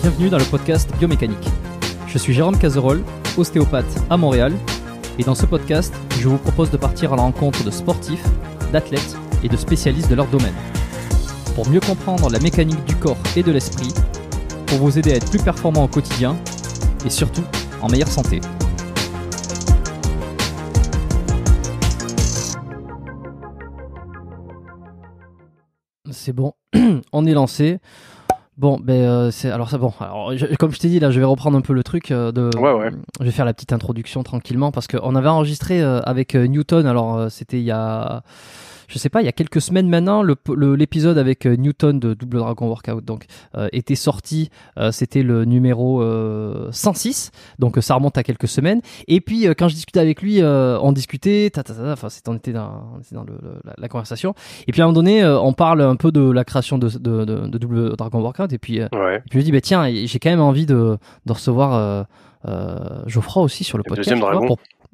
bienvenue dans le podcast Biomécanique. Je suis Jérôme Cazerolle, ostéopathe à Montréal, et dans ce podcast, je vous propose de partir à la rencontre de sportifs, d'athlètes et de spécialistes de leur domaine. Pour mieux comprendre la mécanique du corps et de l'esprit, pour vous aider à être plus performant au quotidien et surtout en meilleure santé. C'est bon, on est lancé. Bon, ben, euh, c'est alors ça bon. Alors, comme je t'ai dit là, je vais reprendre un peu le truc euh, de. Ouais, ouais. Je vais faire la petite introduction tranquillement parce qu'on avait enregistré euh, avec Newton. Alors c'était il y a je sais pas, il y a quelques semaines maintenant, l'épisode le, l'épisode avec euh, Newton de Double Dragon Workout donc euh, était sorti. Euh, c'était le numéro 106, donc ça remonte à quelques semaines. Et puis quand je discutais avec lui, on discutait, ta, ta, ta, enfin on était dans, dans le, la, conversation. Et puis à un moment donné, on parle un peu de la création de, Double Dragon Workout. Et puis, je et je dis, bah, tiens, j'ai quand même envie de, recevoir. Euh, Geoffroy aussi sur le, podcast.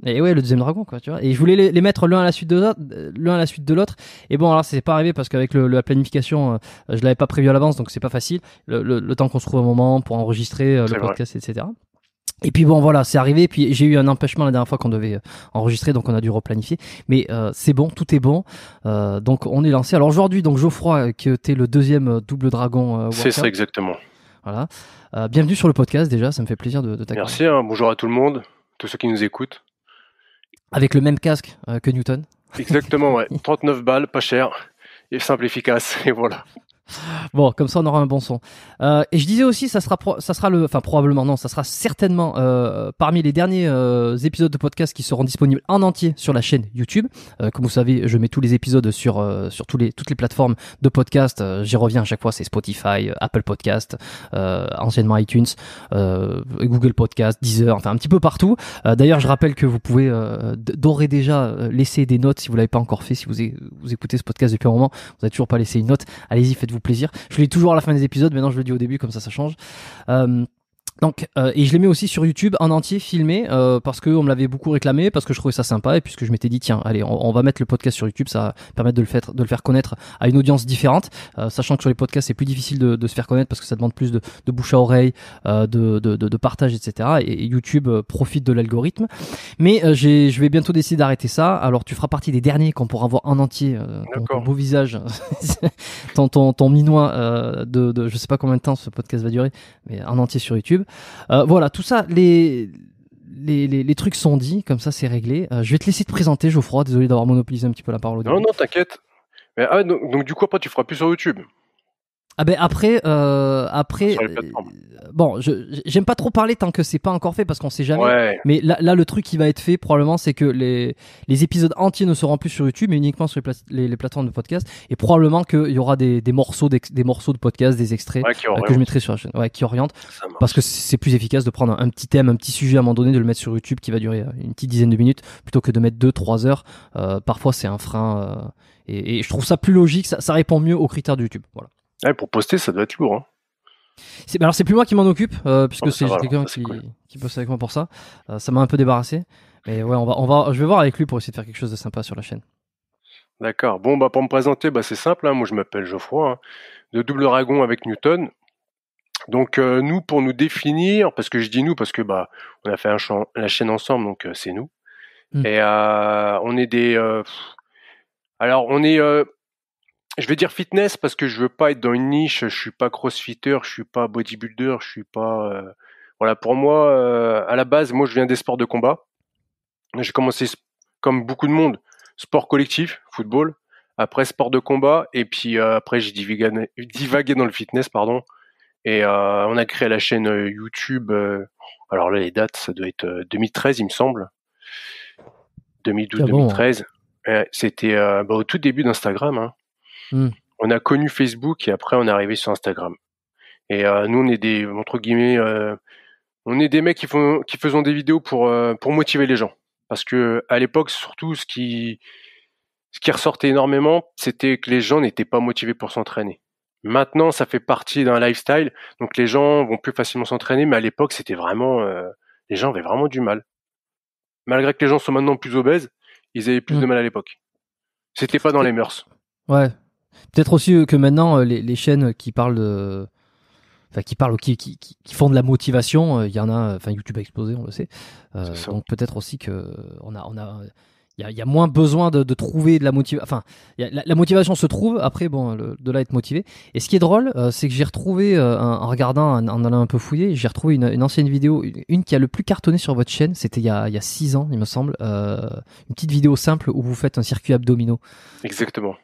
Et ouais, le deuxième dragon, quoi, tu vois. Et je voulais les, mettre l'un à la suite de l'autre, l'un à la suite de l'autre. Et bon, alors c'est pas arrivé parce qu'avec la planification, euh, je l'avais pas prévu à l'avance, donc c'est pas facile. Le, temps qu'on se trouve un moment pour enregistrer euh, le podcast, etc. Et puis bon, voilà, c'est arrivé. Puis j'ai eu un empêchement la dernière fois qu'on devait euh, enregistrer, donc on a dû replanifier. Mais c'est bon, tout est bon. donc on est lancé. Alors aujourd'hui, donc Geoffroy, qui était le deuxième double dragon. c'est ça exactement. Voilà. bienvenue sur le podcast déjà, ça me fait plaisir de, t'accueillir. Merci, hein. bonjour à tout le monde, tous ceux qui nous écoutent. Avec le même casque euh, que Newton Exactement, ouais. 39 balles, pas cher, et simple, efficace, et voilà. Bon, comme ça, on aura un bon son. Euh, et je disais aussi, ça sera, ça sera le, enfin probablement non, ça sera certainement euh, parmi les derniers euh, épisodes de podcast qui seront disponibles en entier sur la chaîne YouTube. Euh, comme vous savez, je mets tous les épisodes sur sur tous les toutes les plateformes de podcast. J'y reviens à chaque fois, c'est Spotify, Apple Podcast, anciennement iTunes, Google Podcast, Deezer, enfin un petit peu partout. D'ailleurs, je rappelle que vous pouvez d'ores déjà laisser des notes si vous l'avez pas encore fait, si vous, vous écoutez ce podcast depuis un moment, vous n'avez toujours pas laissé une note. Allez-y, faites-vous plaisir. Je le toujours à la fin des épisodes, maintenant je le dis au début, comme ça ça change. Euh, donc, euh, et je l'ai mis aussi sur YouTube en entier filmé euh, parce que on me l'avait beaucoup réclamé, parce que je trouvais ça sympa et puisque je m'étais dit tiens, allez, on, va mettre le podcast sur YouTube, ça va permettre de le faire, de le faire connaître à une audience différente, euh, sachant que sur les podcasts c'est plus difficile de, se faire connaître parce que ça demande plus de, bouche à oreille, de, de, de, partage, etc. Et, YouTube profite de l'algorithme. Mais je vais bientôt décider d'arrêter ça. Alors tu feras partie des derniers qu'on pourra voir un entier ton, beau visage, ton, ton, ton minois de, de je sais pas combien de temps ce podcast va durer, mais un entier sur YouTube. Euh, voilà, tout ça, les, les, trucs sont dits, comme ça c'est réglé. Euh, je vais te laisser te présenter, Geoffroy. Désolé d'avoir monopolisé un petit peu la parole. Non, non, t'inquiète. ah, donc, donc, du coup, après, tu feras plus sur YouTube. Ah ben après, euh, après, euh, bon, je j'aime pas trop parler tant que c'est pas encore fait parce qu'on sait jamais. Mais là, là, le truc qui va être fait probablement, c'est que les les épisodes entiers ne seront plus sur YouTube, mais uniquement sur les, les, plateformes de podcast. Et probablement qu'il y aura des, des morceaux des, morceaux de podcast, des extraits euh, que je mettrai sur la chaîne, ouais, qui orientent, parce que c'est plus efficace de prendre un, petit thème, un petit sujet à un moment donné, de le mettre sur YouTube qui va durer euh, une petite dizaine de minutes plutôt que de mettre deux trois heures. Euh, parfois, c'est un frein. Et, et, je trouve ça plus logique, ça, ça répond mieux aux critères de YouTube. Voilà. Ah, pour poster, ça doit être lourd. Hein. C'est, alors c'est plus moi qui m'en occupe euh, puisque ah, c'est quelqu'un qui, poste avec moi pour ça. Euh, ça m'a un peu débarrassé, mais ouais, on va, on va, je vais voir avec lui pour essayer de faire quelque chose de sympa sur la chaîne. D'accord. Bon bah pour me présenter, bah, c'est simple. Hein. Moi je m'appelle Geoffroy, hein, de Double Dragon avec Newton. Donc euh, nous pour nous définir, parce que je dis nous parce que bah on a fait la chaîne ensemble, donc c'est nous. Mmh. Et on est des. alors on est je vais dire fitness parce que je veux pas être dans une niche. Je suis pas crossfitter, je suis pas bodybuilder, je suis pas. Euh, voilà, pour moi, euh, à la base, moi, je viens des sports de combat. J'ai commencé comme beaucoup de monde, sport collectif, football. Après, sport de combat. Et puis euh, après, j'ai divagué, dans le fitness, pardon. Et on a créé la chaîne YouTube. alors là, les dates, ça doit être 2013, il me semble. 2012-2013. Ah hein. C'était bah, au tout début d'Instagram. Hein. Hmm. On a connu Facebook et après on est arrivé sur Instagram. Et euh, nous, on est des entre euh, on est des mecs qui font qui faisons des vidéos pour euh, pour motiver les gens. Parce que à l'époque, surtout, ce qui ce qui ressortait énormément, c'était que les gens n'étaient pas motivés pour s'entraîner. Maintenant, ça fait partie d'un lifestyle, donc les gens vont plus facilement s'entraîner. Mais à l'époque, c'était vraiment les gens avaient vraiment du mal. Malgré que les gens sont maintenant plus obèses, ils avaient plus hmm. de mal à l'époque. C'était pas dans les mœurs. Ouais, Peut-être aussi euh, que maintenant, euh, les, chaînes qui parlent Enfin, qui parlent, qui, font de la motivation, euh, il y en a. Enfin, YouTube a explosé, on le sait. donc peut-être aussi que on a, on a, il y, a moins besoin de, trouver de la motivation. Enfin, la, motivation se trouve. Après, bon, de là être motivé. Et ce qui est drôle, c'est que j'ai retrouvé, en regardant, en, allant un peu fouiller, j'ai retrouvé une, ancienne vidéo, une, qui a le plus cartonné sur votre chaîne. C'était il y a, six ans, il me semble. une petite vidéo simple où vous faites un circuit abdominaux. Exactement.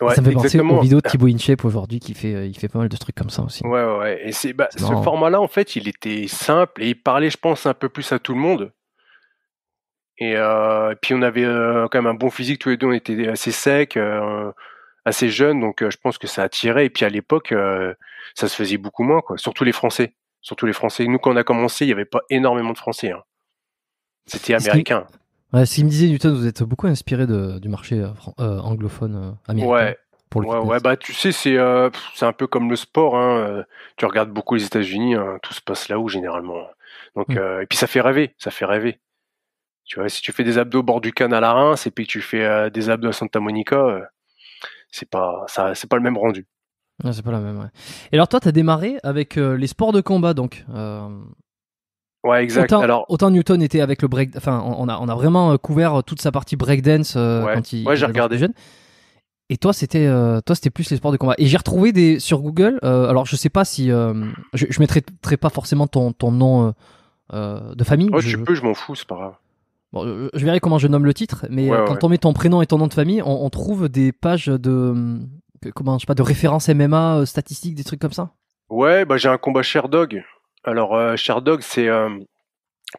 Ouais, ça me fait penser aux de ah. Thibaut Inchep aujourd'hui qui fait, euh, il fait pas mal de trucs comme ça aussi. Ouais, ouais. Et c'est, bah, ce format-là, en fait, il était simple et il parlait, je pense, un peu plus à tout le monde. Et, euh, puis on avait euh, quand même un bon physique, tous les deux, on était assez secs, assez jeunes, donc je pense que ça attirait. Et puis à l'époque, ça se faisait beaucoup moins, quoi. Surtout les Français. Surtout les Français. Nous, quand on a commencé, il n'y avait pas énormément de Français. Hein. C'était américain. Ouais, ce qu'il me disait, Newton, vous êtes beaucoup inspiré du marché euh, euh, anglophone euh, américain. Ouais. ouais, bah tu sais, c'est un peu comme le sport. Hein, tu regardes beaucoup les États-Unis, hein, tout se passe là-haut généralement. Donc, hmm. et puis ça fait rêver, ça fait rêver. Tu vois, si tu fais des abdos au bord du canal à Reims et puis tu fais des abdos à Santa Monica, c'est pas pas le même rendu. c'est pas le même. Et alors toi, tu as démarré avec les sports de combat, donc Ouais, exact. Autant, Alors, autant Newton était avec le break, enfin, on a, on a vraiment euh, couvert euh, toute sa partie breakdance euh, quand il. Ouais, j'ai regardé. Jeune. Et toi, c'était, toi, c'était plus les sports de combat. Et j'ai retrouvé des sur Google. alors, je sais pas si je, je mettrai pas forcément ton, ton nom de famille. Ouais, oh, je, peux, je m'en fous, c'est pas grave. Bon, je verrai comment je nomme le titre, mais quand on met ton prénom et ton nom de famille, on, trouve des pages de comment, je sais pas, de références MMA, statistiques, des trucs comme ça. Ouais, bah j'ai un combat Sherdog alors, euh, c'est euh,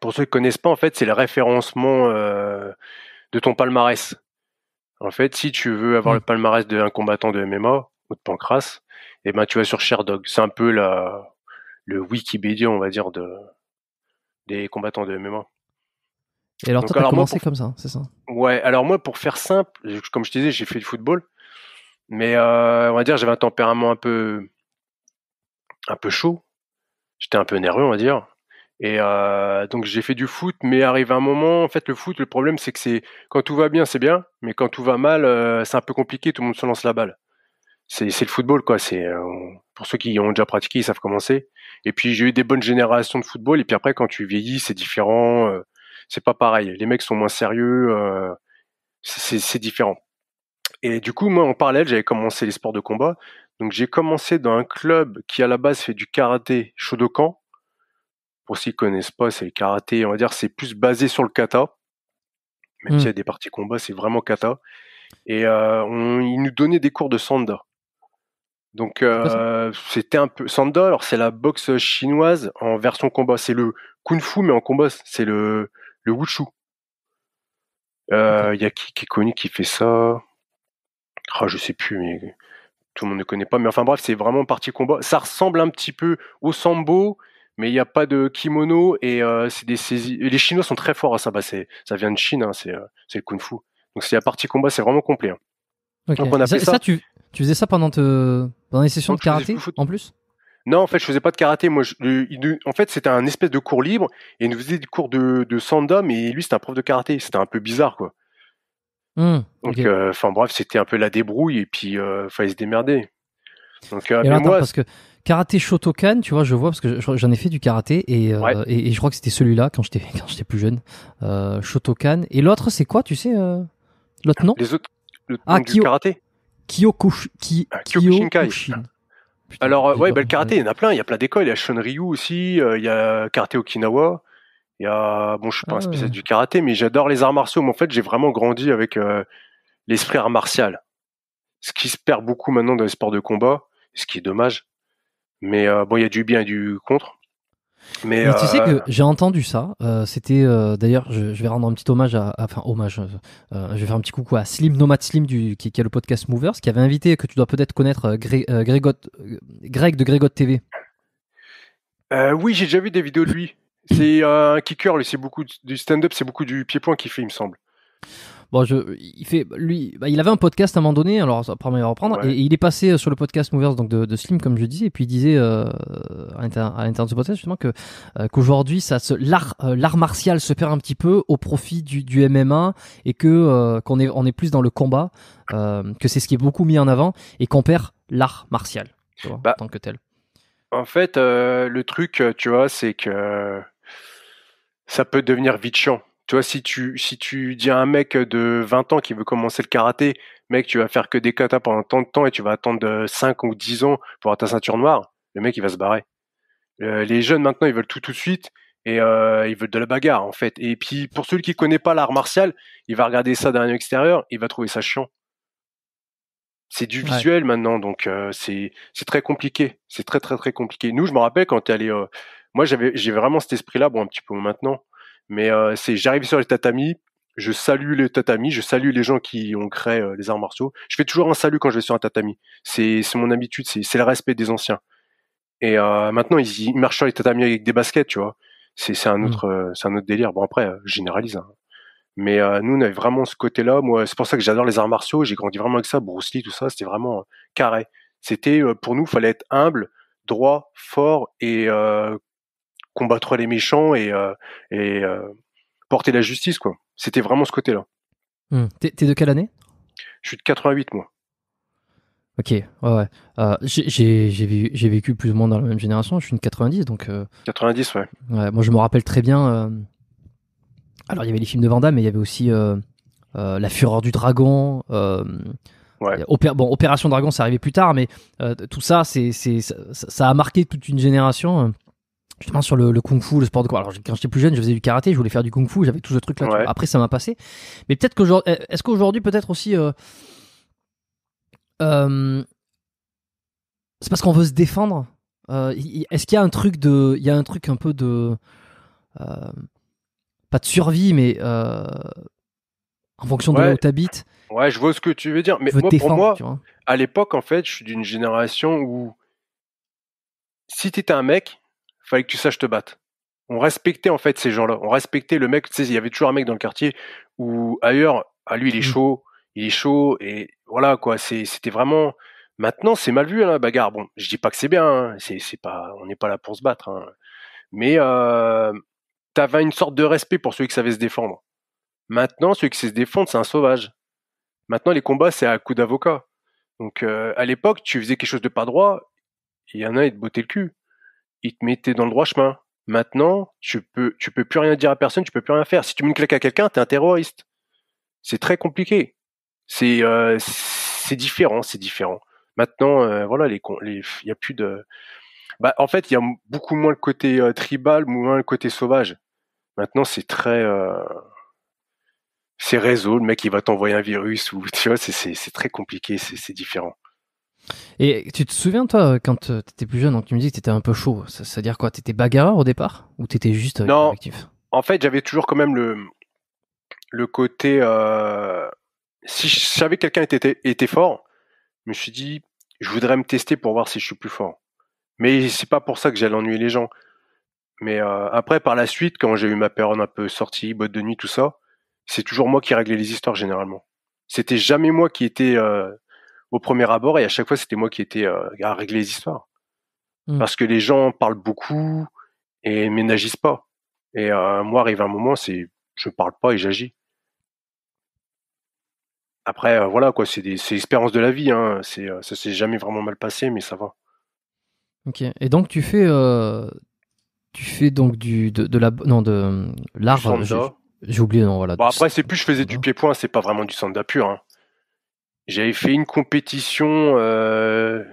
pour ceux qui connaissent pas, en fait, c'est le référencement euh, de ton palmarès. En fait, si tu veux avoir le mmh. palmarès d'un combattant de MMA ou de Pancras, eh ben, tu vas sur Sherdog. C'est un peu la, le Wikipédia, on va dire, de, des combattants de MMA. Et alors, comme ça, c'est ça Ouais, alors moi, pour faire simple, comme je te disais, j'ai fait du football, mais euh, on va dire, j'avais un tempérament un peu, un peu chaud, j'étais un peu nerveux, on va dire. Et euh, donc j'ai fait du foot, mais arrive un moment, en fait, le foot, le problème, c'est que c'est quand tout va bien, c'est bien, mais quand tout va mal, euh, c'est un peu compliqué. Tout le monde se lance la balle. C'est le football, quoi. C'est euh, pour ceux qui ont déjà pratiqué, ils savent comment c'est. Et puis j'ai eu des bonnes générations de football, et puis après, quand tu vieillis, c'est différent. c'est pas pareil. Les mecs sont moins sérieux. c'est différent. Et du coup, moi, en parallèle, j'avais commencé les sports de combat. Donc j'ai commencé dans un club qui à la base fait du karaté Shodokan. Pour ceux qui ne connaissent pas, c'est le karaté, on va dire, c'est plus basé sur le kata. Même mmh. s'il y a hmm. des parties combat, c'est vraiment kata. Et euh, ils nous donnaient des cours de sanda. Donc euh, c'était un peu sanda. c'est la boxe chinoise en version combat. C'est le kung-fu mais en combat, c'est le le wushu. Euh, il y a qui qui est connu qui fait ça Ah, je sais plus, mais tout le monde ne connaît pas, mais enfin bref, c'est vraiment partie combat. Ça ressemble un petit peu au sambo, mais il n'y a pas de kimono et euh, c'est des les Chinois sont très forts à ça. Bah, ça vient de Chine, hein, euh, c'est le kung-fu. Donc c'est la partie combat, c'est vraiment complet. Hein. ça, tu, faisais ça pendant, les sessions de karaté en plus non, en fait, je faisais pas de karaté. Moi, en fait, c'était un espèce de cours libre et il nous faisait des cours de, de sanda, mais lui, c'était un prof de karaté. C'était un peu bizarre, quoi. Mmh, Donc, euh, enfin bref, c'était un peu la débrouille et puis euh, il fallait se démerder. Donc, euh, parce que karaté Shotokan, tu vois, je vois parce que j'en ai fait du karaté et, et, je crois que c'était celui-là quand j'étais quand j'étais plus jeune, euh, Shotokan. Et l'autre, c'est quoi, tu sais, l'autre nom Les autres, ah, karaté. Kyokushin. Ah, alors ouais, bah, le karaté, il y en a plein. Il y a plein d'écoles. Il y a Shonryu aussi. il y a karaté Okinawa bon, je suis pas un ah du karaté, mais j'adore les arts martiaux. Mais en fait, j'ai vraiment grandi avec euh, l'esprit art martial. Ce qui se perd beaucoup maintenant dans les sports de combat, ce qui est dommage. Mais euh, bon, il y a du bien et du contre. Mais, tu sais que euh, j'ai entendu ça. c'était d'ailleurs, je, vais rendre un petit hommage à, enfin hommage. je vais faire un petit coucou à Slim Nomad Slim du qui, qui a le podcast Movers, qui avait invité que tu dois peut-être connaître Greg de Grégot TV. oui, j'ai déjà vu des vidéos de lui. C'est un kicker, lui, c'est beaucoup du stand-up, c'est beaucoup du pied-point qu'il fait, il me semble. Bon, je, il fait, lui, bah, il avait un podcast à un moment donné, alors ça va reprendre, et, et, il est passé euh, sur le podcast Movers donc de, Slim, comme je disais, et puis il disait euh, à l'intérieur de ce podcast justement que euh, qu'aujourd'hui, ça, l'art, martial se perd un petit peu au profit du, MMA et que qu'on est, on est plus dans le combat, que c'est ce qui est beaucoup mis en avant et qu'on perd l'art martial bah, en tant que tel. En fait, le truc, tu vois, c'est que ça peut devenir vite chiant. Tu vois, si tu, si tu dis à un mec de 20 ans qui veut commencer le karaté, mec, tu vas faire que des katas pendant tant de temps et tu vas attendre 5 euh, ou 10 ans pour avoir ta ceinture noire, le mec, il va se barrer. Euh, les jeunes, maintenant, ils veulent tout tout de suite et euh, ils veulent de la bagarre, en fait. Et puis, pour celui qui ne connaît pas l'art martial, il va regarder ça d'un extérieur, il va trouver ça chiant. C'est du visuel maintenant, donc c'est très compliqué. C'est très, très, très compliqué. Nous, je me rappelle quand tu allé moi, j'avais, j'ai vraiment cet esprit-là, bon, un petit peu maintenant, mais euh, c'est j'arrive sur les tatamis, je salue les tatamis, je salue les gens qui ont créé euh, les arts martiaux. Je fais toujours un salut quand je vais sur un tatami. C'est, mon habitude, c'est, le respect des anciens. Et euh, maintenant, ils, marchent sur les tatamis avec des baskets, tu vois. C'est, un mmh. autre, c'est un autre délire. Bon après, je généralise. Hein. Mais nous, on avait vraiment ce côté-là. Moi, c'est pour ça que j'adore les arts martiaux. J'ai grandi vraiment avec ça, Bruce Lee, tout ça. C'était vraiment carré. C'était pour nous, fallait être humble, droit, fort et combattre les méchants et, euh, euh, porter la justice, quoi. C'était vraiment ce côté-là. Hmm. T'es, de quelle année Je suis de 88, moi. Ok, ouais, euh, j'ai, vécu, plus ou moins dans la même génération, je suis une 90, donc... 90, ouais. Moi, je me rappelle très bien... alors, il y avait les films de Vanda, mais il y avait aussi La Fureur du Dragon... Ouais. bon, Opération Dragon, ça arrivait plus tard, mais tout ça, c'est, ça, ça, a marqué toute une génération justement sur le, kung fu, le sport de quoi Alors quand j'étais plus jeune, je faisais du karaté, je voulais faire du kung fu, j'avais tout ce truc là. Après ça m'a passé. Mais peut-être qu'aujourd'hui, euh, est-ce qu'aujourd'hui peut-être aussi euh, euh, c'est parce qu'on veut se défendre. est-ce qu'il y a un truc de, il y a un truc un peu de pas de survie, mais en fonction de là où t'habites. Ouais, je vois ce que tu veux dire. Mais moi, pour moi, à l'époque, en fait, je suis d'une génération où si t'étais un mec, fallait que tu saches te battre. On respectait en fait ces gens-là. On respectait le mec. Tu sais, il y avait toujours un mec dans le quartier ou ailleurs. à lui, il est mmh. chaud, il est chaud et voilà quoi. C'était vraiment. Maintenant, c'est mal vu hein, la bagarre. Bon, je dis pas que c'est bien. Hein. C'est pas. On n'est pas là pour se battre. Hein. Mais euh, avais une sorte de respect pour celui qui savait se défendre. Maintenant, celui qui sait se défendre, c'est un sauvage. Maintenant, les combats, c'est à coup d'avocat. Donc, euh, à l'époque, tu faisais quelque chose de pas droit, il y en a, qui te bottaient le cul il te mettait dans le droit chemin. Maintenant, tu peux, tu peux plus rien dire à personne, tu peux plus rien faire. Si tu mets une claque à quelqu'un, t'es un terroriste. C'est très compliqué. C'est, euh, c'est différent, c'est différent. Maintenant, euh, voilà, les, il y a plus de, bah, en fait, il y a beaucoup moins le côté euh, tribal, moins le côté sauvage. Maintenant, c'est très, c'est réseau. Le mec, il va t'envoyer un virus ou, tu vois, c'est, très compliqué, c'est différent. Et tu te souviens, toi, quand euh, tu étais plus jeune, tu me disais que tu étais un peu chaud, c'est-à-dire quoi Tu étais bagarreur au départ Ou étais juste euh, non, En fait, j'avais toujours quand même le, le côté. Euh, si je savais que quelqu'un était, était fort, je me suis dit, je voudrais me tester pour voir si je suis plus fort. Mais c'est pas pour ça que j'allais ennuyer les gens. Mais après, par la suite, quand j'ai eu ma période un peu sortie, boîte de nuit, tout ça, c'est toujours moi qui réglais les histoires généralement. C'était jamais moi qui étais au premier abord et à chaque fois c'était moi qui étais euh, à régler les histoires mm. parce que les gens parlent beaucoup et mais n'agissent pas et euh, moi arrive un moment c'est je parle pas et j'agis après euh, voilà quoi c'est des de la vie hein. c'est ça s'est jamais vraiment mal passé mais ça va ok et donc tu fais tu fais donc du de, de la non de l'art j'ai oublié non voilà après c'est plus je faisais du pied point c'est pas vraiment du sanda pur hein. J'avais fait une compétition euh,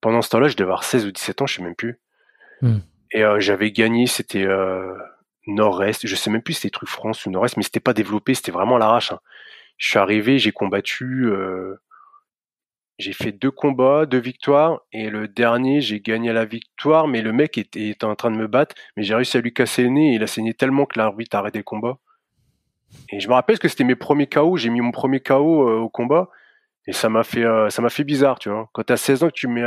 pendant ce temps-là, je devais avoir 16 ou 17 ans, je ne sais même plus. Hmm. Et euh, j'avais gagné, c'était euh, Nord-Est, je ne sais même plus si c'était truc France ou Nord-Est, mais c'était pas développé, c'était vraiment à l'arrache. Hein. Je suis arrivé, j'ai combattu, j'ai fait deux combats, deux victoires, et le dernier, j'ai gagné la victoire, mais le mec était, en train de me battre, mais j'ai réussi à lui casser le nez, et il a saigné tellement que l'arbitre a arrêté le combat. Et je me rappelle que c'était mes premiers KO, j'ai mis mon premier KO au combat, et ça m'a fait, euh, ça m'a fait bizarre, tu vois. Quand t'as 16 ans, que tu mets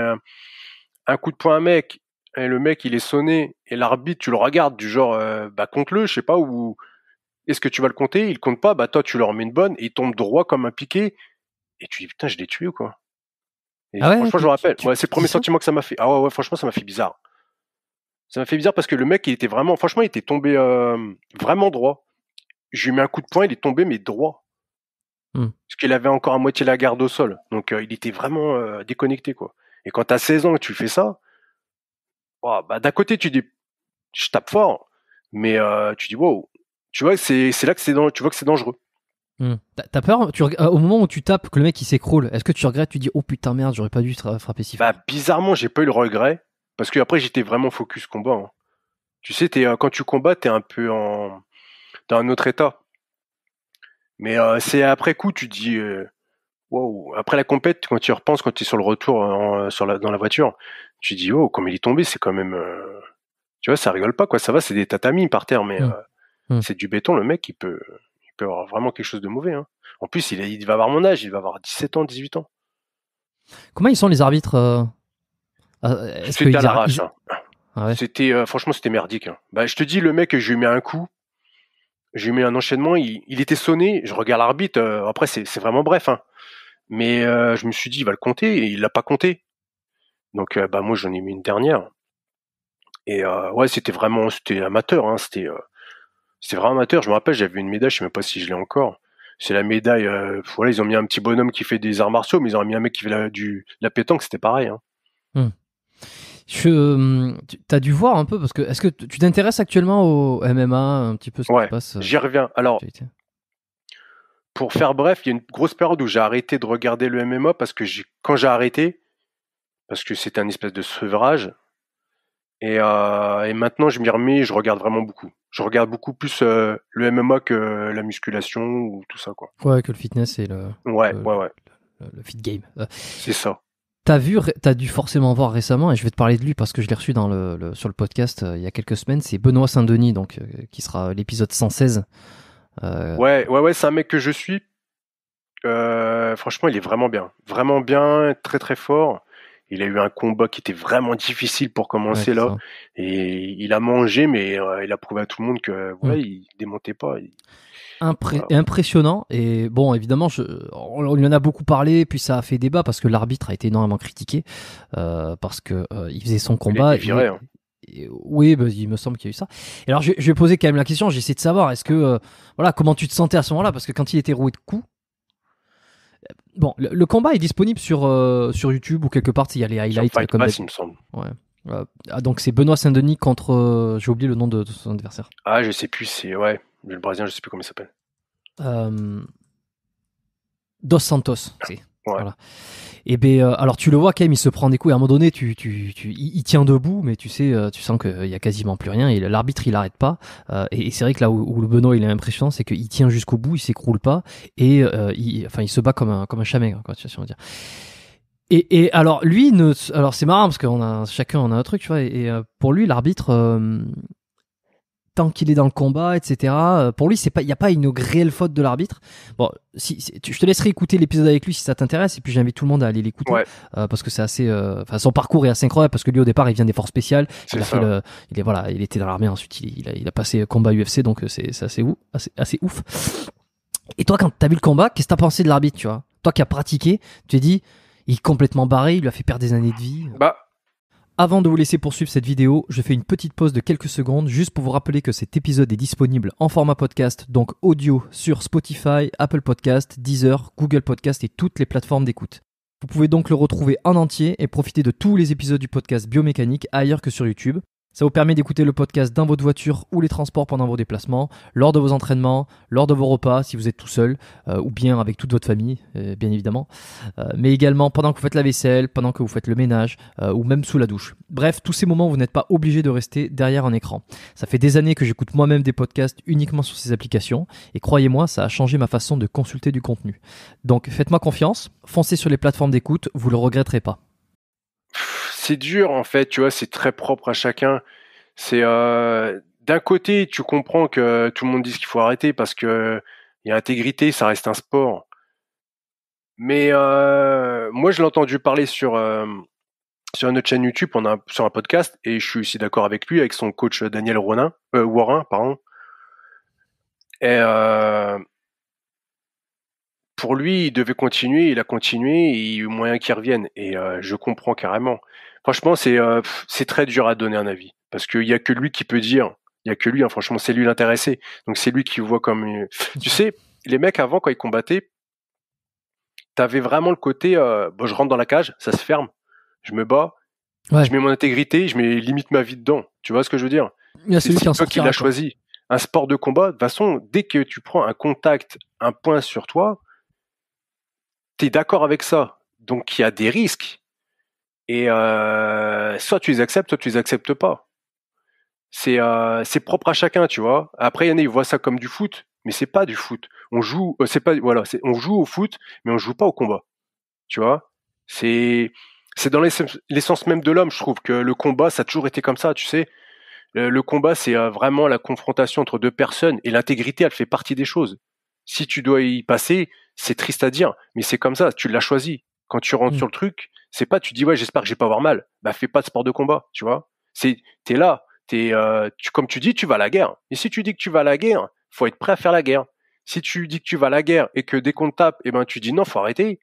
un, coup de poing à un mec, et le mec, il est sonné, et l'arbitre, tu le regardes du genre, euh, bah, compte-le, je sais pas, ou est-ce que tu vas le compter? Il compte pas, bah, toi, tu leur mets une bonne, et il tombe droit comme un piqué, et tu dis, putain, je l'ai tué ou quoi? Ah franchement, je me rappelle. c'est le premier sentiment que ça m'a fait. Ah ouais, franchement, ça m'a fait bizarre. Ça m'a fait bizarre parce que le mec, il était vraiment, franchement, il était tombé euh, vraiment droit. Je lui mets un coup de poing, il est tombé, mais droit. Hmm. Parce qu'il avait encore à moitié la garde au sol. Donc euh, il était vraiment euh, déconnecté. quoi. Et quand t'as 16 ans que tu fais ça, oh, bah, d'un côté tu dis je tape fort, mais euh, tu dis wow. Tu vois, c'est là que c'est tu vois que c'est dangereux. Hmm. T'as peur Au moment où tu tapes, que le mec il s'écroule, est-ce que tu regrettes Tu dis oh putain merde, j'aurais pas dû frapper si bah, fort Bah bizarrement, j'ai pas eu le regret. Parce que après j'étais vraiment focus combat. Hein. Tu sais, quand tu combats, t'es un peu en. un autre état. Mais euh, c'est après coup, tu dis, euh, waouh, wow. après la compète, quand tu repenses, quand tu es sur le retour euh, sur dans la voiture, tu dis, oh, comme il est tombé, c'est quand même, tu vois, ça rigole pas, quoi. Ça va, c'est des tatamis par terre, mais mmh. Mmh. c'est du béton. Le mec, il peut, il peut avoir vraiment quelque chose de mauvais. Hein. En plus, il, il, va avoir mon âge, il va avoir 17 ans, 18 ans. Comment ils sont les arbitres C'était à l'arrache. Hein. Ah c'était franchement c'était merdique. Hein. Bah, je te dis le mec je lui mets un coup j'ai mis un enchaînement, il, était sonné, je regarde l'arbitre, euh, après c'est vraiment bref. Hein. Mais euh, je me suis dit, il va le compter, et il l'a pas compté. Donc euh, bah moi j'en ai mis une dernière. Et ouais, c'était vraiment c'était amateur, hein, c'était vraiment amateur. Je me rappelle, j'avais une médaille, je sais même pas si je l'ai encore. C'est la médaille, voilà, ils ont mis un petit bonhomme qui fait des arts martiaux, mais ils ont mis un mec qui fait la, la pétanque, c'était pareil. Hein. Hmm. Hum, tu as dû voir un peu parce que est-ce que tu t'intéresses actuellement au MMA un petit peu ce qui se passe euh, J'y reviens. Alors, pour faire bref, il y a une grosse période où j'ai arrêté de regarder le MMA parce que quand j'ai arrêté, parce que c'était un espèce de sevrage. Euh, et, maintenant, je m'y remets, je regarde vraiment beaucoup. Je regarde beaucoup plus euh, le MMA que la musculation ou tout ça, quoi. Ouais, que le fitness et le. Ouais, Le, le, fit game. C'est ça. T'as vu, t'as dû forcément voir récemment, et je vais te parler de lui parce que je l'ai reçu dans le, sur le podcast euh, il y a quelques semaines. C'est Benoît Saint-Denis, donc euh, qui sera l'épisode 116. Euh, ouais, ouais, ouais, c'est un mec que je suis. franchement, il est vraiment bien, vraiment bien, très très fort. Il a eu un combat qui était vraiment difficile pour commencer là, et il a mangé, mais il a prouvé à tout le monde que mmh. ouais, il démontait pas impressionnant. Et bon, évidemment, je, on, en a beaucoup parlé, puis ça a fait débat parce que l'arbitre a été énormément critiqué euh, parce que euh, il faisait son combat. Il hein. et, oui, bah, il me semble qu'il y a eu ça. Et alors, je, vais poser quand même la question. J'essaie de savoir, est-ce que euh, voilà, comment tu te sentais à ce moment-là Parce que quand il était roué de coups, bon, le, combat est disponible sur sur YouTube ou quelque part. Il y a les highlights. me semble. Ah, donc c'est Benoît Saint-Denis contre. J'ai oublié le nom de son adversaire. Ah, je sais plus. C'est ouais le Brésilien, je sais plus comment il s'appelle. Euh, Dos Santos, ah, voilà. Et eh bien, euh, alors tu le vois quand même, il se prend des coups et à un moment donné, tu, tu, tu il tient debout, mais tu sais, euh, tu sens qu'il n'y a quasiment plus rien et l'arbitre il arrête pas. et c'est vrai que là où, le Benoît il est impressionnant, c'est qu'il tient jusqu'au bout, il s'écroule pas et il, enfin il se bat comme un comme un chamet, dire. Et, et, alors lui, ne, alors c'est marrant parce que a chacun on a un truc, tu vois. Et, pour lui, l'arbitre, tant qu'il est dans le combat, etc. Euh, pour lui, c'est pas, il n'y a pas une réelle faute de l'arbitre. Bon, si, je te laisserai écouter l'épisode avec lui si ça t'intéresse, et puis j'invite tout le monde à aller l'écouter euh, parce que c'est assez, euh, enfin son parcours est assez incroyable parce que lui au départ il vient des forces spéciales, il il voilà, il était dans l'armée ensuite il, a, passé combat UFC donc c'est assez ouf, assez, ouf. Et toi quand tu as vu le combat, qu'est-ce que t'as pensé de l'arbitre, tu vois Toi qui as pratiqué, tu t'es dit il est complètement barré, il lui a fait perdre des années de vie. Bah avant de vous laisser poursuivre cette vidéo, je fais une petite pause de quelques secondes juste pour vous rappeler que cet épisode est disponible en format podcast, donc audio sur Spotify, Apple Podcast, Deezer, Google Podcast et toutes les plateformes d'écoute. Vous pouvez donc le retrouver en entier et profiter de tous les épisodes du podcast biomécanique ailleurs que sur YouTube. Ça vous permet d'écouter le podcast dans votre voiture ou les transports pendant vos déplacements, lors de vos entraînements, lors de vos repas si vous êtes tout seul euh, ou bien avec toute votre famille, euh, bien évidemment. Euh, mais également pendant que vous faites la vaisselle, pendant que vous faites le ménage ou même sous la douche. Bref, tous ces moments où vous n'êtes pas obligé de rester derrière un écran. Ça fait des années que j'écoute moi-même des podcasts uniquement sur ces applications et croyez-moi, ça a changé ma façon de consulter du contenu. Donc faites-moi confiance, foncez sur les plateformes d'écoute, vous le regretterez pas c'est dur en fait, tu vois, c'est très propre à chacun. C'est euh, d'un côté, tu comprends que tout le monde dit qu'il faut arrêter parce que il y a intégrité, ça reste un sport. Mais euh, moi, je l'ai entendu parler sur euh, sur notre chaîne YouTube, on a sur un podcast, et je suis aussi d'accord avec lui, avec son coach Daniel Ronin, Warren, pardon. Et pour lui, il devait continuer, il a continué, il y a eu moyen qu'il revienne. Et euh, je comprends carrément. Franchement, euh, c'est très dur à donner un avis parce qu'il n'y a que lui qui peut dire. Il n'y a que lui. Hein. franchement, c'est lui l'intéressé. Donc c'est lui qui voit comme. Tu sais, les mecs avant quand ils combattaient, avais vraiment le côté. Euh, je rentre dans la cage, ça se ferme, je me bats, je mets mon intégrité, je mets limite ma vie dedans. Tu vois ce que je veux dire C'est toi qui l'as choisi. Un sport de combat, de toute façon, dès que tu prends un contact, un point sur toi, tu d'accord avec ça. Donc il y a des risques. Et euh, soit tu les acceptes, soit tu les acceptes pas. C'est euh, c'est propre à chacun, tu vois. Après, il y en a qui voient ça comme du foot, mais c'est pas du foot. On joue, euh, c'est pas voilà, on joue au foot, mais on joue pas au combat. Tu vois. C'est c'est dans l'essence même de l'homme, je trouve que le combat ça a toujours été comme ça, tu sais. le combat c'est vraiment la confrontation entre deux personnes et l'intégrité, elle fait partie des choses. Si tu dois y passer, c'est triste à dire, mais c'est comme ça, tu l'as choisi. Quand tu rentres mm. sur le truc, c'est pas tu dis ouais, j'espère que j'ai pas avoir mal. Bah fais pas de sport de combat, tu vois. C'est t'es là, t'es euh, comme tu dis, tu vas à la guerre. Et si tu dis que tu vas à la guerre, faut être prêt à faire la guerre. Si tu dis que tu vas à la guerre et que dès qu'on te tape, eh ben tu dis non, faut arrêter.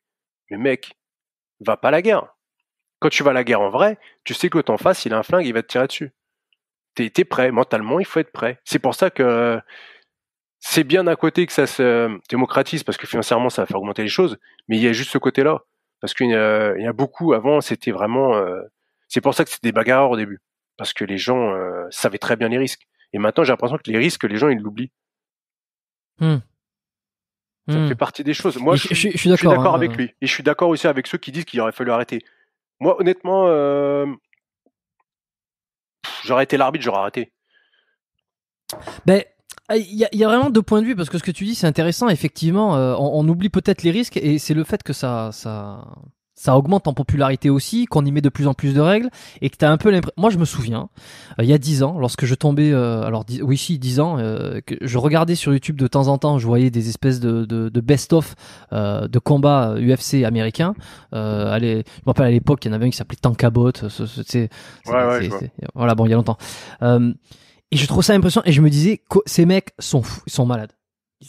Mais mec, va pas à la guerre. Quand tu vas à la guerre en vrai, tu sais que ton en face, il a un flingue, il va te tirer dessus. T'es, t'es prêt, mentalement, il faut être prêt. C'est pour ça que c'est bien d'un côté que ça se démocratise parce que financièrement ça va faire augmenter les choses, mais il y a juste ce côté-là parce qu'il y, a beaucoup avant c'était vraiment euh, c'est pour ça que c'était des bagarres au début parce que les gens euh, savaient très bien les risques et maintenant j'ai l'impression que les risques les gens ils l'oublient. Hmm. Ça hmm. fait partie des choses. Moi je, suis, d'accord hein, avec euh. lui et je suis d'accord aussi avec ceux qui disent qu'il aurait fallu arrêter. Moi honnêtement j'aurais été l'arbitre j'aurais arrêté. Mais ben, ah, il y, a, il y, a vraiment deux points de vue parce que ce que tu dis c'est intéressant. Effectivement, euh, on, oublie peut-être les risques et c'est le fait que ça, ça, ça augmente en popularité aussi, qu'on y met de plus en plus de règles et que t'as un peu l'impression. Moi, je me souviens, euh, il y a dix ans, lorsque je tombais, euh, alors oui, si dix ans, que je regardais sur YouTube de temps en temps, je voyais des espèces de, de, de best-of de combats UFC américains. allez, je me rappelle à l'époque, il y en avait un qui s'appelait Tankabot. C'est, c'est, voilà, bon, il y a longtemps. Et je trouve ça impressionnant. Et je me disais, ces mecs sont, fous, ils sont malades.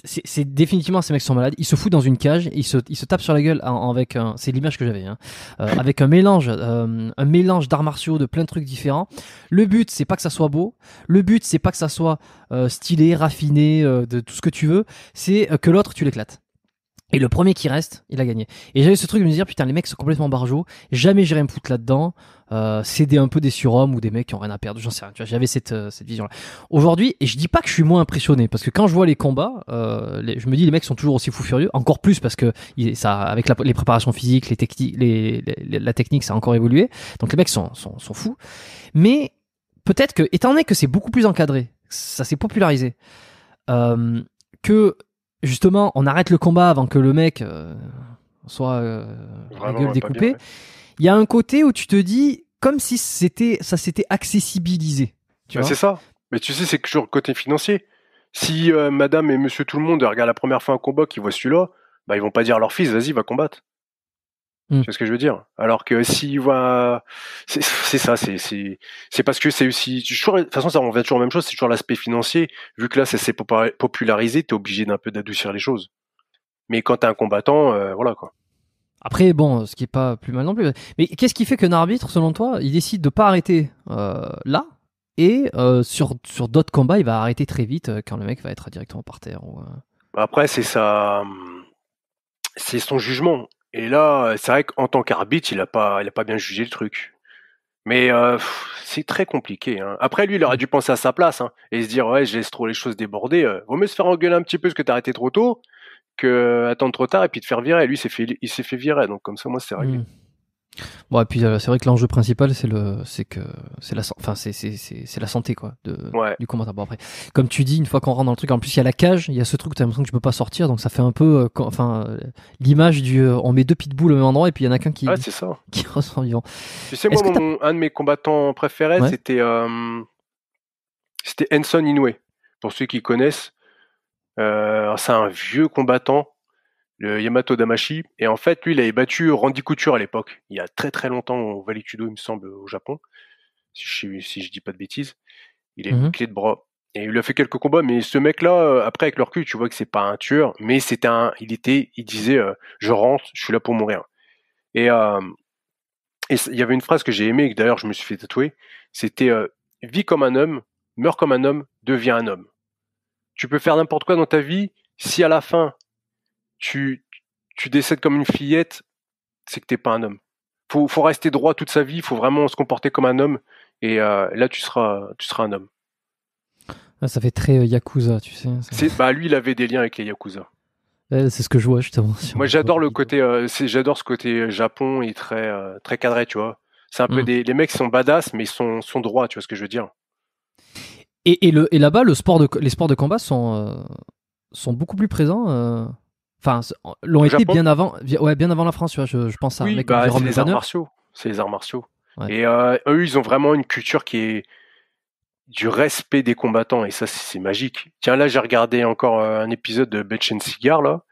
C'est définitivement ces mecs sont malades. Ils se foutent dans une cage, ils se, ils se tapent sur la gueule avec un. C'est l'image que j'avais, hein, euh, avec un mélange, euh, un mélange d'arts martiaux, de plein de trucs différents. Le but, c'est pas que ça soit beau. Le but, c'est pas que ça soit euh, stylé, raffiné, de tout ce que tu veux. C'est que l'autre, tu l'éclates. Et le premier qui reste, il a gagné. Et j'avais ce truc de me dire, putain, les mecs sont complètement barjots, jamais j'irai me foutre là-dedans, euh, céder un peu des surhommes ou des mecs qui ont rien à perdre, j'en sais rien, tu vois, j'avais cette, euh, cette vision-là. Aujourd'hui, et je dis pas que je suis moins impressionné, parce que quand je vois les combats, euh, je me dis, les mecs sont toujours aussi fous furieux, encore plus parce que ça, avec les préparations physiques, les, techniques, la technique, ça a encore évolué, donc les mecs sont, sont, sont fous. Mais peut-être que, étant donné que c'est beaucoup plus encadré, ça s'est popularisé, euh, que justement, on arrête le combat avant que le mec euh, soit euh, la gueule découpée. Il y a un côté où tu te dis comme si c'était ça s'était accessibilisé. Bah, c'est ça. Mais tu sais, c'est toujours le côté financier. Si euh, madame et monsieur tout le monde regardent la première fois un combat, qu'ils voient celui-là, bah, ils vont pas dire à leur fils, vas-y, va combattre c'est mmh. ce que je veux dire Alors que s'il voit, c'est ça, c'est c'est parce que c'est aussi. de toute façon, ça revient toujours à la même chose. C'est toujours l'aspect financier. Vu que là, ça s'est popularisé, t'es obligé d'un peu d'adoucir les choses. Mais quand t'es un combattant, euh, voilà quoi. Après, bon, ce qui est pas plus mal non plus. Mais qu'est-ce qui fait qu'un arbitre, selon toi, il décide de pas arrêter euh, là et euh, sur sur d'autres combats, il va arrêter très vite euh, quand le mec va être directement par terre. Ou, euh. Après, c'est ça c'est son jugement. Et là, euh, c'est vrai qu'en tant qu'arbitre, il a pas, il a pas bien jugé le truc. Mais euh, c'est très compliqué. Hein. Après, lui, il aurait dû penser à sa place hein, et se dire ouais, je laisse trop les choses déborder. Euh. Vaut mieux se faire engueuler un petit peu parce que t'as arrêté trop tôt que attendre trop tard et puis te faire virer. Lui, fait, il s'est fait virer. Donc comme ça, moi, c'est réglé. Mmh. Bon, et puis euh, c'est vrai que l'enjeu principal, c'est le, c'est que, c'est la, enfin, c'est, c'est, la santé quoi, de, du combattant Bon, après, comme tu dis, une fois qu'on rentre dans le truc, en plus il y a la cage, il y a ce truc, as l'impression que tu peux pas sortir, donc ça fait un peu, euh, enfin, euh, l'image du, on met deux pitbulls au même endroit et puis il y en a qu'un qui, qui ressort vivant. Tu sais, moi, un de mes combattants préférés, c'était, c'était Enson Inoue. Pour ceux qui connaissent, c'est un vieux combattant le Yamato Damashi. Et en fait, lui, il avait battu Randy Couture à l'époque, il y a très très longtemps au Valikudo, il me semble, au Japon, si je, si dis pas de bêtises. Il est mhm. clé de bras. Et il a fait quelques combats, mais ce mec-là, euh, après avec leur cul, tu vois que c'est pas un tueur, mais c'était un, il était, il disait, euh, je rentre, je suis là pour mourir. Et euh, il y avait une phrase que j'ai aimée, que d'ailleurs je me suis fait tatouer, c'était Vis comme un homme, meurs comme un homme, deviens un homme. Tu peux faire n'importe quoi dans ta vie, si à la fin tu, décèdes comme une fillette, c'est que t'es pas un homme. Faut, faut rester droit toute sa vie, faut vraiment se comporter comme un homme, et euh, là tu seras, tu seras un homme. Ah, ça fait très euh, Yakuza, tu sais. Bah, lui, il avait des liens avec les Yakuza. c'est ce que je vois justement. Moi, j'adore le côté, euh, j'adore ce côté Japon et très, très cadré, tu vois. C'est un peu mm. les mecs sont badass, mais ils sont, sont droits, tu vois ce que je veux dire. Et, et là-bas, le sport de, les sports de combat sont, sont beaucoup plus présents Enfin, l'ont été bien avant, ouais, bien avant la France, je, pense à bah, les arts martiaux. C'est les arts martiaux. Et euh, eux, ils ont vraiment une culture qui est du respect des combattants, et ça, c'est magique. Tiens, là, j'ai regardé encore euh, un épisode de Betchen Cigar, là,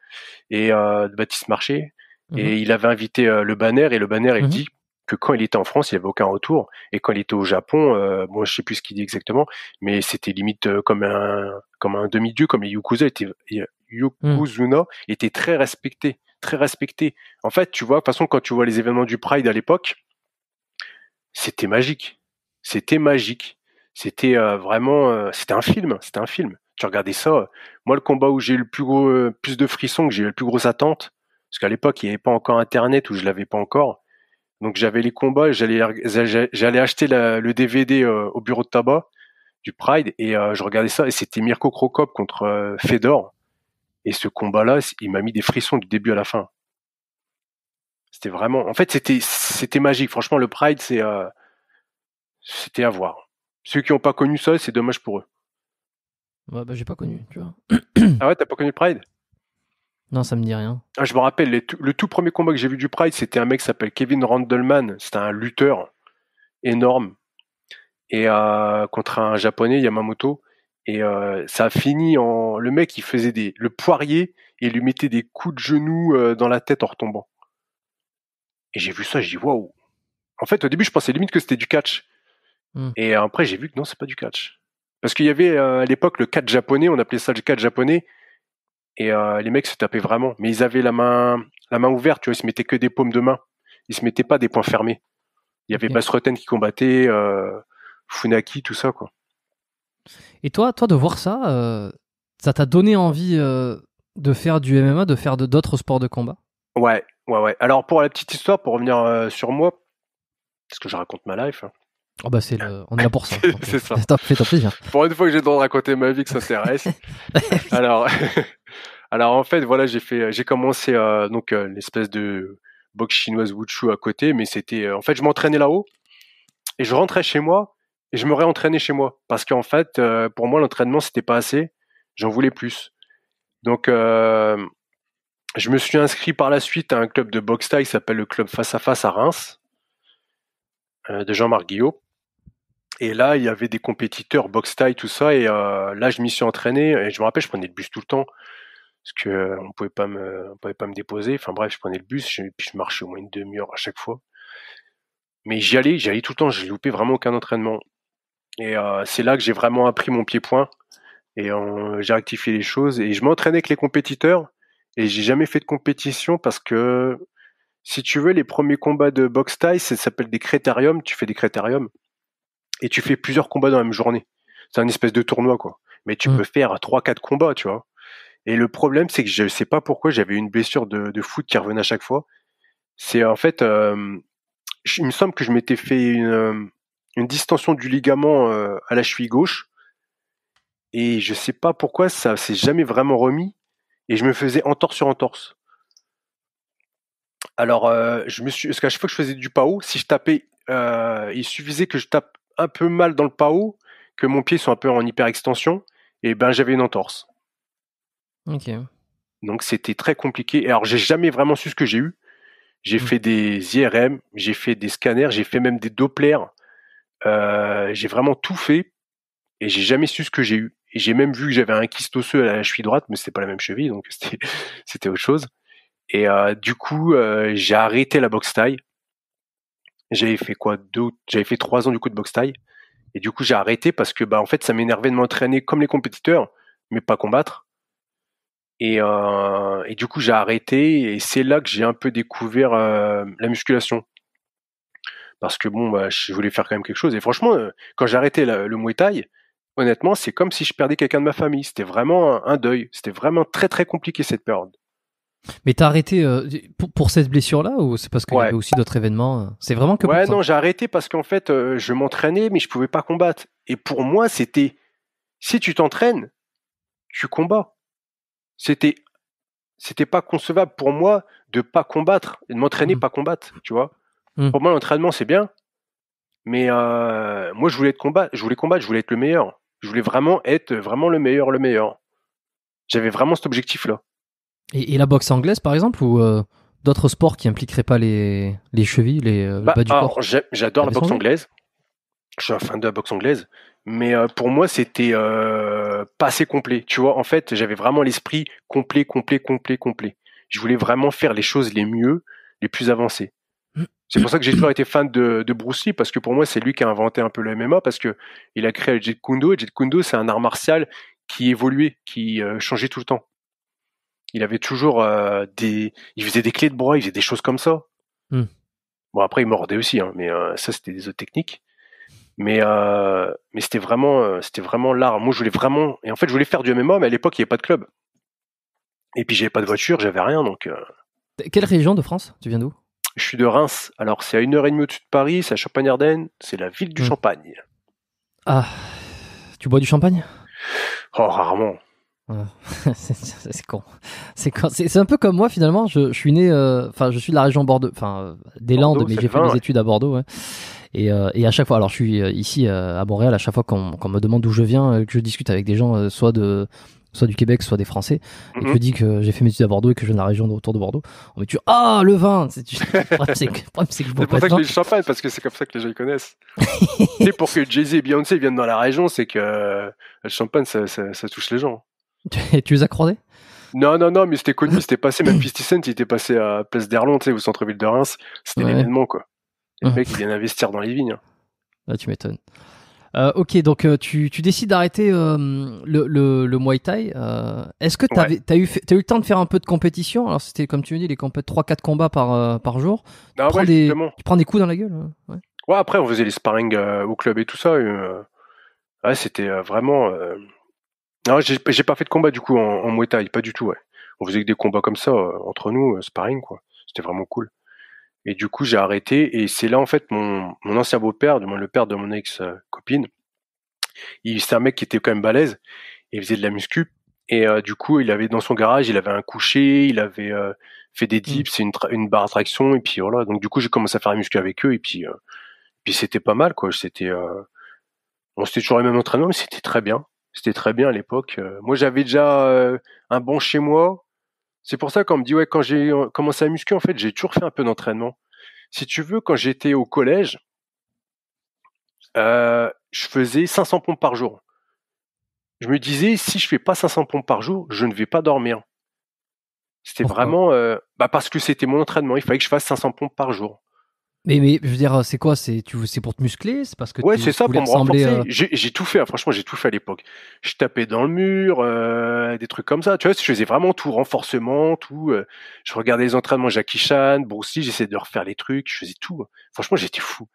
et euh, de Baptiste Marché, mmh et il avait invité le banner, et le banner, il mmh dit que quand il était en France, il n'y avait aucun retour, et quand il était au Japon, moi, bon, je sais plus ce qu'il dit exactement, mais c'était limite comme un comme un demi-dieu, comme les Yukuza étaient, Hm. Yokozuna était très respecté, très respecté. En fait, tu vois, de toute façon, quand tu vois les événements du Pride à l'époque, c'était magique. C'était magique. C'était euh, vraiment, euh, c'était un film, c'était un film. Tu regardais ça. Euh, moi, le combat où j'ai eu le plus de frissons, que j'ai eu le plus grosse attente, parce qu'à l'époque, il n'y avait pas encore Internet ou je l'avais pas encore. Donc j'avais les combats, j'allais acheter le DVD au bureau de tabac du Pride et je regardais ça et c'était Mirko Krokop contre Fedor. Et ce combat-là, il m'a mis des frissons du début à la fin. C'était vraiment, en fait, c'était magique. Franchement, le Pride, c'est euh, c'était à voir. Ceux qui n'ont pas connu ça, c'est dommage pour eux. Ouais, bah j'ai pas connu, ah ouais, t'as pas connu le Pride Non, ça me dit rien. Ah, je me rappelle, le tout premier combat que j'ai vu du Pride, c'était un mec qui s'appelle Kevin Randleman. C'était un lutteur énorme. Et euh, contre un japonais, Yamamoto. Et euh, ça a fini en le mec il faisait des le poirier et lui mettait des coups de genou euh, dans la tête en retombant. Et j'ai vu ça, j'ai dit waouh. En fait, au début, je pensais limite que c'était du catch. Mmh. Et après, j'ai vu que non, c'est pas du catch. Parce qu'il y avait euh, à l'époque le catch japonais, on appelait ça le catch japonais. Et les mecs se tapaient vraiment, mais ils avaient la main la main ouverte, tu vois, ils se mettaient que des paumes de main. Ils se mettaient pas des poings fermés. Il y avait okay. qui combattait Funaki tout ça quoi. Et toi, toi de voir ça, euh, ça t'a donné envie euh, de faire du MMA, de faire d'autres sports de combat Ouais, ouais, ouais. Alors pour la petite histoire, pour revenir euh, sur moi, parce que je raconte ma life. Hein. Oh bah c'est on est là pour ça. c'est ça. Stop, fais Pour une fois que j'ai le droit de raconter ma vie que ça s'intéresse. alors, alors en fait voilà j'ai fait j'ai commencé donc l'espèce de boxe chinoise wushu à côté mais c'était en fait je m'entraînais là-haut et je rentrais chez moi et je me réentraînais chez moi parce qu'en fait, euh, pour moi, l'entraînement c'était pas assez. J'en voulais plus. Donc, euh, je me suis inscrit par la suite à un club de boxe taille qui s'appelle le club face à face à Reims euh, de Jean-Marc Guillot. Et là, il y avait des compétiteurs boxe taille, tout ça. Et là, je m'y suis entraîné. Et je me rappelle, je prenais le bus tout le temps parce que on pouvait pas me, pouvait pas me déposer. Enfin bref, je prenais le bus, je, puis je marchais au moins une demi-heure à chaque fois. Mais j'y allais, j'y tout le temps, je loupé vraiment aucun entraînement. Et euh, c'est là que j'ai vraiment appris mon pied-point. Et euh, j'ai rectifié les choses. Et je m'entraînais avec les compétiteurs. Et j'ai jamais fait de compétition parce que, si tu veux, les premiers combats de boxe thaï, ça s'appelle des crétariums. Tu fais des crétariums. Et tu fais plusieurs combats dans la même journée. C'est un espèce de tournoi, quoi. Mais tu mm. peux faire 3 quatre combats, tu vois. Et le problème, c'est que je sais pas pourquoi j'avais une blessure de, foot qui revenait à chaque fois. C'est en fait, euh, il me semble que je m'étais fait une, une distension du ligament euh, à la cheville gauche. Et je ne sais pas pourquoi ça s'est jamais vraiment remis. Et je me faisais entorse sur entorse. Alors, euh, je me suis, parce qu'à chaque fois que je faisais du pao, si je tapais, euh, il suffisait que je tape un peu mal dans le pao, que mon pied soit un peu en hyperextension, et ben j'avais une entorse. Ok. Donc c'était très compliqué. Alors j'ai jamais vraiment su ce que j'ai eu. J'ai mmh. fait des IRM, j'ai fait des scanners, j'ai fait même des Doppler euh, j'ai vraiment tout fait et j'ai jamais su ce que j'ai eu. Et j'ai même vu que j'avais un kyste osseux à la cheville droite, mais c'était pas la même cheville, donc c'était autre chose. Et euh, du coup, euh, j'ai arrêté la boxe taille. J'avais fait quoi J'avais fait trois ans du coup de boxe taille. Et du coup, j'ai arrêté parce que bah en fait, ça m'énervait de m'entraîner comme les compétiteurs, mais pas combattre. Et, et du coup, j'ai arrêté. Et c'est là que j'ai un peu découvert la musculation parce que bon, bah, je voulais faire quand même quelque chose. Et franchement, euh, quand j'ai arrêté le Muay honnêtement, c'est comme si je perdais quelqu'un de ma famille. C'était vraiment un, deuil. C'était vraiment très très compliqué cette période. Mais t'as arrêté euh, pour, cette blessure-là ou c'est parce qu'il y avait aussi d'autres événements euh, C'est vraiment que. Ouais, non, j'ai arrêté parce qu'en fait, je m'entraînais, mais je pouvais pas combattre. Et pour moi, c'était si tu t'entraînes, tu combats. C'était c'était pas concevable pour moi de pas combattre, de m'entraîner, mmh. pas combattre, tu vois. Mm. Pour moi, l'entraînement, c'est bien. Mais euh, moi, je voulais être combattre, je voulais combattre, je voulais être le meilleur. Je voulais vraiment être vraiment le meilleur, le meilleur. J'avais vraiment cet objectif-là. Et, la boxe anglaise, par exemple, ou euh, d'autres sports qui impliqueraient pas les, les chevilles, les, euh, bah, bas du corps J'adore la boxe anglaise. Je suis un fan de la boxe anglaise. Mais pour moi, c'était pas assez complet. Tu vois, en fait, j'avais vraiment l'esprit complet, complet, complet, complet. Je voulais vraiment faire les choses les mieux, les plus avancées. C'est pour ça que j'ai toujours été fan de, de, Bruce parce que pour moi c'est lui qui a inventé un peu le MMA parce que il a créé le Jeet Kundo et Jeet Kundo c'est un art martial qui évoluait, qui euh, changeait tout le temps. Il avait toujours euh, des, il faisait des clés de bras, il faisait des choses comme ça. Hmm. Bon après il mordait aussi, hein, mais euh, ça c'était des autres techniques. Mais mais c'était vraiment c'était vraiment l'art. Moi je voulais vraiment et en fait je voulais faire du MMA mais à l'époque il n'y avait pas de club. Et puis j'avais pas de voiture, j'avais rien donc. Quelle région de France Tu viens d'où je suis de Reims. Alors, c'est à une heure et demie de Paris, c'est à Champagne-Ardenne, c'est la ville du hmm. champagne. Ah, tu bois du champagne Oh, rarement. c'est con. C'est un peu comme moi finalement. Je, suis né, euh, enfin, je suis de la région Bordeaux, enfin, euh, des Landes, mais j'ai fait mes études à Bordeaux. Euh, et, à chaque fois, alors je suis ici à Montréal, à chaque fois qu'on me demande d'où je viens, que je discute avec des gens, soit de soit du Québec, soit des Français, et je mhm. dis que j'ai fait mes études à Bordeaux et que je viens de la région autour de Bordeaux, on me dit Ah, le vin C'est pour ça que je le champagne, parce que c'est comme ça que les gens y connaissent. et pour que Jay-Z et Beyoncé viennent dans la région, c'est que euh, le champagne, ça, ça, touche les gens. et tu les as croisés non, non, non, mais c'était connu, c'était passé, même 50 il était passé à Place d'Erlon, tu au centre-ville de Reims. C'était l'événement, quoi. Les mecs, ils viennent investir dans les vignes. Là, hein. Ah, tu m'étonnes. Euh, ok, donc euh, tu, tu décides d'arrêter euh, le, le, le, Muay Thai. Est-ce que tu as, eu, eu le temps de faire un peu de compétition Alors, c'était comme tu me dis, les 3-4 combats par, par jour. tu, prends des, coups dans la gueule ouais. après, on faisait les sparring au club et tout ça. Ouais, c'était vraiment. Non, j'ai pas fait de combat du coup en, Muay Thai, pas du tout. On faisait des combats comme ça, entre nous, sparring, quoi. C'était vraiment cool. Et du coup, j'ai arrêté. Et c'est là, en fait, mon, mon ancien beau-père, du moins le père de mon ex-copine, il c'est un mec qui était quand même balèze. Il faisait de la muscu. Et euh, du coup, il avait dans son garage, il avait un coucher, il avait euh, fait des mmh. dips, une, une barre à traction. Et puis voilà. Donc du coup, j'ai commencé à faire la muscu avec eux. Et puis, euh, puis c'était pas mal, quoi. C'était, euh, on s'était toujours les mêmes entraîneurs, mais c'était très bien. C'était très bien à l'époque. moi, j'avais déjà un bon chez moi c'est pour ça qu'on me dit, ouais, quand j'ai euh, commencé à muscler en fait, j'ai toujours fait un peu d'entraînement. Si tu veux, quand j'étais au collège, euh, je faisais 500 pompes par jour. Je me disais, si je fais pas 500 pompes par jour, je ne vais pas dormir. C'était vraiment euh, bah, parce que c'était mon entraînement. Il fallait que je fasse 500 pompes par jour. Mais, mais je veux dire, c'est quoi C'est pour te muscler C'est parce que ouais, c'est ça pour renforcer. J'ai tout fait. Hein, franchement, j'ai tout fait à l'époque. Je tapais dans le mur, euh, des trucs comme ça. Tu vois, je faisais vraiment tout renforcement, tout. Euh. je regardais les entraînements Jackie Chan, Bruce Lee. J'essayais de refaire les trucs. Je faisais tout. Hein. Franchement, j'étais fou.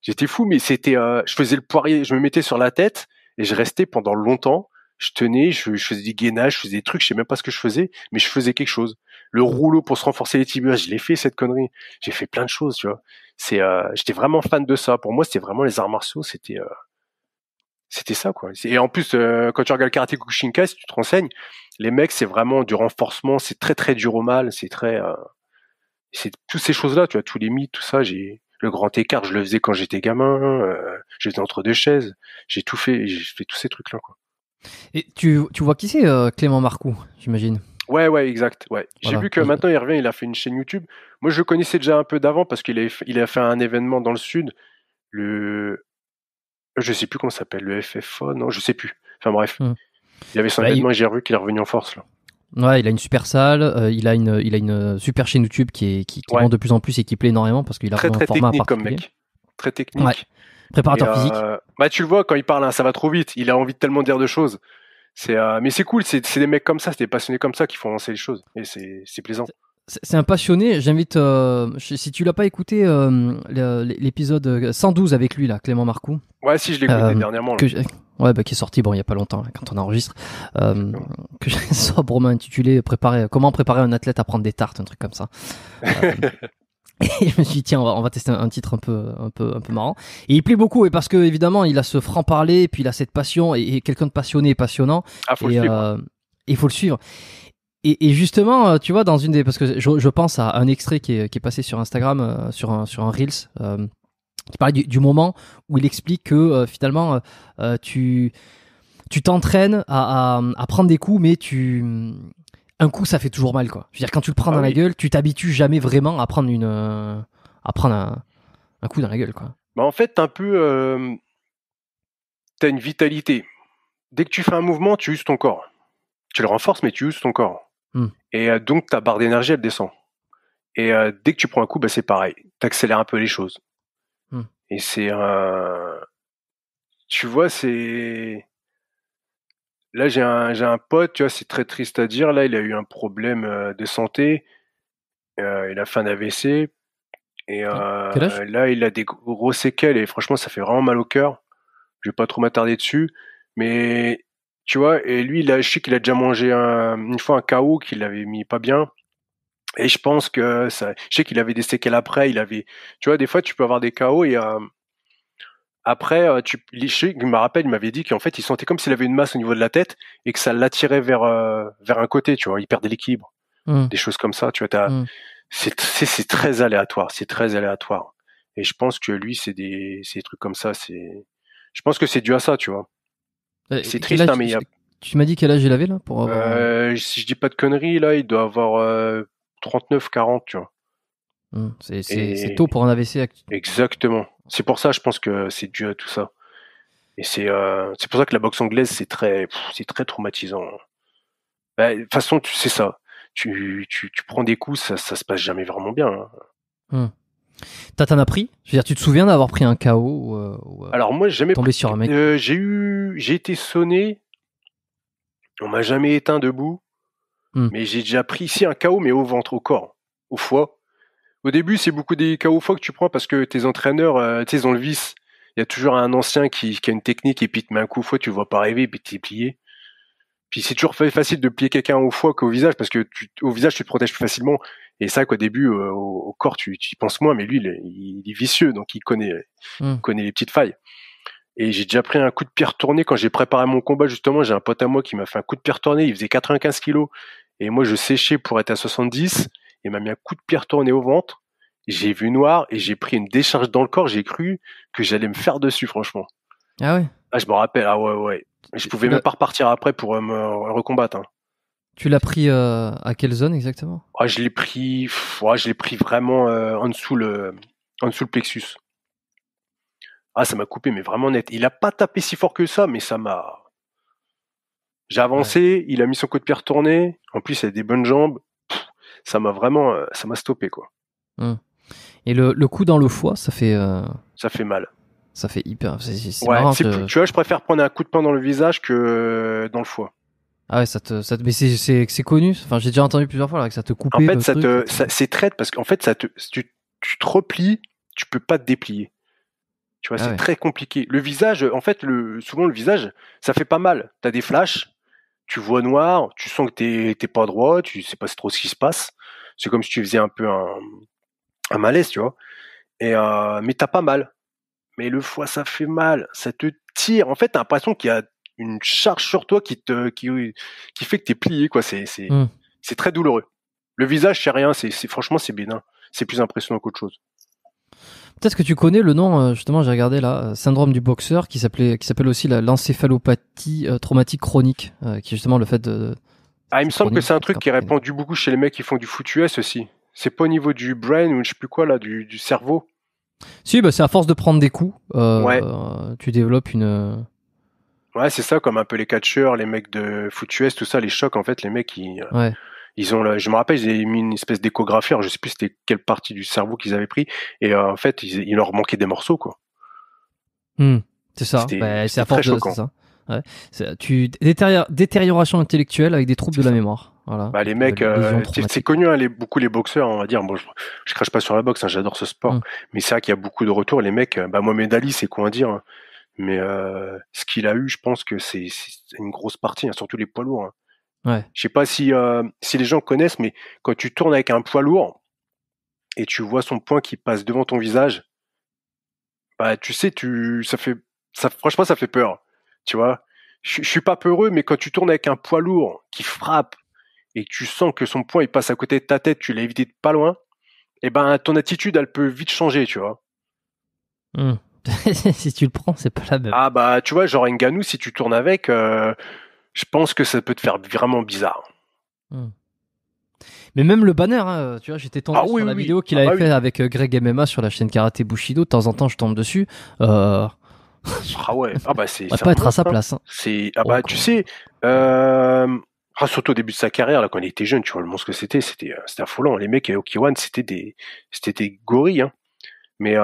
J'étais fou, mais c'était. Euh, je faisais le poirier. Je me mettais sur la tête et je restais pendant longtemps je tenais, je, faisais des gainages, je faisais des trucs, je sais même pas ce que je faisais, mais je faisais quelque chose. Le mmh. rouleau pour se renforcer les tibias, je l'ai fait cette connerie. J'ai fait plein de choses, tu vois. C'est, euh, j'étais vraiment fan de ça. Pour moi, c'était vraiment les arts martiaux, c'était, euh, c'était ça quoi. Et en plus, euh, quand tu regardes le karaté si tu te renseignes, les mecs, c'est vraiment du renforcement, c'est très très dur au mal, c'est très, c'est toutes ces choses là, tu vois, tous les mythes, tout ça, j'ai le grand écart, je le faisais quand j'étais gamin, j'étais entre deux chaises, j'ai tout fait, j'ai fait tous ces trucs là quoi. Et tu, tu vois qui c'est euh, Clément Marcoux, j'imagine Ouais, ouais, exact. Ouais. J'ai vu que maintenant il revient, il a fait une chaîne YouTube. Moi, je le connaissais déjà un peu d'avant parce qu'il il a fait un événement dans le sud, le. Je sais plus comment ça s'appelle, le FFO, non, je sais plus. Enfin bref. il hmm. Il avait son bah, événement et j'ai revu qu'il est revenu en force. Là. Ouais, il a une super salle, euh, il, a une, il a une super chaîne YouTube qui, est, qui, de plus en plus et qui plaît énormément parce qu'il a très, un très format technique comme mec. Très technique. Préparateur euh, physique. Bah, tu le vois quand il parle, hein, ça va trop vite. Il a envie de tellement dire de choses. C'est, euh, mais c'est cool, c'est, des mecs comme ça, c'est des passionnés comme ça qui font avancer les choses. Et c'est plaisant. C'est un passionné. J'invite, euh, si tu l'as pas écouté, l'épisode 112 avec lui, là, Clément Marcou. Ouais, si, je l'ai écouté dernièrement. ouais, bah, qui est sorti, bon, il y a pas longtemps, quand on enregistre. que j'ai sobrement intitulé préparer, Comment préparer un athlète à prendre des tartes, un truc comme ça. Et je me suis dit, tiens, on va, on va tester un, titre un peu, un, peu, un peu marrant. Et il plaît beaucoup, et parce que, évidemment, il a ce franc-parler, puis il a cette passion, et, quelqu'un de passionné est passionnant. Ah, faut et, il euh, faut le suivre. Et, et, justement, euh, tu vois, dans une des. Parce que je, je pense à un extrait qui est, qui est passé sur Instagram, euh, sur, un, sur un Reels, qui parlait du, du, moment où il explique que finalement, tu tu t'entraînes à, à, à, prendre des coups, mais tu un coup, ça fait toujours mal, quoi. Je veux dire, quand tu le prends dans ah la gueule, tu t'habitues jamais vraiment à prendre une, euh, à prendre un, coup dans la gueule, quoi. Bah en fait, un peu, euh, t'as une vitalité. Dès que tu fais un mouvement, tu uses ton corps. Tu le renforces, mais tu uses ton corps. Hmm. Et euh, donc ta barre d'énergie, elle descend. Et dès que tu prends un coup, bah, c'est pareil. T'accélères un peu les choses. Hmm. Et c'est, tu vois, c'est Là, j'ai un, j'ai un pote, tu vois, c'est très triste à dire. Là, il a eu un problème euh, de santé. Euh, il a faim d'AVC, Et ah, euh, là, il a des gros séquelles. Et franchement, ça fait vraiment mal au cœur. Je vais pas trop m'attarder dessus. Mais tu vois, et lui, il je sais qu'il a déjà mangé une fois un KO qu'il l'avait mis pas bien. Et je pense que ça, je sais qu'il avait des séquelles après. Il avait, tu vois, des fois, tu peux avoir des KO et. Après, euh, tu, il me rappelle, il m'avait dit qu'en fait, il sentait comme s'il avait une masse au niveau de la tête et que ça l'attirait vers euh, vers un côté, tu vois, il perdait l'équilibre, hmm. des choses comme ça, tu vois. Hmm. C'est très aléatoire, c'est très aléatoire. Et je pense que lui, c'est des, des trucs comme ça. C'est, je pense que c'est dû à ça, tu vois. Euh, c'est triste, hein, mais il a... Tu m'as dit quel âge il avait là pour avoir... euh, Si je dis pas de conneries, là, il doit avoir 39, 40, tu vois. Mmh. C'est tôt pour un AVC. Exactement. C'est pour ça, je pense que c'est dû à tout ça. Et c'est euh, pour ça que la boxe anglaise, c'est très, c'est très traumatisant. Bah, de toute façon, tu sais ça. Tu, tu, tu, prends des coups, ça, ça se passe jamais vraiment bien. tu' en hein. mmh. t'en as pris tu te souviens d'avoir pris un KO ou, euh, euh, Alors moi, jamais tombé sur un mec. Euh, j'ai eu, été sonné. On m'a jamais éteint debout, mmh. mais j'ai déjà pris ici un KO, mais au ventre, au corps, au foie. Au début, c'est beaucoup des KO foie que tu prends parce que tes entraîneurs, euh, tu sais, ils ont le vice. Il y a toujours un ancien qui, a une technique et puis te met un coup au foie, tu le vois pas arriver et puis es plié. Puis c'est toujours facile de plier quelqu'un au foie qu'au visage parce que tu, au visage, tu te protèges plus facilement. Et ça, qu'au début, euh, au, corps, tu, y penses moins, mais lui, il, est vicieux, donc il connaît, mmh. connaît les petites failles. Et j'ai déjà pris un coup de pierre tourné quand j'ai préparé mon combat, justement. J'ai un pote à moi qui m'a fait un coup de pierre tourné. Il faisait 95 kilos. Et moi, je séchais pour être à 70. Il m'a mis un coup de pierre tourné au ventre. J'ai vu noir et j'ai pris une décharge dans le corps. J'ai cru que j'allais me faire dessus, franchement. Ah ouais Ah, je me rappelle. Ah ouais, ouais. Je pouvais même pas repartir après pour euh, me recombattre. Hein. Tu l'as pris euh, à quelle zone exactement ah, Je l'ai pris, pris vraiment euh, en, dessous le, en dessous plexus. Ah, ça m'a coupé, mais vraiment net. Il a pas tapé si fort que ça, mais ça m'a. J'ai avancé, il a mis son coup de pierre tourné. En plus, il a des bonnes jambes ça m'a vraiment, euh, ça m'a stoppé quoi. Hum. Et le, coup dans le foie, ça fait. Euh, ça fait mal. Ça fait hyper. tu vois, je préfère prendre un coup de pain dans le visage que euh, dans le foie. Ah ouais, ça te, ça te mais c'est, c'est, connu. Enfin, j'ai déjà entendu plusieurs fois là, que ça te coupe. En fait, ça c'est traite parce qu'en fait, ça te, tu, tu te replies, tu peux pas te déplier. Tu vois, ah c'est très compliqué. Le visage, en fait, le, souvent le visage, ça fait pas mal. T'as des flashs, tu vois noir, tu sens que t'es, pas droit, tu sais pas trop ce qui se passe. C'est comme si tu faisais un peu un, malaise, tu vois. Et euh, mais t'as pas mal. Mais le foie, ça fait mal, ça te tire. En fait, t'as l'impression qu'il y a une charge sur toi qui te qui, fait que t'es plié, quoi. C'est c'est, mmh. très douloureux. Le visage, c'est rien. c'est franchement, c'est bénin. C'est plus impressionnant qu'autre chose. Peut-être que tu connais le nom, euh, justement, j'ai regardé là, euh, syndrome du boxeur, qui s'appelait, qui s'appelle aussi l'encéphalopathie euh, traumatique chronique, qui justement le fait de. Ah, il me semble que c'est un truc qui est répandu beaucoup chez les mecs qui font du foot US aussi. C'est pas au niveau du brain ou je sais plus quoi là, du, cerveau. Si, bah, c'est à force de prendre des coups, tu développes une. Ouais, c'est ça, comme un peu les catcheurs, les mecs de foot US, tout ça, les chocs en fait, les mecs qui. Ouais ils ont, je me rappelle, ils avaient mis une espèce d'échographie, je sais plus c'était quelle partie du cerveau qu'ils avaient pris, et euh, en fait, il, leur manquait des morceaux, quoi. Hmm, c'est ça. Bah, c'est à force de ça. Ouais. Tu détérioration intellectuelle avec des troubles de la mémoire. Voilà. Bah, les mecs, euh, c'est connu, hein, les, beaucoup les boxeurs, on va dire. Bon, je, je crache pas sur la boxe, hein, j'adore ce sport, hmm. mais c'est vrai qu'il y a beaucoup de retours. Les mecs, bah, Mohamed Ali, c'est quoi à dire hein, Mais euh, ce qu'il a eu, je pense que c'est une grosse partie, hein, surtout les poids lourds. Ouais. Je sais pas si, euh, si les gens connaissent, mais quand tu tournes avec un poids lourd et tu vois son poing qui passe devant ton visage, bah tu sais, tu ça fait ça franchement ça fait peur, tu vois. Je, ne suis pas peureux, mais quand tu tournes avec un poids lourd qui frappe et que tu sens que son poing il passe à côté de ta tête, tu l'as évité de pas loin, et eh ben ton attitude elle peut vite changer, tu vois. Mmh. si tu le prends, c'est pas la même. Ah bah tu vois, genre Nganou, si tu tournes avec, euh, je pense que ça peut te faire vraiment bizarre. Hmm. Mais même le banner, hein, tu vois, j'étais tombé ah sur la vidéo qu'il ah avait bah fait avec euh, Greg MMA sur la chaîne Karate Bushido. De temps en temps, je tombe dessus. Euh, ah ouais, ah bah c'est. va pas être à sa hein. place. Hein. C'est ah bah oh, tu sais, euh, ah, surtout au début de sa carrière là quand il était jeune, tu vois le monstre que c'était, c'était affolant. Les mecs à Okiwan, c'était des, c'était des gorilles. Mais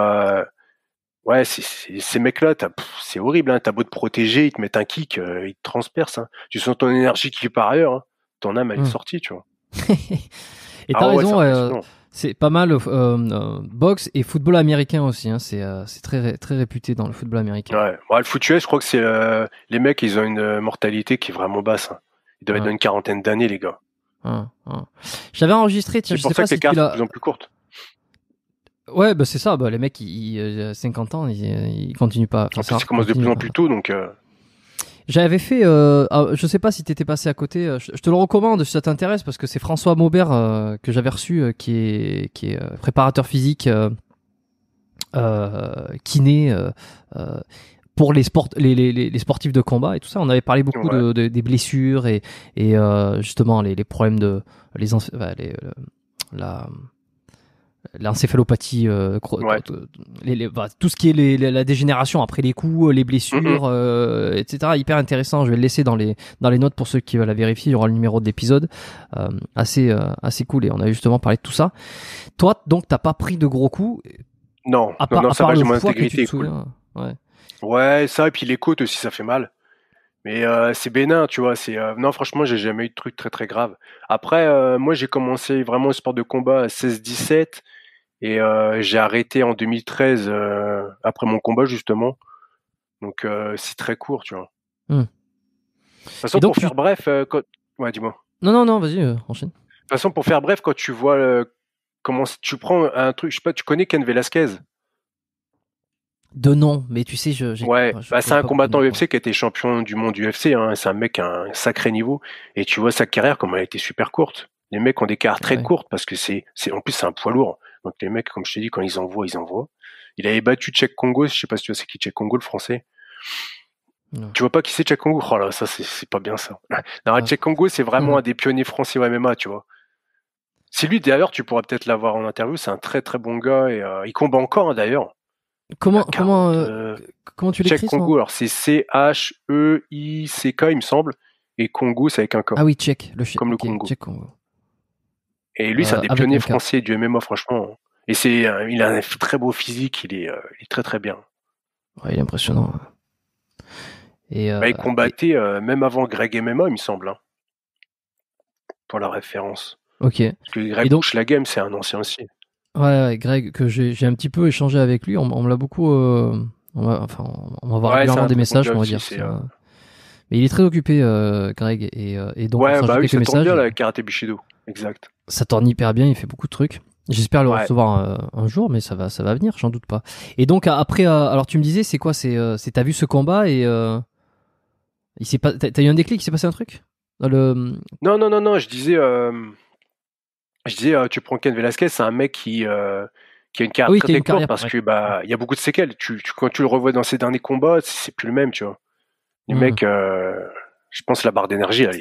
Ouais, ces mecs-là, c'est horrible. Hein. T'as beau te protéger, ils te mettent un kick, euh, ils te transpercent. Hein. Tu sens ton énergie qui par ailleurs. Hein. Ton âme, elle est hmm. sortie, tu vois. et ah t'as raison, euh, c'est pas mal. Euh, boxe et football américain aussi. Hein. c'est très, très réputé dans le football américain. Ouais, le foot je crois que c'est. les mecs, ils ont une mortalité qui est vraiment basse. Ils doivent être dans une quarantaine d'années, les gars. J'avais enregistré. C'est pour ça que cartes sont plus en plus courtes. Ouais, bah c'est ça. Bah, les mecs, ils, ils, 50 euh, ans, ils, ils continuent pas. en ça commence de plus en plus tôt, donc. Euh. J'avais fait, euh, ah, je sais pas si t'étais passé à côté, euh, je, te le recommande si ça t'intéresse parce que c'est François Maubert que j'avais reçu qui est, qui est préparateur physique, kiné pour les, sport, les, les, les, sportifs de combat et tout ça. On avait parlé beaucoup de, de, des blessures et, et justement les, les problèmes de. Les, bah, les la, l'encéphalopathie, euh, euh, bah, tout ce qui est la dégénération après les coups, euh, les blessures, mhm. etc. Hyper intéressant. Je vais le laisser dans les, dans les notes pour ceux qui veulent la vérifier. Il y aura le numéro de l'épisode. assez, assez cool. Et on a justement parlé de tout ça. Toi, donc, t'as pas pris de gros coups. Non, à part, non, ça va, mon intégrité. Cool. Ouais. ouais, ça. Et puis les côtes aussi, ça fait mal. Mais c'est bénin, tu vois. C'est non, franchement, j'ai jamais eu de truc très très grave. Après, moi, j'ai commencé vraiment le sport de combat à 16-17. Et euh, j'ai arrêté en 2013 euh, après mon combat justement. Donc euh, c'est très court, tu vois. Hmm. De toute façon, pour faire bref, ouais, dis-moi. Non, non, non, vas-y, enchaîne. De toute façon, pour faire bref, quand tu vois comment tu prends un truc, je sais pas, tu connais Ken Velasquez de nom, mais tu sais, je. Ouais, bah, c'est un combattant UFC qui a été champion du monde UFC. Hein, c'est un mec à un sacré niveau. Et tu vois sa carrière, comme elle a été super courte. Les mecs ont des carrières très courtes parce que c'est, c'est en plus, c'est un poids lourd. Donc les mecs, comme je t'ai dit, quand ils envoient, ils envoient. Il avait battu Tchèque Congo, je sais pas si tu vois c'est qui Tchèque Congo, le français. Tu Tu vois pas qui c'est Tchèque Congo Oh là, ça c'est pas bien ça. Non, Tchèque Congo, c'est vraiment un des pionniers français au MMA, tu vois. C'est lui d'ailleurs, tu pourras peut-être l'avoir en interview, c'est un très très bon gars et euh, il combat encore hein, d'ailleurs. Comment, comment, euh, euh, comment tu l'écris Tchèque Congo, alors c'est C-H-E-I-C-K, il me semble, et Congo, c'est avec un K. Ah oui, Tchèque, le Comme le Congo. Et lui, c'est un euh, des pionniers français du MMA, franchement. Et c'est, euh, il a un très beau physique, euh, il est, très très bien. Ouais, il est impressionnant. Et, bah, il combattait même avant Greg MMA, il me semble. Hein. pour la référence. Ok. Greg et donc... la game, c'est un ancien aussi. Ouais, Greg, que j'ai un petit peu échangé avec lui, on, me l'a beaucoup. Euh, on va voir des messages, on va dire. Mais il est très occupé, Greg, et, et donc. Ouais, bah oui, ça tombe bien, la karaté Bushido exact. Ça tourne hyper bien, il fait beaucoup de trucs. J'espère le recevoir euh, un, jour, mais ça va, ça va venir, j'en doute pas. Et donc après, euh, alors tu me disais, c'est quoi C'est, euh, t'as vu ce combat et il s'est pas, t'as eu un déclic, il s'est passé un truc Dans le... Non, non, non, non. Je disais, je disais, tu prends Ken Velasquez, c'est un mec qui qui a une carrière oui, très, une parce qu'il que bah il y a beaucoup de séquelles. Tu, quand tu le revois dans ses derniers combats, c'est plus le même, tu vois. Le hmm. mec, je pense la barre d'énergie, elle,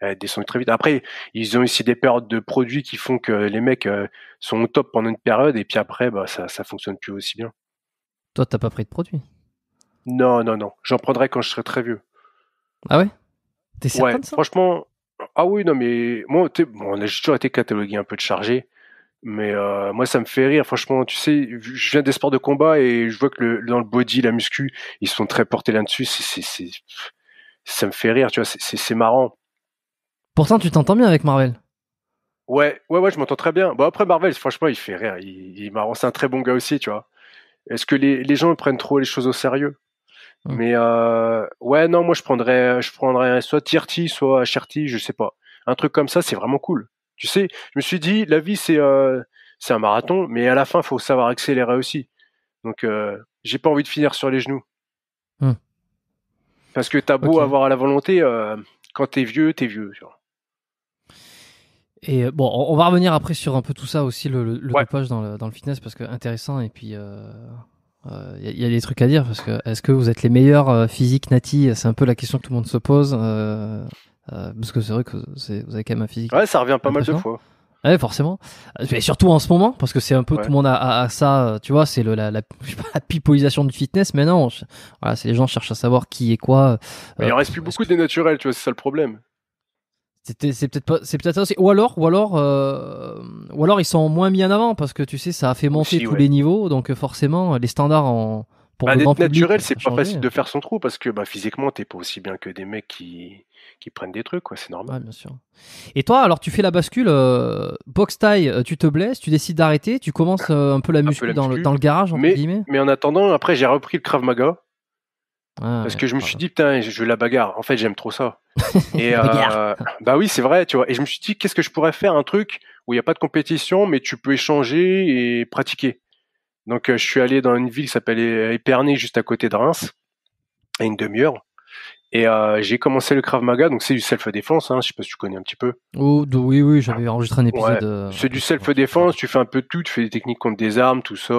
elle descend très vite. Après, ils ont aussi des périodes de produits qui font que les mecs euh, sont au top pendant une période et puis après, bah, ça ça fonctionne plus aussi bien. Toi, t'as pas pris de produits Non, non, non. J'en prendrai quand je serai très vieux. Ah ouais T'es certain de ça Franchement, ah oui, non, mais moi, bon, a toujours été catalogué un peu de chargé. Mais euh, moi, ça me fait rire. Franchement, tu sais, je viens des sports de combat et je vois que le, dans le body, la muscu, ils sont très portés là-dessus. Ça me fait rire, tu vois, c'est marrant. Pourtant, tu t'entends bien avec Marvel. Ouais, ouais, ouais, je m'entends très bien. Bon, après, Marvel, franchement, il fait rire. Il, m'a un très bon gars aussi, tu vois. Est-ce que les, gens prennent trop les choses au sérieux Mais euh, ouais, non, moi, je prendrais, je prendrais soit Tirti, soit Cherty, je sais pas. Un truc comme ça, c'est vraiment cool. Tu sais, je me suis dit, la vie, c'est euh, c'est un marathon, mais à la fin, il faut savoir accélérer aussi. Donc, euh, j'ai pas envie de finir sur les genoux. Hmm. Parce que t'as beau avoir la volonté, quand t'es vieux, t'es vieux. Tu vois. Et euh, bon, on, va revenir après sur un peu tout ça aussi, le, le, dans le, dans le, fitness, parce que intéressant. Et puis, il euh, euh, y, y, a des trucs à dire parce que est-ce que vous êtes les meilleurs euh, physiques nati C'est un peu la question que tout le monde se pose euh, parce que c'est vrai que vous avez quand même un physique. Ouais, ça revient pas mal de fois. Ouais, forcément. Et surtout en ce moment, parce que c'est un peu tout le monde a, ça, tu vois, c'est la, la, la pipolisation du fitness, mais non, voilà, c'est les gens cherchent à savoir qui est quoi. Mais il en reste plus beaucoup que... des naturels, tu vois, c'est ça le problème c'est peut-être pas c'est peut-être ça ou alors ou alors euh, ou alors ils sont moins mis en avant parce que tu sais ça a fait monter tous les niveaux donc euh, forcément euh, les standards en pour bah, le grand naturel c'est pas facile hein. de faire son trou parce que bah, physiquement t'es pas aussi bien que des mecs qui qui prennent des trucs quoi c'est normal ouais, bien sûr et toi alors tu fais la bascule euh, box taille tu te blesses tu décides d'arrêter tu commences un peu la muscu, dans, le, dans, le, garage entre mais, mais en attendant après j'ai repris le krav maga ah, parce que je me suis dit putain, je, la bagarre. En fait, j'aime trop ça. et euh, bah oui, c'est vrai, tu vois. Et je me suis dit qu'est-ce que je pourrais faire un truc où il n'y a pas de compétition, mais tu peux échanger et pratiquer. Donc euh, je suis allé dans une ville qui s'appelle Épernay, juste à côté de Reims, à une demi-heure. Et euh, j'ai commencé le Krav Maga, donc c'est du self-défense, hein, je sais pas si tu connais un petit peu. Oh, oui, oui, j'avais enregistré un épisode. C'est du self-défense, tu fais un peu de tout, tu fais des techniques contre des armes, tout ça,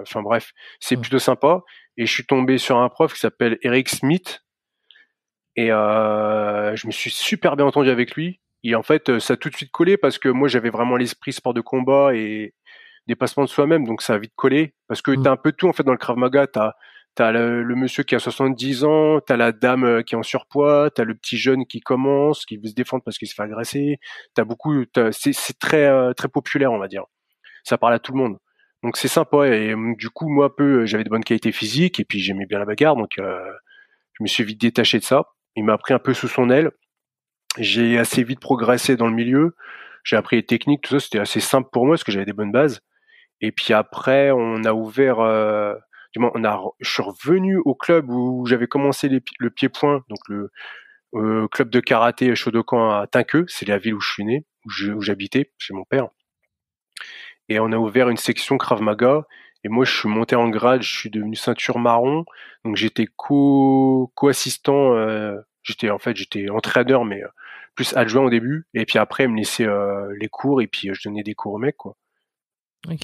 enfin bref, c'est plutôt sympa. Et je suis tombé sur un prof qui s'appelle Eric Smith. Et euh, je me suis super bien entendu avec lui. Et en fait, euh, ça a tout de suite collé parce que moi, j'avais vraiment l'esprit sport de combat et dépassement de soi-même. Donc, ça a vite collé parce que mm. t'as un peu tout, en fait, dans le Krav Maga. T'as le, monsieur qui a 70 ans, t'as la dame euh, qui est en surpoids, t'as le petit jeune qui commence, qui veut se défendre parce qu'il se fait agresser. T'as beaucoup, c'est, c'est très euh, très populaire, on va dire. Ça parle à tout le monde. Donc c'est sympa et euh, du coup moi peu euh, j'avais de bonnes qualités physiques et puis j'aimais bien la bagarre donc euh, je me suis vite détaché de ça. Il m'a pris un peu sous son aile. J'ai assez vite progressé dans le milieu. J'ai appris les techniques, tout ça c'était assez simple pour moi parce que j'avais des bonnes bases. Et puis après on a ouvert, du moins on a, je suis revenu au club où j'avais commencé le pied-point donc le club de karaté Shodokan à Tinqueux, c'est la ville où je suis né, où j'habitais chez mon père et on a ouvert une section Krav Maga. Et moi, je suis monté en grade, je suis devenu ceinture marron. Donc j'étais co co-assistant. Euh, j'étais en fait j'étais entraîneur, mais euh, plus adjoint au début. Et puis après, ils me laissaient euh, les cours et puis euh, je donnais des cours aux mecs quoi.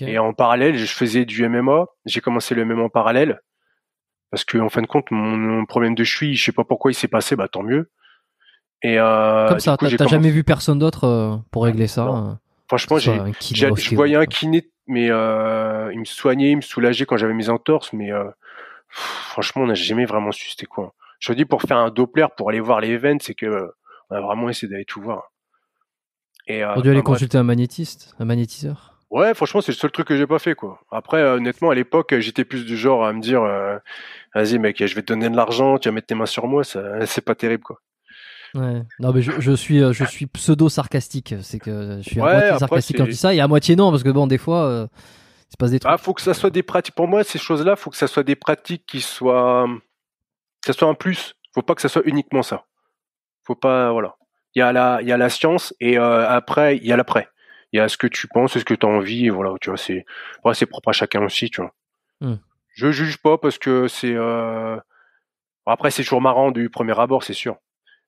Et en parallèle, je faisais du MMA. J'ai commencé le MMA en parallèle parce que en fin de compte, mon, problème de cheville, je sais pas pourquoi il s'est passé, bah tant mieux. Et comme ça, t'as jamais vu personne d'autre pour régler ça. Franchement, j'ai, je voyais un kiné, mais euh, il me soignait, il me soulageait quand j'avais mes entorses, mais euh, franchement, on n'a jamais vraiment su c'était quoi. Je te dis, pour faire un Doppler, pour aller voir les events, c'est que on a vraiment essayé d'aller tout voir. Et, euh, on dû aller consulter un magnétiste, un magnétiseur. Ouais, franchement, c'est le seul truc que j'ai pas fait, quoi. Après, honnêtement, à l'époque, j'étais plus du genre à me dire, vas-y, mec, je vais te donner de l'argent, tu vas mettre tes mains sur moi, c'est pas terrible, quoi. Non, mais je, suis, je suis euh, pseudo sarcastique. C'est que je suis à moitié sarcastique quand je dis ça et à moitié non, parce que bon, des fois, euh, il se passe des ah, trucs. faut que ça soit des pratiques. Pour moi, ces choses-là, faut que ça soit des pratiques qui soient, un ça soit un plus. Faut pas que ça soit uniquement ça. Faut pas, voilà. Il y a la, il y a la science et euh, après, il y a l'après. Il y a ce que tu penses, ce que tu as envie, voilà. Tu vois, c'est, c'est propre à chacun aussi, tu vois. Hmm. Je juge pas parce que c'est. Euh, après, c'est toujours marrant du premier abord, c'est sûr.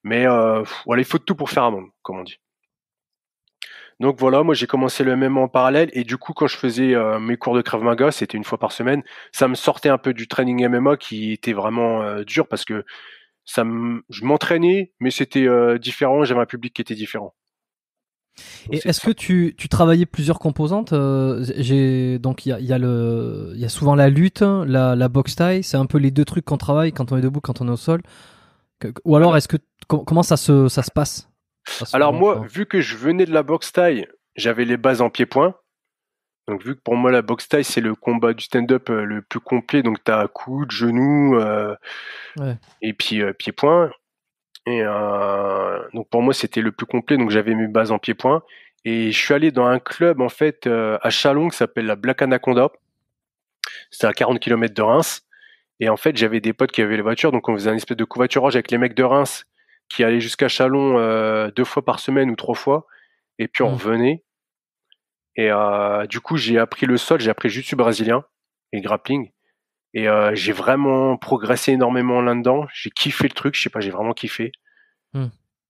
Mais euh, voilà, il faut de tout pour faire un monde, comme on dit. Donc voilà, moi j'ai commencé le MMA en parallèle et du coup quand je faisais euh, mes cours de Krav Maga, c'était une fois par semaine, ça me sortait un peu du training MMA qui était vraiment euh, dur parce que ça je m'entraînais mais c'était différent, j'avais un public qui était différent. et est-ce que tu, tu, travaillais plusieurs composantes J'ai donc il y a, le, y a souvent la lutte, la, la boxe taille, c'est un peu les deux trucs qu'on travaille quand on est debout, quand on est au sol. Ou alors, est-ce que comment ça se, ça se passe Alors moi, vu que je venais de la boxe taille, j'avais les bases en pied-point. Donc vu que pour moi la boxe taille c'est le combat du stand-up euh, le plus complet, donc t'as coude, genou euh, et puis euh, pied-point. Et euh, donc pour moi c'était le plus complet, donc j'avais mes bases en pied-point. Et je suis allé dans un club en fait à Chalon qui s'appelle la Black Anaconda. C'est à 40 km de Reims. Et en fait, j'avais des potes qui avaient les voitures, donc on faisait un espèce de covoiturage avec les mecs de Reims qui allaient jusqu'à Chalon euh, deux fois par semaine ou trois fois, et puis on mmh. revenait. Et euh, du coup, j'ai appris le sol, j'ai appris le du brésilien et grappling. Et euh, j'ai vraiment progressé énormément là-dedans. J'ai kiffé le truc, je sais pas, j'ai vraiment kiffé. Mmh.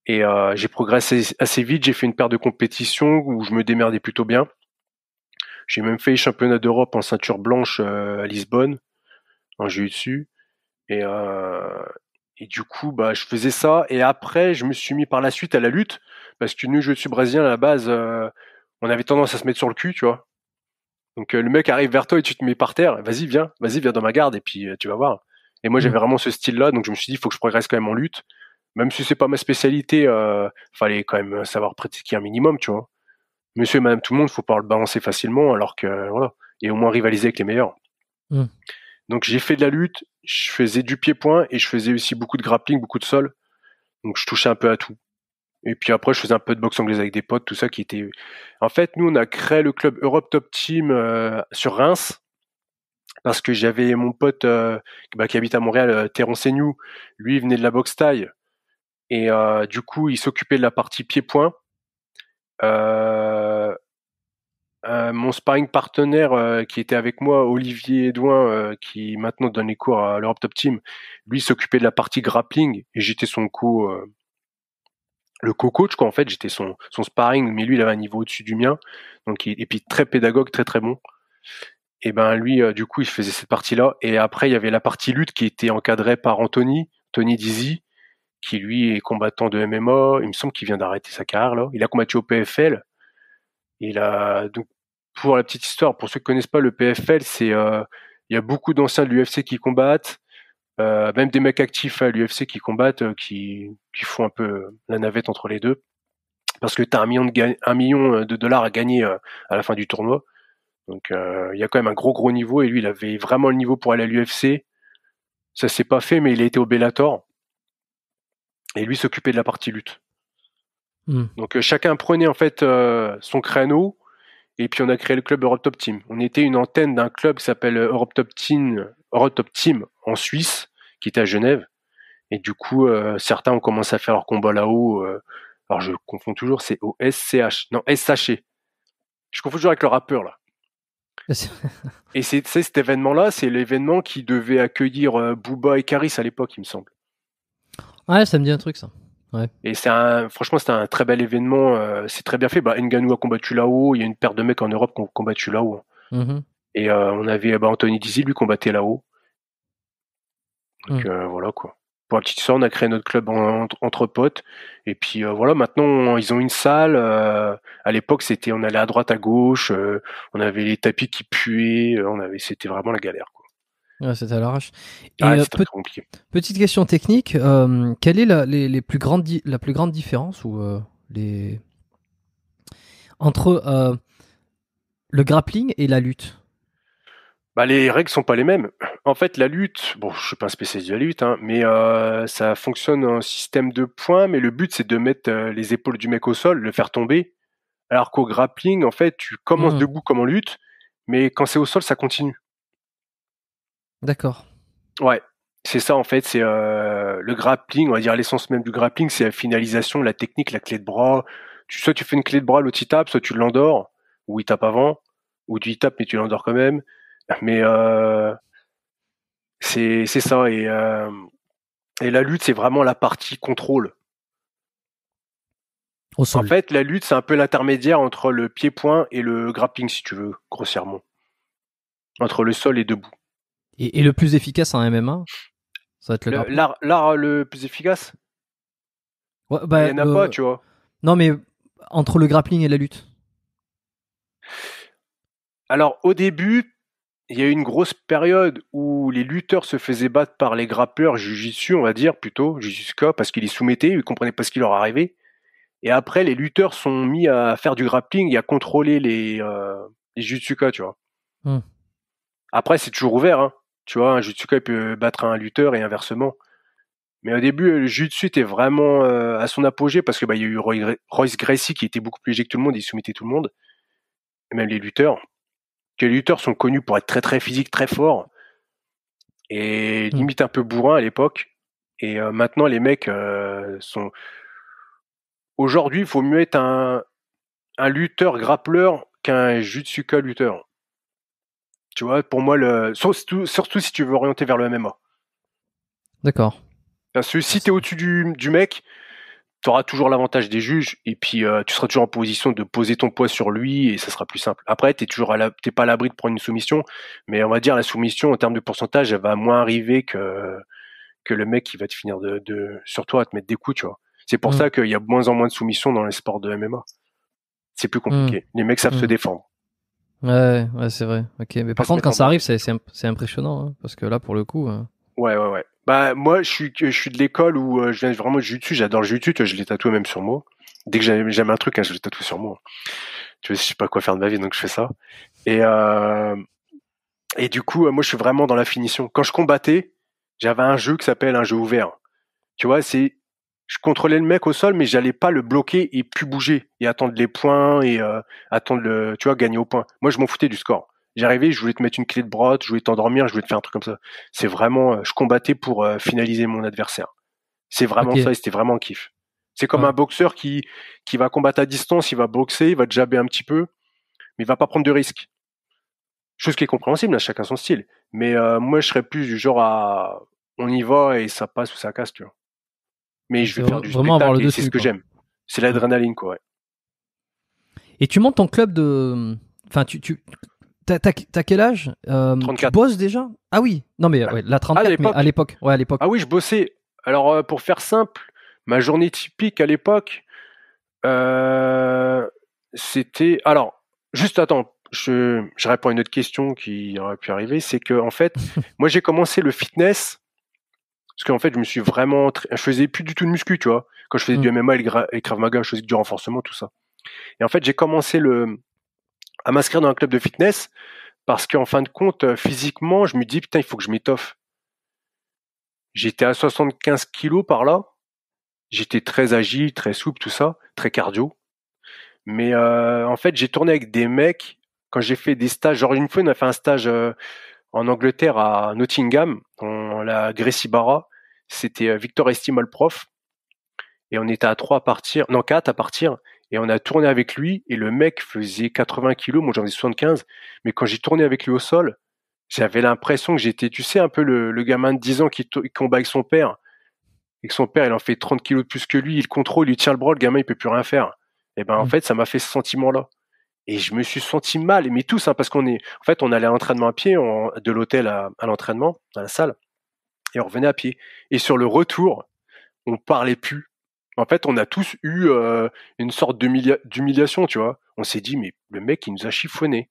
Et j'ai progressé assez vite. J'ai fait une paire de compétitions où je me démerdais plutôt bien. J'ai même fait les championnats d'Europe en ceinture blanche à Lisbonne. J'ai eu dessus euh, Et, du coup, bah, je faisais ça. Et après, je me suis mis par la suite à la lutte. Parce que nous, je suis brésilien, à la base, euh, on avait tendance à se mettre sur le cul, tu vois. Donc euh, le mec arrive vers toi et tu te mets par terre. Vas-y, viens, vas-y, viens dans ma garde et puis tu vas voir. Et moi, j'avais mmh. vraiment ce style-là. Donc je me suis dit, il faut que je progresse quand même en lutte. Même si c'est pas ma spécialité, fallait quand même savoir pratiquer un minimum, tu vois. Monsieur et madame tout le monde, faut pas le balancer facilement alors que, voilà. Et au moins rivaliser avec les meilleurs. Mmh. Donc j'ai fait de la lutte, je faisais du pied-point et je faisais aussi beaucoup de grappling, beaucoup de sol. Donc je touchais un peu à tout. Et puis après, je faisais un peu de boxe anglaise avec des potes, tout ça qui était. En fait, nous, on a créé le club Europe Top Team euh, sur Reims parce que j'avais mon pote euh, bah, qui habite à Montréal, euh, Terron Lui, il venait de la boxe taille et euh, du coup, il s'occupait de la partie pied-point. Euh, mon sparring partenaire euh, qui était avec moi, Olivier Edouin, euh, qui maintenant donne les cours à l'Europe Top Team, lui s'occupait de la partie grappling et j'étais son co, le co-coach En fait, j'étais son, sparring, mais lui il avait un niveau au-dessus du mien, donc et puis très pédagogue, très très bon. Et ben lui, du coup, il faisait cette partie-là et après il y avait la partie lutte qui était encadrée par Anthony, Tony Dizzy, qui lui est combattant de MMA. Il me semble qu'il vient d'arrêter sa carrière là. Il a combattu au PFL. Il a donc pour la petite histoire, pour ceux qui connaissent pas le PFL, c'est il euh, y a beaucoup d'anciens de l'UFC qui combattent, euh, même des mecs actifs à l'UFC qui combattent, euh, qui, font un peu la navette entre les deux, parce que tu as un million, de un million de dollars à gagner à la fin du tournoi. Donc il y a quand même un gros gros niveau et lui il avait vraiment le niveau pour aller à l'UFC. Ça s'est pas fait mais il a été au Bellator et lui s'occupait de la partie lutte. Hmm. Donc chacun prenait en fait son créneau et puis on a créé le club Europe Top Team. On était une antenne d'un club qui s'appelle Europe Top Team, Europe Top Team en Suisse, qui était à Genève. Et du coup, euh, certains ont commencé à faire leur combat là-haut. Euh, alors je confonds toujours, c'est au SCH, non SHE. Je confonds toujours avec le rappeur là. et c'est cet événement-là, c'est l'événement qui devait accueillir euh, Booba et Caris à l'époque, il me semble. Ouais, ça me dit un truc ça. Et c'est un, franchement, c'était un très bel événement. Euh, c'est très bien fait. Bah, Nganou a combattu là-haut. Il y a une paire de mecs en Europe qui ont combattu là-haut. Mm-hmm. Et euh, on avait bah, Anthony Dizzy, lui, combattait là-haut. Donc mm. euh, voilà quoi. Pour la petite histoire, on a créé notre club entre potes. Et puis voilà, maintenant, ils ont une salle. à l'époque, c'était on allait à droite, à gauche. on avait les tapis qui puaient. on avait, c'était vraiment la galère petite question technique, euh, quelle est la, les, plus grandes la plus grande différence ou euh, les entre euh, le grappling et la lutte bah, les règles sont pas les mêmes. En fait, la lutte, bon, je suis pas un spécialiste de la lutte, hein, mais ça fonctionne en système de points, mais le but c'est de mettre les épaules du mec au sol, le faire tomber. Alors qu'au grappling, en fait, tu commences mmh. debout comme en lutte, mais quand c'est au sol, ça continue. D'accord. Ouais, c'est ça en fait, c'est euh, le grappling, on va dire l'essence même du grappling, c'est la finalisation, la technique, la clé de bras. Tu, soit tu fais une clé de bras, l'autre il tape, soit tu l'endors, ou il tape avant, ou tu y tapes mais tu l'endors quand même. Mais euh, c'est ça. Euh, et, la lutte, c'est vraiment la partie contrôle. En fait, la lutte, c'est un peu l'intermédiaire entre le pied-point et le grappling, si tu veux, grossièrement. Entre le sol et debout. Et, le plus efficace en MMA Ça va être le, l'art, euh, le plus efficace bah, Il n'y en a euh, pas, tu vois. Non, mais entre le grappling et la lutte Alors, au début, il y a eu une grosse période où les lutteurs se faisaient battre par les grappeurs jujitsu, on va dire plutôt, jujitsuka, parce qu'ils les soumettaient, ils comprenaient pas ce qui leur arrivait. Et après, les lutteurs sont mis à faire du grappling et à contrôler les, euh, les tu vois. Hmm. Après, c'est toujours ouvert. Hein. Tu vois, un Jutsuka peut battre un lutteur et inversement. Mais au début, le Jutsu est vraiment euh, à son apogée parce que bah, y a eu Royce Gracie qui était beaucoup plus léger que tout le monde, il soumettait tout le monde, même les lutteurs. Que les lutteurs sont connus pour être très très physiques, très forts et mmh. limite un peu bourrin à l'époque. Et euh, maintenant, les mecs euh, sont. Aujourd'hui, il faut mieux être un, un lutteur grappleur qu'un jutsuka lutteur. Tu vois, pour moi, surtout, si tu veux orienter vers le MMA. D'accord. Parce que si tu es au-dessus du, mec, tu auras toujours l'avantage des juges et puis euh, tu seras toujours en position de poser ton poids sur lui et ça sera plus simple. Après, tu n'es pas à l'abri de prendre une soumission, mais on va dire la soumission en termes de pourcentage, elle va moins arriver que, que le mec qui va te finir de, sur toi à te mettre des coups, tu vois. C'est pour mm. ça qu'il y a de moins en moins de soumissions dans les sports de MMA. C'est plus mm. compliqué. Les mecs savent se mm. défendre. Ouais, ouais, c'est vrai. Ok, mais par contre, quand ça arrive, c'est c'est impressionnant, hein, parce que là, pour le coup. Hein. Ouais, ouais, ouais. Bah moi, je suis je suis de l'école où euh, je viens vraiment de jiu J'adore le Je l'ai tatoué même sur moi. Dès que j'aime un truc, hein, je le tatoue sur moi. Tu vois, je sais pas quoi faire de ma vie, donc je fais ça. Et euh, et du coup, euh, moi, je suis vraiment dans la finition. Quand je combattais, j'avais un jeu qui s'appelle un jeu ouvert. Tu vois, c'est je contrôlais le mec au sol, mais j'allais pas le bloquer et plus bouger et attendre les points et euh, attendre le, tu vois, gagner au point. Moi, je m'en foutais du score. J'arrivais, je voulais te mettre une clé de brotte, je voulais t'endormir, je voulais te faire un truc comme ça. C'est vraiment, euh, je combattais pour euh, finaliser mon adversaire. C'est vraiment ça et c'était vraiment kiff. C'est comme un boxeur qui, qui va combattre à distance, il va boxer, il va jabber un petit peu, mais il va pas prendre de risques. Chose qui est compréhensible, à hein, chacun son style. Mais moi, je serais plus du genre à on y va et ça passe ou ça casse, tu vois mais je vais euh, faire du vraiment spectacle c'est ce que j'aime. C'est l'adrénaline, quoi. Et tu montes ton club de. Enfin, tu. tu... T'as, quel âge 34. Euh, tu bosses déjà Ah oui, non mais ah. la 34, ah, à l'époque. à l'époque. Ah oui, je bossais. Alors euh, pour faire simple, ma journée typique à l'époque, c'était. Alors, juste attends, je, je réponds à une autre question qui aurait pu arriver. C'est que en fait, moi j'ai commencé le fitness parce qu'en fait, je me suis vraiment, je faisais plus du tout de muscu, tu vois. Quand je faisais du MMA et, le Krav Maga, je faisais du renforcement, tout ça. Et en fait, j'ai commencé le, à m'inscrire dans un club de fitness parce qu'en fin de compte, euh, physiquement, je me dis, putain, il faut que je m'étoffe. J'étais à 75 kilos par là. J'étais très agile, très souple, tout ça, très cardio. Mais euh, en fait, j'ai tourné avec des mecs quand j'ai fait des stages. Genre une fois, on a fait un stage euh, en Angleterre à Nottingham, on la Gracie Barra, c'était euh, Victor Estimol prof. Et on était à trois à partir, non quatre à partir, et on a tourné avec lui, et le mec faisait 80 kilos, moi j'en ai 75, mais quand j'ai tourné avec lui au sol, j'avais l'impression que j'étais, tu sais, un peu le, gamin de 10 ans qui, combat avec son père, et que son père, il en fait 30 kilos de plus que lui, il contrôle, il tient le bras, le gamin, il peut plus rien faire. Et ben, en mmh. fait, ça m'a fait ce sentiment-là et je me suis senti mal, mais tous, hein, parce qu'on est, en fait, on allait à l'entraînement à pied, de l'hôtel à, l'entraînement, à la salle, et on revenait à pied. Et sur le retour, on parlait plus. En fait, on a tous eu euh, une sorte d'humiliation, tu vois. On s'est dit, mais le mec, il nous a chiffonné.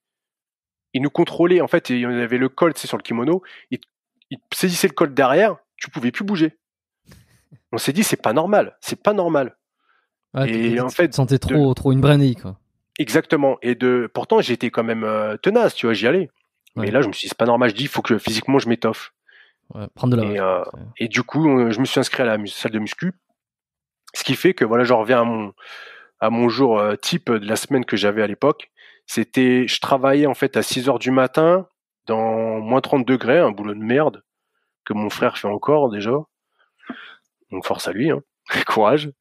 Il nous contrôlait, en fait, et on avait le col, c'est sur le kimono, il, saisissait le col derrière, tu pouvais plus bouger. On s'est dit, c'est pas normal, c'est pas normal. et en fait, tu sentais trop, trop une brenille, quoi. Exactement. Et de, pourtant, j'étais quand même euh, tenace, tu vois, j'y allais. Mais là, je me suis dit, c'est pas normal, je dis, il faut que physiquement, je m'étoffe. Ouais, prendre de la et, euh, et, du coup, euh, je me suis inscrit à la salle de muscu. Ce qui fait que, voilà, je reviens à mon, à mon jour type de la semaine que j'avais à l'époque. C'était, je travaillais en fait à 6 heures du matin dans moins 30 degrés, un boulot de merde que mon frère fait encore déjà. Donc, force à lui, hein. courage.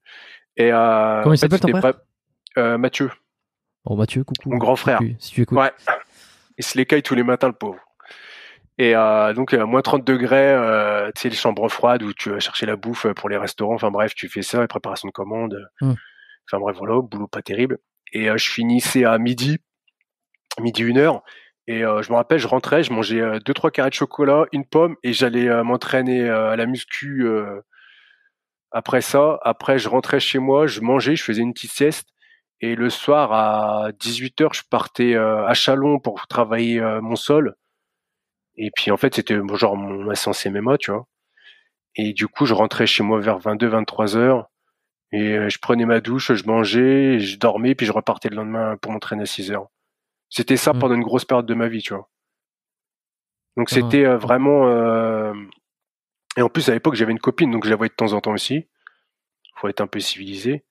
Et, Comment il Mathieu. Bon, Mathieu, coucou. Mon grand frère. tu, Ouais. Il se l'écaille tous les matins, le pauvre. Et euh, donc, à euh, moins 30 degrés, euh, tu sais, les chambres froides où tu vas chercher la bouffe pour les restaurants. Enfin bref, tu fais ça, les préparations de commandes. Hmm. Enfin bref, voilà, boulot pas terrible. Et je finissais à midi, midi une heure. Et je me rappelle, je rentrais, je mangeais deux trois carrés de chocolat, une pomme, et j'allais m'entraîner à la muscu. après ça, après je rentrais chez moi, je mangeais, je faisais une petite sieste, et le soir, à 18h, je partais euh, à Chalon pour travailler euh, mon sol. Et puis, en fait, c'était genre mon séance MMA, tu vois. Et du coup, je rentrais chez moi vers 22, 23 heures. Et euh, je prenais ma douche, je mangeais, je dormais, puis je repartais le lendemain pour m'entraîner à 6 heures. C'était ça mmh. pendant une grosse période de ma vie, tu vois. Donc, c'était vraiment... Et en plus, à l'époque, j'avais une copine, donc je la voyais de temps en temps aussi. Faut être un peu civilisé.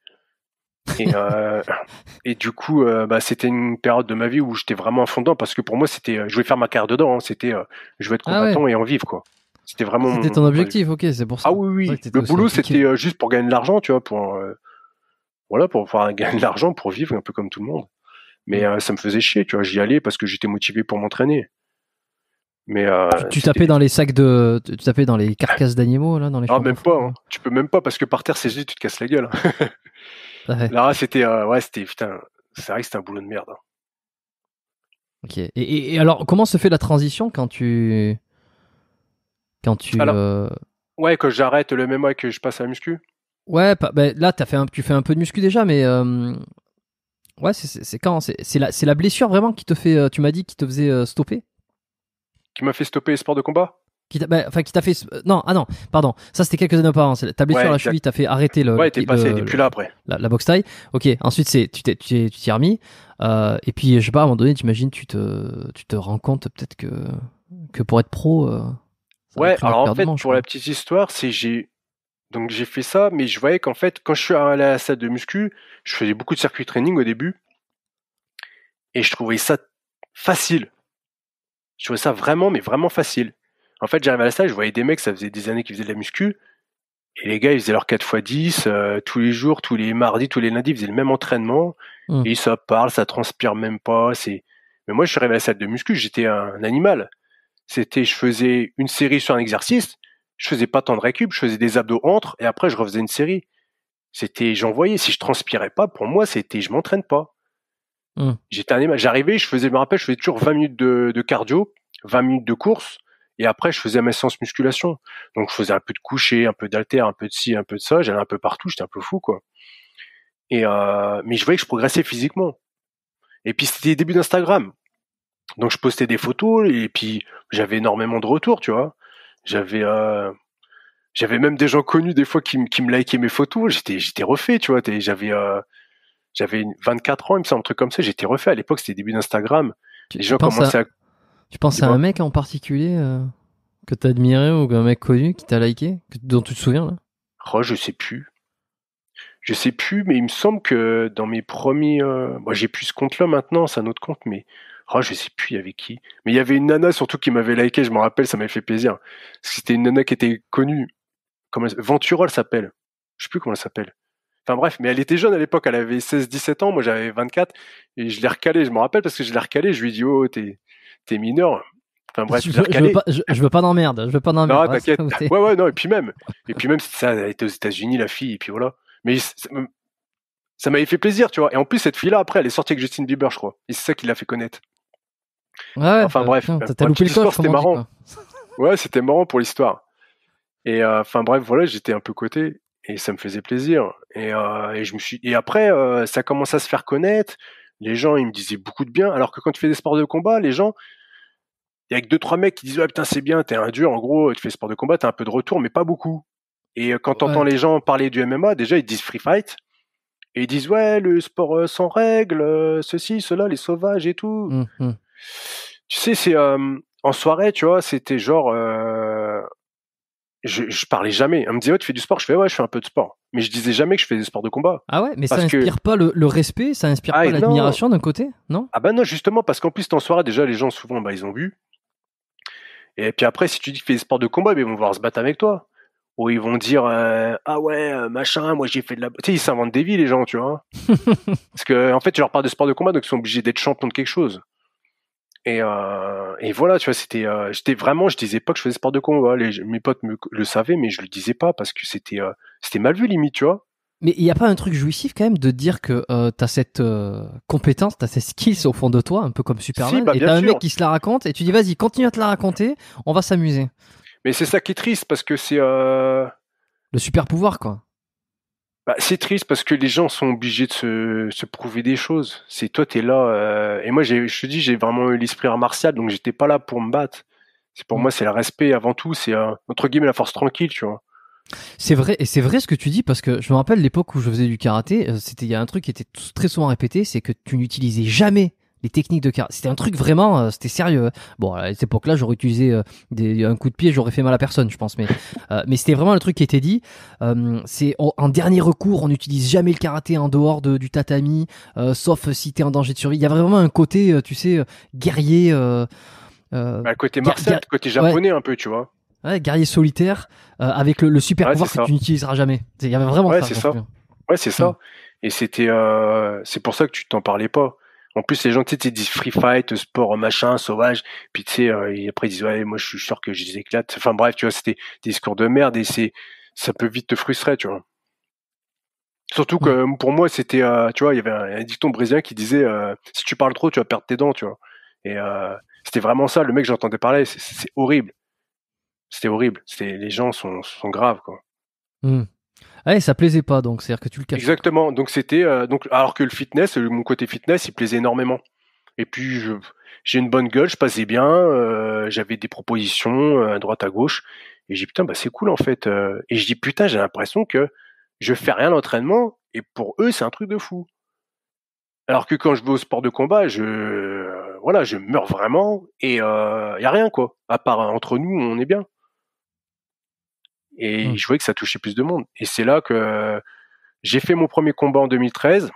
Euh, et, du coup, euh, bah, c'était une période de ma vie où j'étais vraiment à fond parce que pour moi, c'était, euh, je voulais faire ma carrière dedans. Hein, c'était, je voulais être ah combattant et en vivre quoi. C'était vraiment. C'était ton objectif, ok, c'est pour ça. Ah oui, oui. Le boulot, c'était juste pour gagner de l'argent, tu vois, pour voilà, pour gagner de l'argent, pour vivre un peu comme tout le monde. Mais mm. ça me faisait chier, tu vois. J'y allais parce que j'étais motivé pour m'entraîner. Mais tu, tapais dans les sacs de, tu tapais dans les carcasses d'animaux là, dans les. Ah même pas. Hein. Tu peux même pas parce que par terre c'est juste tu te casses la gueule. Hein. Là, c'était, euh, ouais, c'était, putain, c'est vrai que c'était un boulot de merde. Hein. Ok. Et, alors, comment se fait la transition quand tu, quand tu, euh ouais, que j'arrête le MMA et que je passe à la muscu. Ouais, bah, là, as fait un, tu fais un peu de muscu déjà, mais euh, ouais, c'est quand C'est la, la blessure vraiment qui te fait, tu m'as dit, qui te faisait stopper Qui m'a fait stopper les sports de combat qui t'a bah, enfin, fait euh, non ah non pardon ça c'était quelques années auparavant ta blessure à la cheville t'a fait arrêter le ouais t'es passé plus là après la, boxe taille ok ensuite c'est tu t'es tu t'y remis euh, et puis je sais pas à un moment donné t'imagines tu te tu te rends compte peut-être que que pour être pro euh, ouais alors en fait pour la petite histoire c'est j'ai donc j'ai fait ça mais je voyais qu'en fait quand je suis allé à la salle de muscu je faisais beaucoup de circuit training au début et je trouvais ça facile je trouvais ça vraiment mais vraiment facile en fait, j'arrivais à la salle, je voyais des mecs, ça faisait des années qu'ils faisaient de la muscu. Et les gars, ils faisaient leur 4x10 euh, tous les jours, tous les mardis, tous les lundis, ils faisaient le même entraînement. Hmm. Et ça parle, ça transpire même pas. C'est. Mais moi, je suis arrivé à la salle de muscu, j'étais un animal. C'était, je faisais une série sur un exercice, je faisais pas tant de récup, je faisais des abdos entre, et après, je refaisais une série. C'était, j'en voyais, Si je transpirais pas, pour moi, c'était, je m'entraîne pas. Hmm. J'étais un animal. J'arrivais, je faisais, je me rappelle, je faisais toujours 20 minutes de, de cardio, 20 minutes de course, et après, je faisais mes sens musculation. Donc, je faisais un peu de coucher, un peu d'altère, un peu de ci, un peu de ça. J'allais un peu partout. J'étais un peu fou, quoi. Et euh, mais je voyais que je progressais physiquement. Et puis c'était les débuts d'Instagram. Donc je postais des photos et puis j'avais énormément de retours, tu vois. J'avais euh, j'avais même des gens connus des fois qui, me likaient mes photos. J'étais j'étais refait, tu vois. J'avais euh, j'avais 24 ans, il me un truc comme ça. J'étais refait. À l'époque, c'était les débuts d'Instagram. Les gens commençaient à... Tu penses à un mec en particulier euh, que t'as admiré ou un mec connu qui t'a liké, dont tu te souviens là Oh, je sais plus. Je sais plus, mais il me semble que dans mes premiers. Moi, euh, j'ai plus ce compte-là maintenant, c'est un autre compte, mais. Oh, je sais plus avec qui. Mais il y avait une nana surtout qui m'avait liké, je me rappelle, ça m'avait fait plaisir. C'était une nana qui était connue. comme Venturol s'appelle. Je sais plus comment elle s'appelle. Enfin bref, mais elle était jeune à l'époque, elle avait 16-17 ans, moi j'avais 24, et je l'ai recalé je me rappelle parce que je l'ai recalé je lui ai dit, oh, t'es t'es mineur. Enfin bref, je, veux, pas, je, veux pas d'emmerde, je veux pas d'emmerde. Ouais, ouais, non, et puis même, et puis même si ça a été aux États-Unis, la fille, et puis voilà. Mais ça m'avait fait plaisir, tu vois. Et en plus, cette fille-là, après, elle est sortie avec Justin Bieber, je crois. Et c'est ça qui l'a fait connaître. Ouais, enfin bah, bref, euh, c'était marrant. ouais, c'était marrant pour l'histoire. Et euh, enfin bref, voilà, j'étais un peu côté, et ça me faisait plaisir. Et, euh, et je me suis et après, ça commence à se faire connaître les gens, ils me disaient beaucoup de bien, alors que quand tu fais des sports de combat, les gens, il y a que deux, trois mecs qui disent, ouais, ah, putain, c'est bien, t'es un dur, en gros, tu fais sport de combat, t'as un peu de retour, mais pas beaucoup. Et euh, quand tu entends les gens parler du MMA, déjà, ils disent free fight. Et ils disent, ouais, le sport euh, sans règles, euh, ceci, cela, les sauvages et tout. Mmh, mmh. Tu sais, c'est, en soirée, tu vois, c'était genre, je, parlais jamais. on me disait, ouais, tu fais du sport Je fais, ouais, je fais un peu de sport. Mais je disais jamais que je fais du sport de combat. Ah ouais, mais ça inspire pas le, respect, ça inspire pas ah, l'admiration d'un côté, non Ah bah non, justement, parce qu'en plus, en soirée, déjà, les gens, souvent, bah, ils ont vu Et puis après, si tu dis que tu fais des sports de combat, ben, ils vont vouloir se battre avec toi. Ou ils vont dire, euh, ah ouais, euh, machin, moi j'ai fait de la. Tu sais, ils s'inventent des vies, les gens, tu vois. parce que, en fait, tu leur parles de sport de combat, donc ils sont obligés d'être champions de quelque chose. Et, euh, et voilà, tu vois, c'était, euh, j'étais vraiment, je disais pas que je faisais sport de con mes potes le savaient, mais je le disais pas parce que c'était, euh, c'était mal vu limite, tu vois. Mais il n'y a pas un truc jouissif quand même de dire que t'as tu cette compétence, t'as as ces skills au fond de toi, un peu comme Superman, bah, et t'as un mec qui se la raconte, et tu dis vas-y, continue à te la raconter, on va s'amuser. Mais c'est ça qui est triste, parce que c'est... Le super pouvoir, quoi. Bah, c'est triste parce que les gens sont obligés de se, prouver des choses. C'est toi, t'es là. Euh, et moi, je te dis, j'ai vraiment eu l'esprit martial, donc j'étais pas là pour me battre. C'est pour mm. moi, c'est le respect avant tout. C'est euh, entre guillemets la force tranquille, tu vois. C'est vrai, et c'est vrai ce que tu dis parce que je me rappelle l'époque où je faisais du karaté. Euh, c'était il y a un truc qui était très souvent répété, c'est que tu n'utilisais jamais les techniques de karaté, C'était un truc vraiment, euh, c'était sérieux. Hein. Bon, à cette époque-là, j'aurais utilisé euh, un coup de pied, j'aurais fait mal à personne, je pense. Mais, euh, mais c'était vraiment le truc qui était dit. c'est en dernier recours, on n'utilise jamais le karaté en dehors du tatami, sauf si t'es en danger de survie. Il y a vraiment un côté, tu sais, guerrier. Bah, côté martial, côté japonais un peu, tu vois. Ouais, guerrier solitaire avec le, super pouvoir que tu n'utiliseras jamais. Il y avait vraiment ouais, C'est ça. Ouais, c'est ça. Mm. Et c'était, c'est pour ça que tu t'en parlais pas en plus, les gens, tu sais, ils disent free fight, sport machin, sauvage. Puis, tu sais, euh, après, ils disent, ouais, moi, je suis sûr que je les éclate. Enfin, bref, tu vois, c'était des discours de merde et c'est, ça peut vite te frustrer, tu vois. Surtout que mm. pour moi, c'était, euh, tu vois, il y avait un, dicton brésilien qui disait, euh, si tu parles trop, tu vas perdre tes dents, tu vois. Et c'était vraiment ça. Le mec, j'entendais parler, c'est horrible. C'était horrible. C'est les gens sont, sont graves, quoi. Mm. Ah, ça plaisait pas, donc c'est-à-dire que tu le cachais. Exactement. Donc c'était euh, donc alors que le fitness, euh, mon côté fitness, il plaisait énormément. Et puis je j'ai une bonne gueule, je passais bien, euh, j'avais des propositions à droite à gauche, et j'ai putain bah c'est cool en fait. et je dis putain j'ai l'impression que je fais rien l'entraînement, et pour eux c'est un truc de fou. Alors que quand je vais au sport de combat, je voilà, je meurs vraiment et il y a rien quoi. À part entre nous, on est bien. Et mmh. je voyais que ça touchait plus de monde. Et c'est là que j'ai fait mon premier combat en 2013.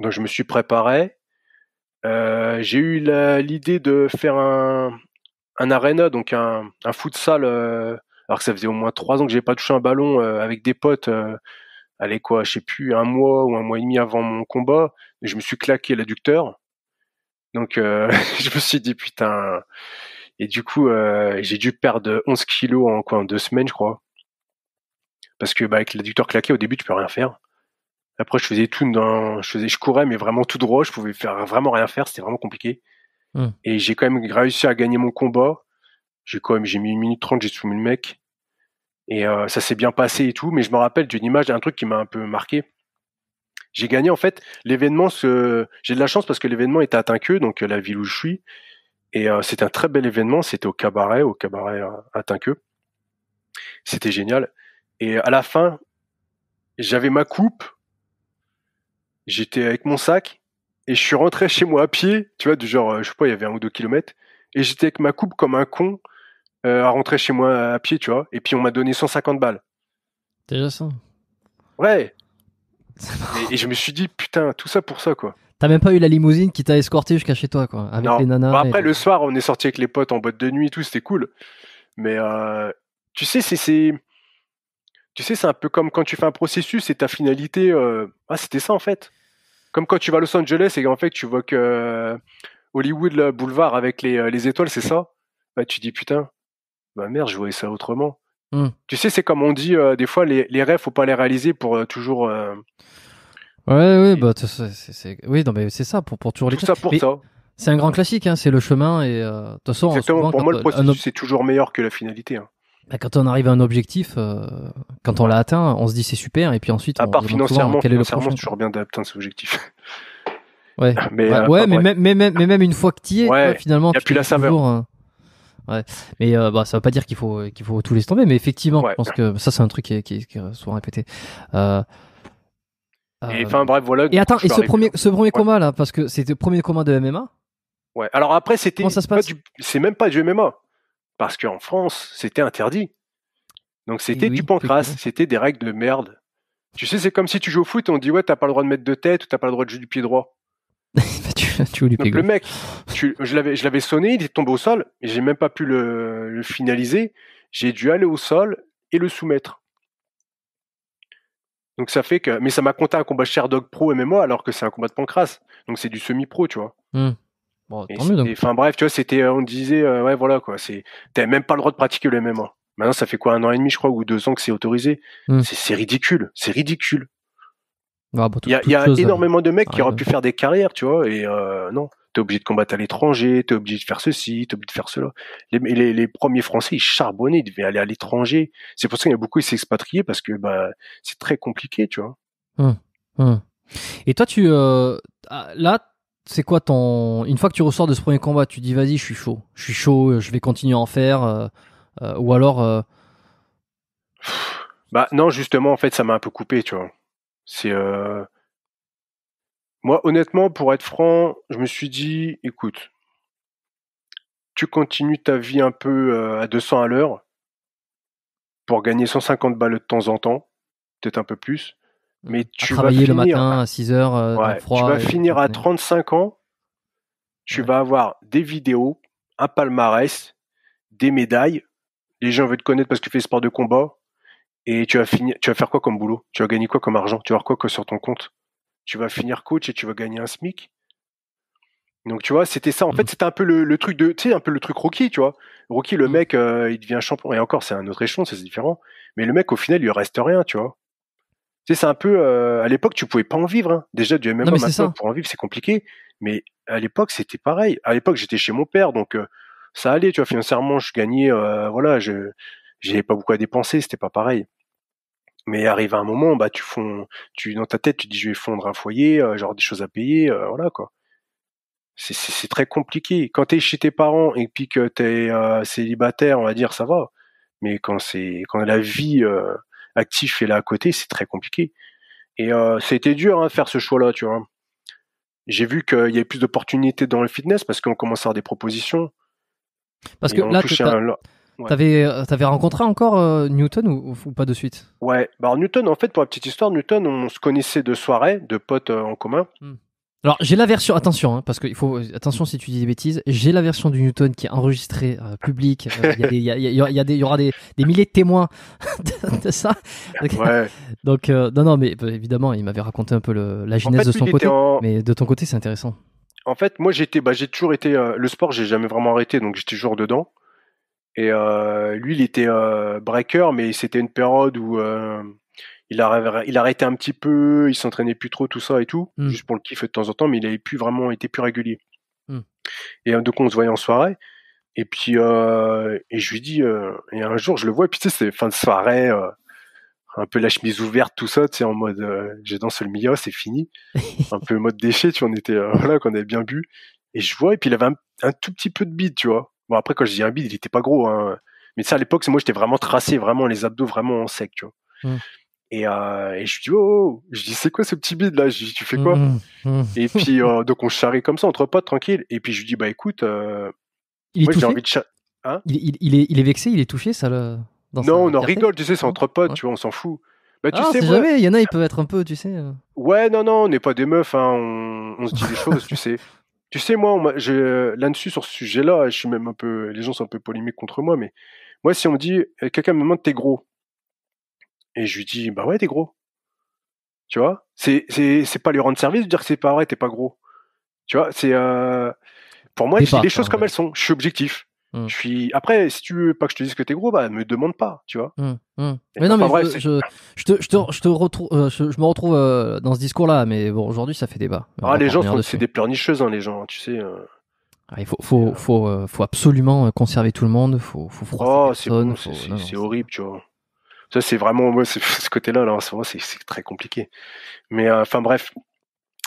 Donc je me suis préparé. Euh, j'ai eu l'idée de faire un, un arena, donc un, un futsal. Euh, alors que ça faisait au moins trois ans que j'ai pas touché un ballon euh, avec des potes. allez quoi, je sais plus, un mois ou un mois et demi avant mon combat, je me suis claqué l'adducteur. Donc je me suis dit putain, et du coup, euh, j'ai dû perdre 11 kilos en deux semaines, je crois. Parce que bah, avec l'adducteur claqué, au début, tu peux rien faire. Après, je faisais tout dans, je faisais, je courais, mais vraiment tout droit. Je pouvais faire vraiment rien faire. C'était vraiment compliqué. Hmm. Et j'ai quand même réussi à gagner mon combat. J'ai quand même, j'ai mis une minute trente, j'ai soumis le mec. Et euh, ça s'est bien passé et tout. Mais je me rappelle d'une image d'un truc qui m'a un peu marqué. J'ai gagné en fait l'événement. J'ai de la chance parce que l'événement était à Tinqueux, donc euh, la ville où je suis. Et euh, c'était un très bel événement, c'était au cabaret, au cabaret euh, à Tinqueux. C'était génial. Et à la fin, j'avais ma coupe, j'étais avec mon sac, et je suis rentré chez moi à pied, tu vois, du genre, euh, je sais pas, il y avait un ou deux kilomètres, et j'étais avec ma coupe comme un con à rentrer chez moi à pied, tu vois, et puis on m'a donné 150 balles. Déjà ça Ouais. et, je me suis dit, putain, tout ça pour ça, quoi. T'as même pas eu la limousine qui t'a escorté jusqu'à chez toi, quoi, avec non. les après, le soir, on est sorti avec les potes en boîte de nuit et tout, c'était cool. Mais euh, tu sais, c'est. Tu sais, c'est un peu comme quand tu fais un processus et ta finalité. Euh, ah, c'était ça, en fait. Comme quand tu vas à Los Angeles et en fait, tu vois que euh, Hollywood, le boulevard avec les, les étoiles, c'est ça. Bah, tu dis, putain, ma bah, mère, je voyais ça autrement. Hmm. Tu sais, c'est comme on dit, des fois, les, les rêves, faut pas les réaliser pour toujours Ouais, ouais, bah, c'est, oui, non, mais c'est ça, pour, pour toujours les pour C'est un grand classique, hein, c'est le chemin. Et euh, toute façon, pour moi, le processus, c'est toujours meilleur que la finalité. Hein. Bah, quand on arrive à un objectif, euh, quand on l'a atteint, on se dit c'est super, et puis ensuite, à part on financièrement, souvent, quel est financièrement, le toujours bien d'atteindre cet objectif. Ouais, mais, ouais, euh, mais, même, mais, mais, même, une fois que tu y es, finalement, y a tu plus la hein. Ouais. Mais euh, bah, ça veut pas dire qu'il faut qu'il faut tout laisser tomber, mais effectivement, je pense que ça c'est un truc qui est, qui est, souvent répété. Euh, et euh, enfin bref, voilà. Et attends, ce premier, combat là, parce que c'était le premier combat de MMA. Ouais. Alors après, c'était. C'est même pas du MMA, parce qu'en France, c'était interdit. Donc c'était du pancras, c'était des règles de merde. Tu sais, c'est comme si tu joues au foot et on dit ouais, t'as pas le droit de mettre de tête ou t'as pas le droit de jouer du pied droit. Bah, tu, du Donc, le mec, je l'avais, je l'avais sonné, il est tombé au sol, et j'ai même pas pu le finaliser. J'ai dû aller au sol et le soumettre. Donc ça fait que. Mais ça m'a compté un combat Dog Pro MMA alors que c'est un combat de Pancras. Donc c'est du semi-pro, tu vois. Hmm. Bon, tant mieux Enfin bref, tu vois, c'était. Euh, on disait, euh, ouais, voilà quoi. T'avais même pas le droit de pratiquer le MMA. Maintenant, ça fait quoi Un an et demi, je crois, ou deux ans que c'est autorisé. Hmm. C'est ridicule. C'est ridicule. Ah, bah, il y a, euh, énormément de mecs qui auraient pu faire des carrières, tu vois, et non t'es obligé de combattre à l'étranger, t'es obligé de faire ceci, t'es obligé de faire cela. Les, premiers Français, ils charbonnaient, ils devaient aller à l'étranger. C'est pour ça qu'il y a beaucoup qui s'expatriaient parce que bah, c'est très compliqué, tu vois. Hum, hum. Et toi, tu euh, ah, là, c'est quoi ton Une fois que tu ressors de ce premier combat, tu dis vas-y, je suis chaud, je suis chaud, euh, je vais continuer à en faire, euh, ou alors. Bah non, justement, en fait, ça m'a un peu coupé, tu vois. C'est moi, honnêtement, pour être franc, je me suis dit, écoute, tu continues ta vie un peu euh, à 200 à l'heure pour gagner 150 balles de temps en temps, peut-être un peu plus. Mmh. Mais tu vas travailler le matin à 6 h euh, tu vas finir à 35 ans, tu vas avoir des vidéos, un palmarès, des médailles, les gens veulent te connaître parce que tu fais sport de combat, et tu vas finir, tu vas faire quoi comme boulot Tu vas gagner quoi comme argent Tu vas avoir quoi sur ton compte tu vas finir coach et tu vas gagner un SMIC. Donc tu vois, c'était ça. En fait, mmh. c'était un peu le, truc de, tu sais, un peu le truc Rocky, tu vois. Rocky, le mmh. mec, euh, il devient champion. Et encore, c'est un autre échelon, c'est différent. Mais le mec, au final, il lui reste rien, tu vois. Tu sais, c'est un peu, euh, à l'époque, tu pouvais pas en vivre. Hein. Déjà, du MMA, maintenant, pour en vivre, c'est compliqué. Mais à l'époque, c'était pareil. À l'époque, j'étais chez mon père, donc euh, ça allait, tu vois. Financièrement, je gagnais, voilà, je, n'avais pas beaucoup à dépenser, c'était pas pareil. Mais arrive un moment, bah tu fonds, tu dans ta tête, tu dis je vais fondre un foyer, genre euh, des choses à payer, euh, voilà quoi. C'est très compliqué. Quand t'es chez tes parents et puis que t'es es euh, célibataire, on va dire ça va. Mais quand c'est quand la vie active est là à côté, c'est très compliqué. Et c'était dur hein, faire ce choix-là, tu vois. J'ai vu qu'il y avait plus d'opportunités dans le fitness parce qu'on commence à avoir des propositions. Parce que là, tu euh, t'avais, rencontré encore euh, Newton ou, pas de suite Ouais, bah alors Newton, en fait, pour la petite histoire, Newton, on se connaissait de soirée, de potes euh, en commun. Hmm. Alors j'ai la version, attention, hein, parce qu'il faut attention si tu dis des bêtises. J'ai la version du Newton qui est enregistrée publique. Il y, aura des, des milliers de témoins de, ça. Donc, ouais. donc non, non, mais bah, évidemment, il m'avait raconté un peu la genèse de son côté, mais de ton côté, c'est intéressant. En fait, moi, j'étais, bah, j'ai toujours été le sport, j'ai jamais vraiment arrêté, donc j'étais toujours dedans. Et euh, lui, il était euh, breaker, mais c'était une période où euh, il, arrêtait un petit peu, il s'entraînait plus trop, tout ça et tout, hmm. juste pour le kiff de temps en temps, mais il avait plus vraiment, été plus régulier. Hmm. Et donc on se voyait en soirée. Et puis et je lui dis et un jour je le vois et puis tu sais c'est fin de soirée un peu la chemise ouverte tout ça tu sais en mode j'ai dansé le milieu, c'est fini un peu mode déchet tu vois, on était voilà qu'on avait bien bu et je vois et puis il avait un, tout petit peu de bide tu vois Bon, après, quand je dis un bide, il était pas gros. Hein. Mais ça, à l'époque, c'est moi, j'étais vraiment tracé, vraiment les abdos vraiment en sec, tu vois. Mmh. Euh, et, je lui dis, oh, oh, oh. je dis, c'est quoi ce petit bide là tu fais quoi mmh, mmh. Et puis, euh, donc on charrie comme ça, entre potes, tranquille. Et puis je lui dis, bah écoute, euh, il j'ai envie de hein? il, est, il, est, vexé, il est touché, ça le. non, on en rigole, tu sais, c'est entre potes, tu vois, on s'en fout. Bah, tu ah, sais, il y en a, ils peuvent être un peu, tu sais. Ouais, non, non, on n'est pas des meufs, hein, on se dit des choses, tu sais. Tu sais, moi, là-dessus, sur ce sujet-là, je suis même un peu, les gens sont un peu polémiques contre moi, mais moi, si on me dit, euh, quelqu'un me demande, t'es gros. Et je lui dis, bah ouais, t'es gros. Tu vois? C'est, pas lui rendre service de dire que c'est pas vrai, t'es pas gros. Tu vois? C'est, euh, pour moi, je dis les choses comme elles sont. Je suis objectif. Mmh. Je suis après si tu veux pas que je te dise que t'es gros bah me demande pas tu vois. Mmh, mmh. Mais non bref, je, te je te, je te retrouve euh, je, me retrouve euh, dans ce discours là mais bon aujourd'hui ça fait débat. Euh, ah les gens sont c'est des pleurnicheuses hein, les gens hein, tu sais. Ah, il faut faut faut, faut, absolument conserver tout le monde faut faut froisser oh, c'est horrible tu vois. Ça c'est vraiment ce côté là là c'est très compliqué. Mais enfin bref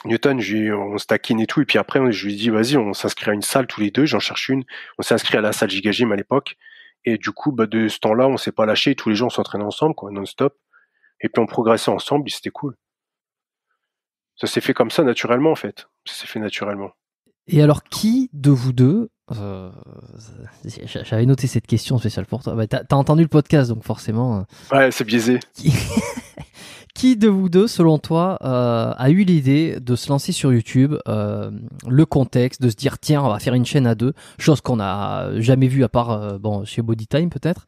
Newton, j'ai, on se taquine et tout, et puis après, je lui dis, vas-y, on s'inscrit à une salle tous les deux, j'en cherche une. On s'est inscrit à la salle Gigagym à l'époque, et du coup, bah, de ce temps-là, on s'est pas lâché, tous les gens on ensemble, quoi, non-stop. Et puis, on progressait ensemble, et c'était cool. Ça s'est fait comme ça, naturellement, en fait. Ça s'est fait naturellement. Et alors, qui de vous deux, euh, j'avais noté cette question spéciale pour toi, bah, t'as, entendu le podcast, donc forcément. Euh, ouais, c'est biaisé. Qui de vous deux, selon toi, euh, a eu l'idée de se lancer sur YouTube, euh, le contexte, de se dire tiens, on va faire une chaîne à deux, chose qu'on n'a jamais vue à part euh, bon, chez Bodytime peut-être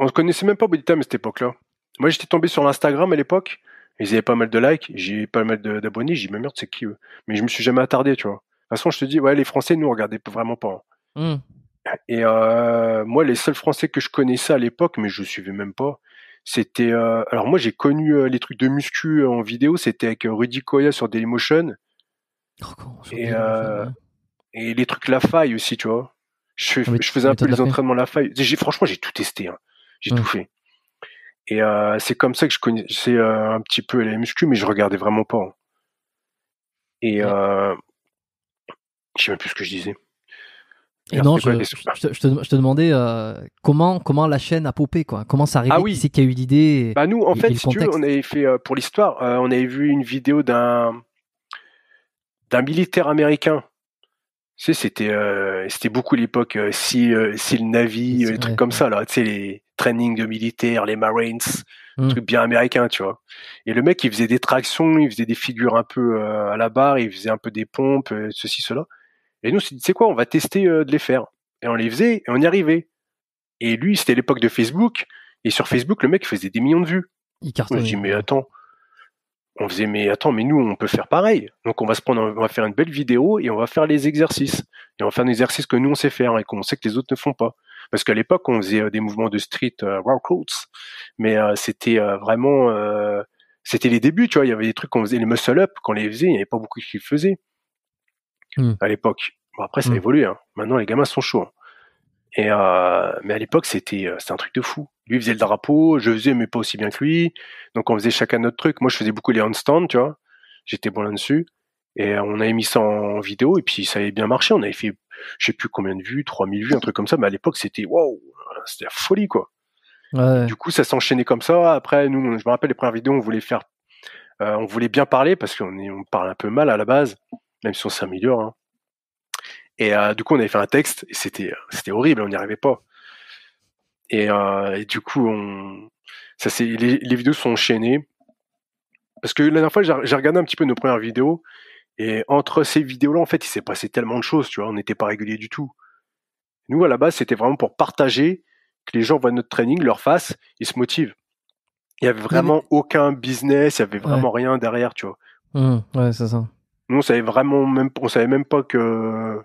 On ne connaissait même pas Bodytime à cette époque-là. Moi j'étais tombé sur l'Instagram à l'époque, ils avaient pas mal de likes, j'ai pas mal d'abonnés, j'ai même merde c'est qui eux Mais je me suis jamais attardé, tu vois. De toute façon je te dis, ouais les Français nous regardaient vraiment pas. Hein. Mmh. Et moi les seuls Français que je connaissais à l'époque, mais je suivais même pas, c'était euh, alors moi j'ai connu euh, les trucs de muscu euh, en vidéo, c'était avec Rudy Koya sur Dailymotion. Oh, et, les trucs la faille aussi, tu vois. Je, ah, faisais un peu les entraînements la faille. J'ai, franchement, j'ai tout testé, hein. j'ai tout fait. Et c'est comme ça que je connaissais un petit peu les muscu, mais je regardais vraiment pas. Hein. Et je sais même plus ce que je disais. Et non, je, je, te, demandais euh, comment comment la chaîne a popé quoi. Comment ça arrivé ah oui. qui a eu l'idée Bah nous en fait, tu on avait fait euh, pour l'histoire, euh, on avait vu une vidéo d'un d'un militaire américain. Tu sais, c'était c'était beaucoup l'époque si si le Navy, des trucs comme ça là, tu les trainings de militaires, les Marines, mm. trucs bien américains, tu vois. Et le mec, il faisait des tractions, il faisait des figures un peu à la barre, il faisait un peu des pompes, ceci cela. Et nous, on s'est dit, c'est quoi, on va tester euh, de les faire. Et on les faisait, et on y arrivait. Et lui, c'était l'époque de Facebook, et sur Facebook, le mec faisait des millions de vues. Il cartonnait. On dit, mais attends, on faisait, mais attends, mais nous, on peut faire pareil. Donc, on va se prendre, on va faire une belle vidéo, et on va faire les exercices. Et on va faire un exercice que nous, on sait faire, et qu'on sait que les autres ne font pas. Parce qu'à l'époque, on faisait euh, des mouvements de street euh, workouts, mais euh, c'était vraiment c'était les débuts, tu vois. Il y avait des trucs qu'on faisait, les muscle up, qu'on les faisait, il n'y avait pas beaucoup qui le faisaient. Hmm. à l'époque. Bon, après, ça a hmm. évolué. Hein. Maintenant, les gamins sont chauds. Hein. Euh, mais à l'époque, euh, c'était un truc de fou. Lui faisait le drapeau, je faisais mais pas aussi bien que lui. Donc on faisait chacun notre truc. Moi, je faisais beaucoup les handstands, tu vois. J'étais bon là-dessus. Et euh, on avait mis ça en vidéo et puis ça avait bien marché. On avait fait, je sais plus combien de vues, 3000 vues, un truc comme ça. Mais à l'époque, c'était waouh, c'était la folie quoi. Du coup, ça s'enchaînait comme ça. Après, nous, je me rappelle les premières vidéos, on voulait faire, on voulait bien parler parce qu'on on parle un peu mal à la base même si on s'améliore. Hein. Et euh, du coup, on avait fait un texte, et c'était, c'était horrible, on n'y arrivait pas. Et, euh, du coup, ça, c'est, les, vidéos sont enchaînées. Parce que la dernière fois, j'ai regardé un petit peu nos premières vidéos, et entre ces vidéos-là, en fait, il s'est passé tellement de choses, tu vois, on n'était pas régulier du tout. Nous, à la base, c'était vraiment pour partager, que les gens voient notre training, leur fassent, ils se motivent. Il n'y avait vraiment aucun business, il n'y avait vraiment rien derrière, tu vois. Mmh, ouais, c'est ça. Nous, on savait vraiment même, on savait même pas que,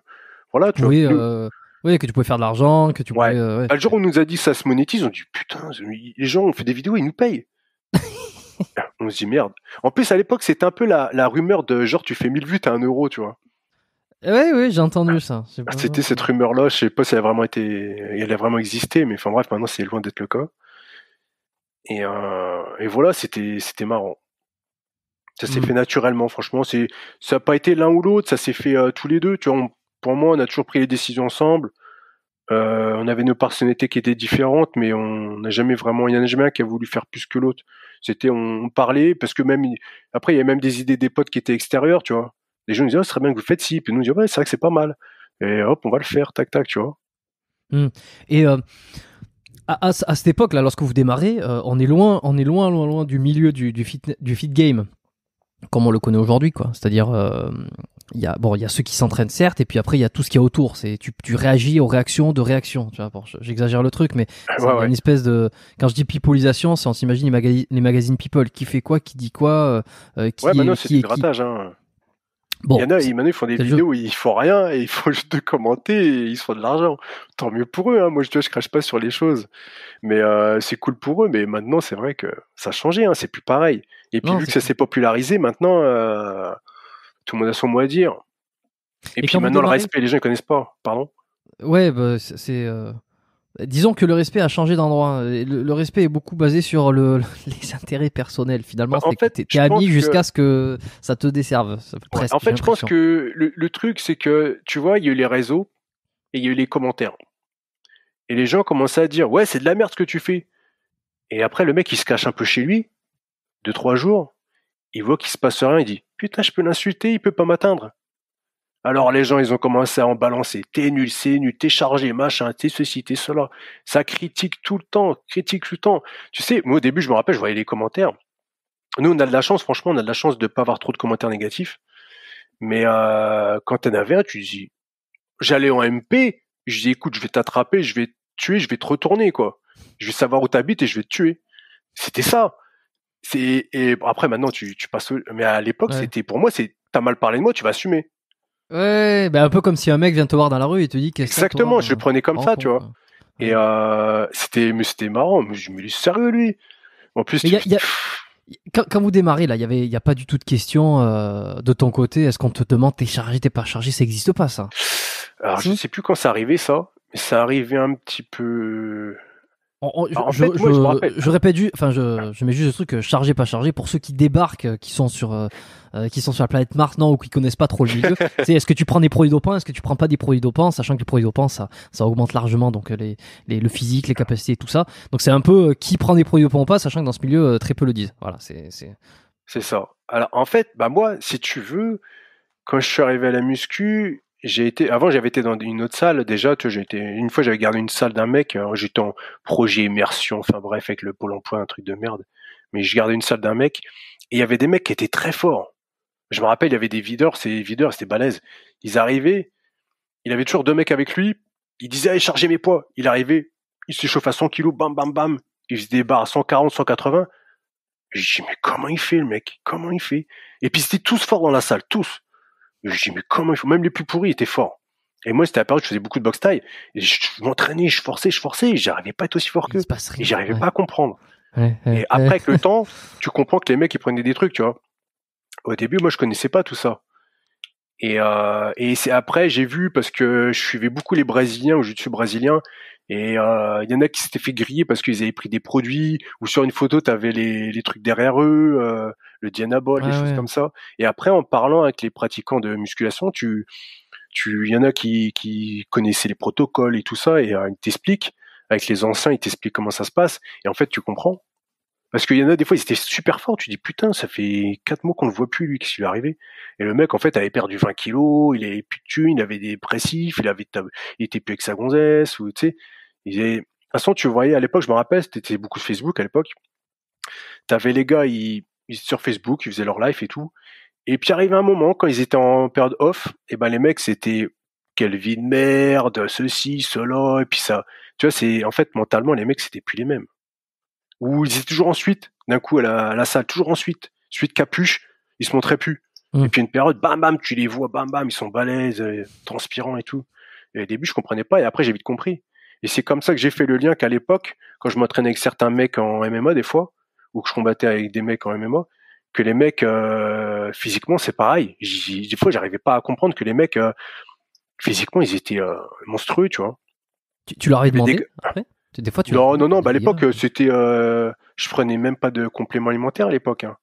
voilà, tu euh, que tu pouvais faire de l'argent, que tu pouvais. le euh, jour où on nous a dit ça se monétise, on dit putain, les gens ont fait des vidéos, ils nous payent. Ah, on se dit merde. En plus, à l'époque, c'était un peu la, rumeur de genre tu fais 1000 vues, t'as un euro, tu vois. Eh oui, oui, j'ai entendu ça. c'était cette rumeur-là, je sais pas si elle a vraiment été, elle a vraiment existé, mais enfin bref, maintenant c'est loin d'être le cas. Et, euh, et voilà, c'était marrant. Ça s'est mm. fait naturellement, franchement. ça n'a pas été l'un ou l'autre, ça s'est fait euh, tous les deux. Tu vois, pour moi, on a toujours pris les décisions ensemble. Euh, on avait nos personnalités qui étaient différentes, mais on n'a jamais vraiment. Il n'y en a jamais un qui a voulu faire plus que l'autre. C'était, on, parlait, parce que même. Après, il y avait même des idées des potes qui étaient extérieures, tu vois. Les gens nous disaient, oh, ce serait bien que vous faites ci. Puis nous, on ouais, c'est vrai que c'est pas mal. Et hop, on va le faire, tac, tac, tu vois. Mm. Et. Euh, à, cette époque-là, lorsque vous démarrez, on est loin, on est loin, loin, loin du milieu du, du, du fit game comme on le connaît aujourd'hui, quoi. C'est-à-dire, euh, il y a bon, il y a ceux qui s'entraînent certes, et puis après il y a tout ce qu'il y a autour. C'est tu, tu, réagis aux réactions de réactions. Tu vois, j'exagère le truc, mais ah, c'est une espèce de quand je dis peopleisation, c'est on s'imagine les, magazines People qui fait quoi, qui dit quoi, euh, euh qui, bah non, c'est du grattage, hein il y en a, ils, maintenant, ils font des vidéos où ils font rien et ils font juste commenter et ils font de l'argent. Tant mieux pour eux. Hein. Moi, je, tu je crache pas sur les choses. Mais euh, c'est cool pour eux. Mais maintenant, c'est vrai que ça a changé. Hein. C'est plus pareil. Et puis, vu que ça s'est popularisé, maintenant, euh, tout le monde a son mot à dire. Et, puis, maintenant, le respect, les gens ne connaissent pas. Pardon Ouais, bah, c'est. Euh, Disons que le respect a changé d'endroit. Le, respect est beaucoup basé sur les intérêts personnels. Finalement, bah, c'est en t'es ami jusqu'à ce que ça te desserve. en fait, je pense que le, truc, c'est que tu vois, il y a eu les réseaux et il y a eu les commentaires. Et les gens commençaient à dire ouais, c'est de la merde ce que tu fais. Et après, le mec, il se cache un peu chez lui, deux trois jours. Il voit qu'il se passe rien. Il dit putain, je peux l'insulter, il peut pas m'atteindre. Alors les gens, ils ont commencé à en balancer. T'es nul, c'est nul, t'es chargé, machin, t'es ceci, t'es cela. Ça critique tout le temps, critique tout le temps. Tu sais, moi au début, je me rappelle, je voyais les commentaires. Nous, on a de la chance, franchement, on a de la chance de pas avoir trop de commentaires négatifs. Mais euh, quand t'en avais un, tu dis, j'allais en MP, je dis, écoute, je vais t'attraper, je vais te tuer, je vais te retourner, quoi. Je vais savoir où t'habites et je vais te tuer. C'était ça. C'est et après maintenant tu, passes. Mais à l'époque, c'était pour moi, c'est t'as mal parlé de moi, tu vas assumer. Ouais, bah, un peu comme si un mec vient te voir dans la rue et te dit qu'est-ce Exactement, je le euh, prenais comme ça, tu vois. Et euh, c'était, c'était marrant, mais je me dis sérieux lui. En plus, Quand, vous démarrez là, il y avait, y a pas du tout de question euh, de ton côté. Est-ce qu'on te demande t'es chargé, t'es pas chargé, ça existe pas ça. Alors je sais plus quand ça arrivait ça, mais ça arrivait un petit peu je, répète, du, enfin, je, mets juste le truc euh, chargé, pas chargé. Pour ceux qui débarquent, euh, qui sont sur, euh, qui sont sur la planète maintenant ou qui connaissent pas trop le milieu, c'est est-ce que tu prends des produits dopants, est-ce que tu prends pas des produits dopants, sachant que les produits dopants, ça, ça augmente largement donc les, le physique, les capacités, tout ça. Donc c'est un peu qui prend des produits dopants ou pas, sachant que dans ce milieu, très peu le disent. Voilà, c'est, c'est. C'est ça. Alors en fait, bah moi, si tu veux, quand je suis arrivé à la muscu, j'ai été avant j'avais été dans une autre salle déjà tu j'étais une fois j'avais gardé une salle d'un mec euh, j'étais en projet immersion enfin bref avec le pôle emploi un truc de merde mais je gardais une salle d'un mec et il y avait des mecs qui étaient très forts je me rappelle il y avait des videurs ces videurs c'était balèze ils arrivaient il avait toujours deux mecs avec lui il disait allez chargez mes poids il arrivait il s'échauffe à 100 kilos bam bam bam il se débarre à 140 180 je dis mais comment il fait le mec comment il fait et puis c'était tous forts dans la salle tous je dis, mais comment il faut Même les plus pourris étaient forts. Et moi, c'était à Paris, je faisais beaucoup de boxe taille. je, m'entraînais, je forçais, je forçais, j'arrivais pas à être aussi fort que. Et j'arrivais pas à comprendre. et après, avec le temps, tu comprends que les mecs, ils prenaient des trucs, tu vois. Au début, moi, je connaissais pas tout ça. Et, euh, et c'est après, j'ai vu, parce que je suivais beaucoup les Brésiliens, ou je suis brésilien, et euh, il y en a qui s'étaient fait griller parce qu'ils avaient pris des produits ou sur une photo, tu avais les, trucs derrière eux, euh, le Dianabol, les choses comme ça. Et après, en parlant avec les pratiquants de musculation, tu, tu, y en a qui, qui connaissaient les protocoles et tout ça, et euh, ils t'expliquent avec les anciens, ils t'expliquent comment ça se passe. Et en fait, tu comprends parce qu'il y en a des fois, ils étaient super forts. Tu dis putain, ça fait quatre mois qu'on le voit plus lui, qu'est-ce qui lui est arrivé Et le mec, en fait, avait perdu 20 kilos, il avait plus de thunes, il avait des pressifs, il avait, était plus avec sa gonzesse ou tu sais. Il est De toute tu voyais à l'époque, je me rappelle, c'était beaucoup de Facebook à l'époque. T'avais les gars, ils, étaient sur Facebook, ils faisaient leur live et tout. Et puis arrivait un moment, quand ils étaient en période off, et eh ben les mecs, c'était quelle vie de merde, ceci, cela, et puis ça. Tu vois, c'est en fait mentalement les mecs, c'était plus les mêmes où ils étaient toujours ensuite, d'un coup à la, salle, toujours ensuite, suite, capuche, ils se montraient plus. Et hmm. puis une période, bam bam, tu les vois, bam bam, ils sont balèzes, euh, transpirants et tout. Et au début, je comprenais pas, et après, j'ai vite compris. Et c'est comme ça que j'ai fait le lien qu'à l'époque, quand je m'entraînais avec certains mecs en MMA des fois, ou que je combattais avec des mecs en MMA, que les mecs euh, physiquement c'est pareil. des fois j'arrivais pas à comprendre que les mecs euh, physiquement ils étaient monstrueux, tu vois. Tu, leur avais demandé fois, non, non, non. Bah, à l'époque, euh, c'était, euh, je prenais même pas de compléments alimentaire à l'époque. Hein.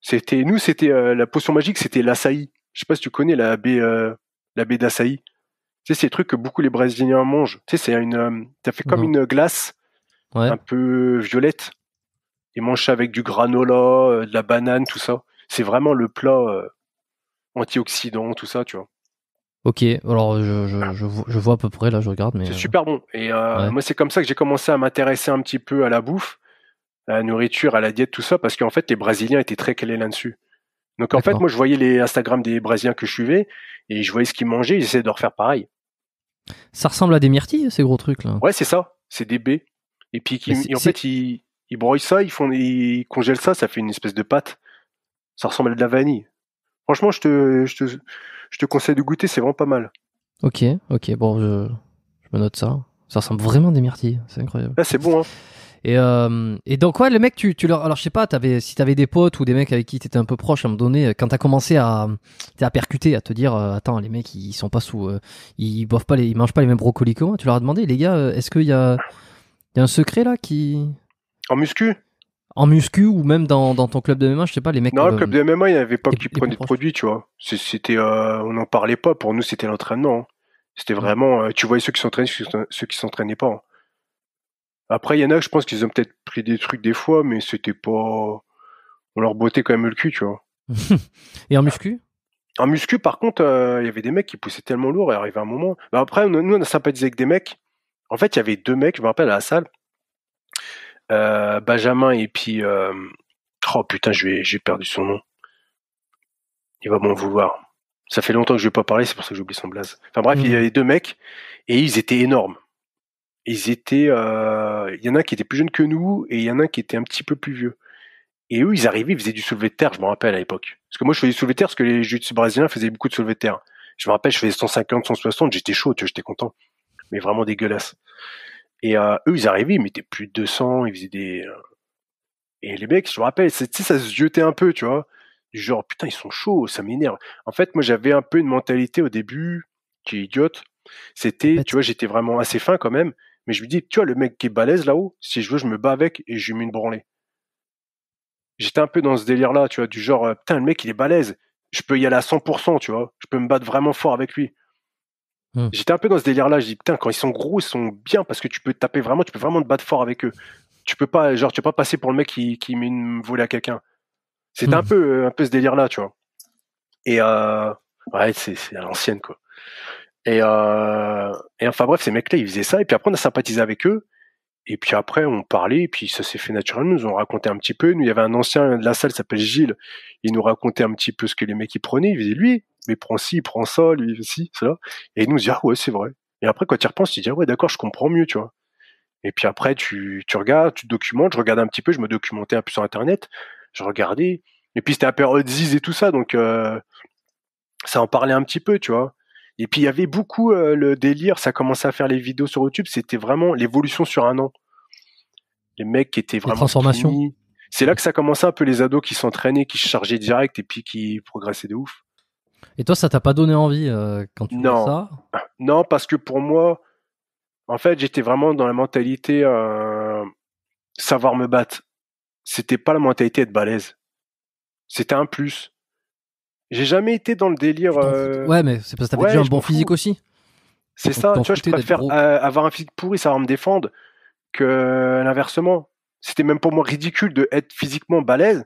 C'était, nous, c'était euh, la potion magique, c'était l'açaï. Je sais pas si tu connais la baie, la baie trucs que beaucoup les Brésiliens mangent. Tu sais, c'est une, fait comme mhm. une glace, un peu violette. Ils mangent ça avec du granola, de la banane, tout ça. C'est vraiment le plat antioxydant, tout ça, tu vois. Ok, alors ah. je, je, vois à peu près, là je regarde. mais C'est euh, super bon. Et euh, moi c'est comme ça que j'ai commencé à m'intéresser un petit peu à la bouffe, à la nourriture, à la diète, tout ça, parce qu'en fait les Brésiliens étaient très calés là-dessus. Donc en fait moi je voyais les Instagram des Brésiliens que je suivais, et je voyais ce qu'ils mangeaient, j'essayais de refaire pareil. Ça ressemble à des myrtilles, ces gros trucs là. Ouais c'est ça, c'est des baies. Et puis en fait ils, ils ça, ils, font, ils congèlent ça, ça fait une espèce de pâte. Ça ressemble à de la vanille. Franchement je te... Je te je te conseille de goûter, c'est vraiment pas mal. Ok, ok, bon, je, je me note ça. Ça ressemble vraiment à des myrtilles, c'est incroyable. Ah, c'est bon, hein. Et, euh, et, donc, ouais, le mec, tu, tu leur. Alors, je sais pas, avais, si t'avais des potes ou des mecs avec qui t'étais un peu proche à me donner, euh, quand t'as commencé à, percuter, à te dire, euh, attends, les mecs, ils sont pas sous. ils boivent pas ils mangent pas les mêmes brocolis que tu leur as demandé, les gars, est-ce qu'il y a, y a un secret là qui. En muscu en muscu ou même dans, ton club de MMA, je sais pas, les mecs. Non, euh, le club de MMA, il n'y avait pas qui prenait de produits, tu vois. C'était, euh, on n'en parlait pas. Pour nous, c'était l'entraînement. Hein. C'était mm. vraiment, euh, tu voyais ceux qui s'entraînaient, ceux qui s'entraînaient pas. Hein. Après, il y en a, je pense qu'ils ont peut-être pris des trucs des fois, mais c'était pas, on leur bottait quand même le cul, tu vois. Et en muscu En muscu, par contre, il y avait des mecs qui poussaient tellement lourd. Et arrivé un moment, bah, après, nous, on a sympathisé avec des mecs. En fait, il y avait deux mecs, je me rappelle, à la salle euh, Benjamin et puis euh, oh putain, j'ai perdu son nom. Il va m'en vouloir. Ça fait longtemps que je vais pas parler, c'est pour ça que j'oublie son blaze. Enfin bref, il y mhm. avait deux mecs et ils étaient énormes. Ils étaient, euh, il y en a un qui était plus jeune que nous et il y en a un qui était un petit peu plus vieux. Et eux, ils arrivaient, ils faisaient du soulevé de terre, je me rappelle à l'époque. Parce que moi, je faisais du soulevé de terre parce que les jiu-jitsu brésiliens faisaient beaucoup de soulevé de terre. Je me rappelle, je faisais 150, 160, j'étais chaud, j'étais content. Mais vraiment dégueulasse. Et euh, eux, ils arrivaient, ils mettaient plus de 200, ils faisaient des. Euh, et les mecs, je me rappelle, ça se jetait un peu, tu vois. Du genre, putain, ils sont chauds, ça m'énerve. En fait, moi, j'avais un peu une mentalité au début qui est idiote. C'était, bah, tu vois, j'étais vraiment assez fin quand même. Mais je me dis, tu vois, le mec qui est balèze là-haut, si je veux, je me bats avec et je lui mets une branlée. J'étais un peu dans ce délire-là, tu vois, du genre, euh, putain, le mec, il est balèze. Je peux y aller à 100%, tu vois. Je peux me battre vraiment fort avec lui. Hmm. J'étais un peu dans ce délire-là. Je dis putain, quand ils sont gros, ils sont bien parce que tu peux taper vraiment, tu peux vraiment te battre fort avec eux. Tu peux pas, genre, tu peux pas passer pour le mec qui, qui met une volée à quelqu'un. C'était hmm. un peu, euh, un peu ce délire-là, tu vois. Et euh, ouais, c'est à l'ancienne quoi. Et, euh, et enfin bref, ces mecs-là, ils faisaient ça. Et puis après, on a sympathisé avec eux. Et puis après, on parlait, et puis ça s'est fait naturellement. nous ont raconté un petit peu. Nous, il y avait un ancien de la salle, s'appelle Gilles. Il nous racontait un petit peu ce que les mecs ils prenaient. Il faisait lui, mais prends ci, prends ça, lui, si, ça. Et il nous dit, ah ouais, c'est vrai. Et après, quand tu repenses, tu dis, ah ouais, d'accord, je comprends mieux, tu vois. Et puis après, tu, regardes, tu documentes. Je regardais un petit peu, je me documentais un peu sur Internet. Je regardais. Et puis c'était un période Ziz et tout ça, donc euh, ça en parlait un petit peu, tu vois. Et puis il y avait beaucoup euh, le délire, ça commençait à faire les vidéos sur YouTube, c'était vraiment l'évolution sur un an. Les mecs qui étaient vraiment... transformation. C'est là que ça commençait un peu les ados qui s'entraînaient, qui se chargeaient direct et puis qui progressaient de ouf. Et toi, ça t'a pas donné envie euh, quand tu non. ça Non, parce que pour moi, en fait, j'étais vraiment dans la mentalité euh, savoir me battre. C'était pas la mentalité être balèze. C'était un plus. J'ai jamais été dans le délire. Euh, ouais, mais c'est parce que t'avais déjà un bon physique aussi. C'est ça, tu vois, je préfère avoir un physique pourri, savoir me défendre, que l'inversement. C'était même pour moi ridicule de être physiquement balèze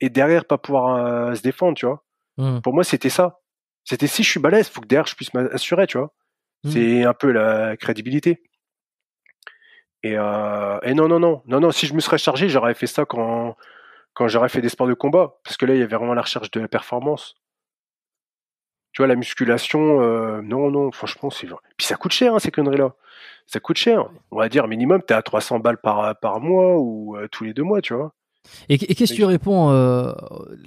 et derrière pas pouvoir se défendre, tu vois. Mmh. Pour moi, c'était ça. C'était si je suis balèze, faut que derrière je puisse m'assurer, tu vois. Mmh. C'est un peu la crédibilité. Euh, et, non, non, non, non, non. Si je me serais chargé, j'aurais fait ça quand quand j'aurais fait des sports de combat, parce que là, il y avait vraiment la recherche de la performance. Tu vois, la musculation, euh, non, non, franchement, c'est. vrai. Puis ça coûte cher, hein, ces conneries-là. Ça coûte cher. On va dire minimum, t'es à 300 balles par, mois ou euh, tous les deux mois, tu vois. Et, qu'est-ce que tu réponds euh,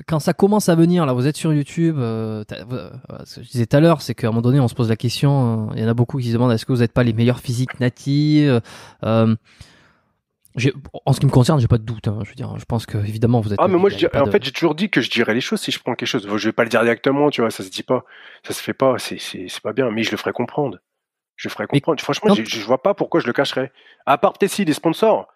quand ça commence à venir Là, vous êtes sur YouTube. Euh, euh, ce que je disais tout à l'heure, c'est qu'à un moment donné, on se pose la question. Il y en a beaucoup qui se demandent est-ce que vous n'êtes pas les meilleurs physiques natifs en ce qui me concerne, j'ai pas de doute. Hein, je veux dire, je pense que évidemment vous êtes. Ah mais moi, en fait, j'ai toujours dit que je dirais les choses si je prends quelque chose. Je vais pas le dire directement, tu vois, ça se dit pas, ça se fait pas, c'est pas bien. Mais je le ferai comprendre. Je ferai comprendre. Franchement, je, vois pas pourquoi je le cacherais. À part peut-être si les sponsors,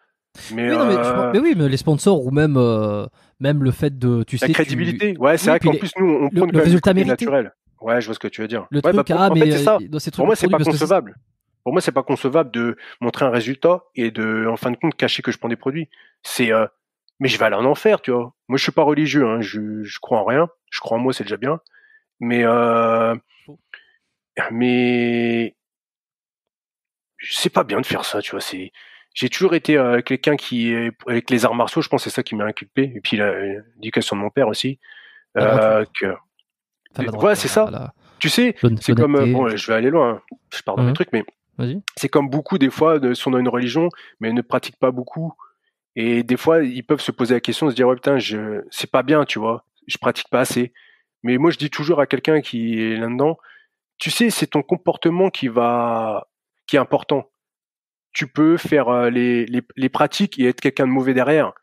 euh, mais, oui, mais, les sponsors ou même euh, même le fait de tu la crédibilité. Ouais, c'est vrai qu'en plus nous on prend des résultat mérité. Ouais, je vois ce que tu veux dire. Le bah, truc, pour... Ah, en fait c'est ça. pour moi, c'est pas concevable. Pour moi, c'est pas concevable de montrer un résultat et de, en fin de compte, cacher que je prends des produits. C'est, euh, mais je vais aller en enfer, tu vois. Moi, je suis pas religieux, hein. je, je crois en rien. Je crois en moi, c'est déjà bien. Mais, euh... mais, c'est pas bien de faire ça, tu vois. C'est, j'ai toujours été euh, quelqu'un qui est, avec les arts martiaux, je pense que c'est ça qui m'a inculpé et puis l'éducation de mon père aussi euh, ouais, c'est ça. Tu sais, c'est comme euh, bon, je vais aller loin, hein. je parle de mes truc, mhm. trucs mais c'est comme beaucoup des fois sont dans une religion mais ne pratique pas beaucoup et des fois ils peuvent se poser la question se dire ouais putain, je c'est pas bien, tu vois, je pratique pas assez. Mais moi je dis toujours à quelqu'un qui est là-dedans, tu sais, c'est ton comportement qui va qui est important tu peux faire euh, les, les, les pratiques et être quelqu'un de mauvais derrière.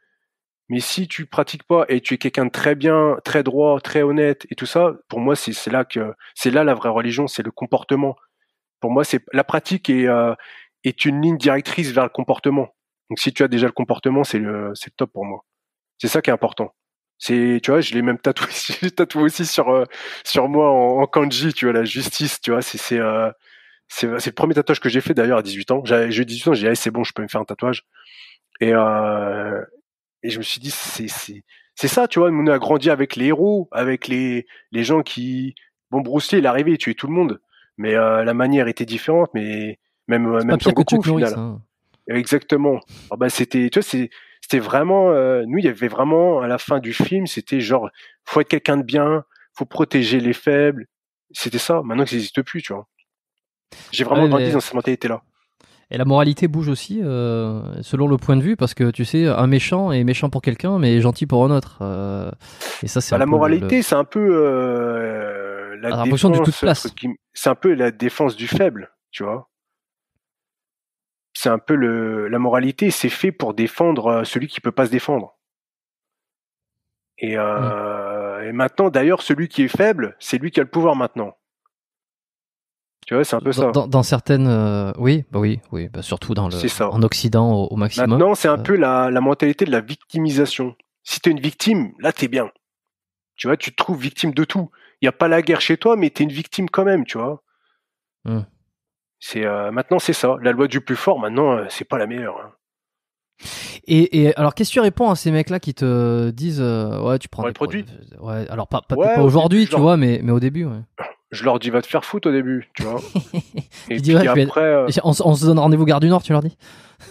Mais si tu pratiques pas et tu es quelqu'un de très bien, très droit, très honnête et tout ça, pour moi c'est là que c'est là la vraie religion, c'est le comportement. Pour moi, c'est la pratique est, euh, est une ligne directrice vers le comportement. Donc si tu as déjà le comportement, c'est le c'est top pour moi. C'est ça qui est important. C'est tu vois, je l'ai même tatoué, tatoué aussi sur euh, sur moi en, en, kanji, tu vois la justice, tu vois, c'est c'est c'est le premier tatouage que j'ai fait d'ailleurs à 18 ans. J'ai eu 18 ans, j'ai dit c'est bon, je peux me faire un tatouage. Et, euh, et je me suis dit c'est c'est ça, tu vois, on a grandi avec les héros, avec les les gens qui bon Bruce Lee, il est arrivé, il tuait tout le monde, mais euh, la manière était différente, mais même même hein. Exactement. Ah bah, c'était tu c'était vraiment euh, nous il y avait vraiment à la fin du film, c'était genre faut être quelqu'un de bien, faut protéger les faibles. C'était ça. Maintenant, ça n'existe plus, tu vois. J'ai vraiment grandi dans cette mentalité-là. Et la moralité bouge aussi euh, selon le point de vue, parce que tu sais, un méchant est méchant pour quelqu'un, mais gentil pour un autre. Euh, et ça, c'est bah, la moralité, c'est un peu euh, la défense, du tout place. C'est un peu la défense du faible, tu vois. C'est un peu le la moralité, c'est fait pour défendre celui qui peut pas se défendre. Mm. et maintenant, d'ailleurs, celui qui est faible, c'est lui qui a le pouvoir maintenant. Tu vois, c'est un peu ça. Dans, certaines, euh, oui, bah oui, oui, bah surtout dans le, en Occident au, maximum. Maintenant, c'est un euh. peu la, mentalité de la victimisation. Si t'es une victime, là t'es bien. Tu vois, tu te trouves victime de tout. Il y a pas la guerre chez toi, mais t'es une victime quand même, tu vois. Hmm. C'est euh, maintenant c'est ça. La loi du plus fort, maintenant c'est pas la meilleure. Hein. Et, alors, qu'est-ce que tu réponds à ces mecs-là qui te disent ouais tu prends des produits, Ouais, alors pas, aujourd'hui, tu vois, mais, mais au début. Ouais je leur dis va te faire foutre au début, tu vois. et puis après, euh, on, se donne rendez-vous garde du Nord, tu leur dis.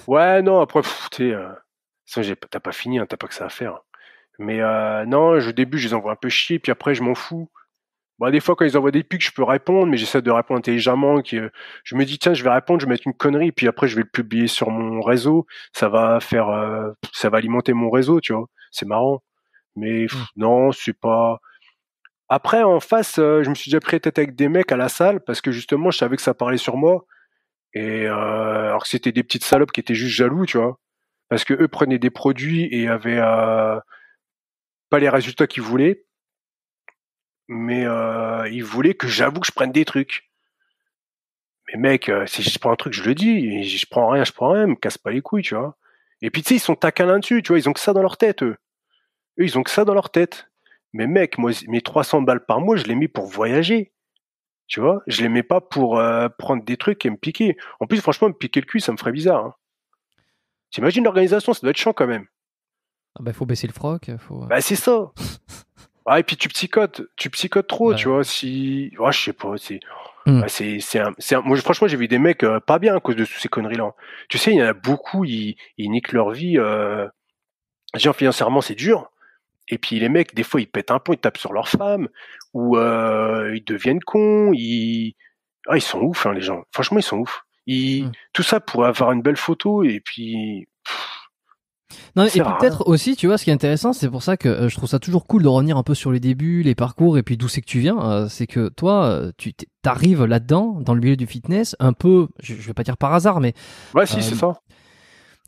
Ouais, non, après, t'es, euh... t'as pas fini, hein, t'as pas que ça à faire. Mais euh, non, au début, je les envoie un peu chier, puis après, je m'en fous. Bah des fois, quand ils envoient des pics, je peux répondre, mais j'essaie de répondre intelligemment. Euh, je me dis, tiens, je vais répondre, je vais mettre une connerie, puis après, je vais le publier sur mon réseau. Ça va faire, ça va alimenter mon réseau, tu vois. C'est marrant. Mais mm. non, c'est pas. Après, en face, euh, je me suis déjà pris tête avec des mecs à la salle parce que justement, je savais que ça parlait sur moi. Et euh, alors que c'était des petites salopes qui étaient juste jaloux, tu vois, parce que eux prenaient des produits et avaient euh, pas les résultats qu'ils voulaient, mais ils voulaient que j'avoue que je prenne des trucs. Mais mec, si je prends un truc, je le dis. Je prends rien, je prends rien, me casse pas les couilles, tu vois. Et puis tu sais, ils sont taquins là-dessus, tu vois. Ils ont que ça dans leur tête, eux. Eux, ils ont que ça dans leur tête. Mais mec, moi, mes 300 balles par mois, je les mets pour voyager. Tu vois, je les mets pas pour euh, prendre des trucs et me piquer. En plus, franchement, me piquer le cul, ça me ferait bizarre. Hein. T'imagines l'organisation, ça doit être chiant quand même. Ah bah, faut baisser le froc. Faut... Euh. Bah, c'est ça. ah, et puis tu psychotes. Tu psychotes trop, tu vois. Si. ouais, oh, je sais pas. C'est. Hmm. Bah, c'est c'est, un... Moi, franchement, j'ai vu des mecs euh, pas bien à cause de toutes ces conneries-là. Tu sais, il y en a beaucoup, ils, ils niquent leur vie. Euh... Genre, financièrement, c'est dur. Et puis les mecs, des fois, ils pètent un pont, ils tapent sur leur femme, ou euh, ils deviennent cons, ils... Ah, sont ouf, hein, les gens. Franchement, ils sont ouf. Mm. Tout ça pour avoir une belle photo, et puis... non, et peut-être hein. aussi, tu vois, ce qui est intéressant, c'est pour ça que euh, je trouve ça toujours cool de revenir un peu sur les débuts, les parcours, et puis d'où c'est que tu viens. Euh, c'est que toi, tu arrives là-dedans, dans le milieu du fitness, un peu, je, ne vais pas dire par hasard, mais. Ouais, si, c'est ça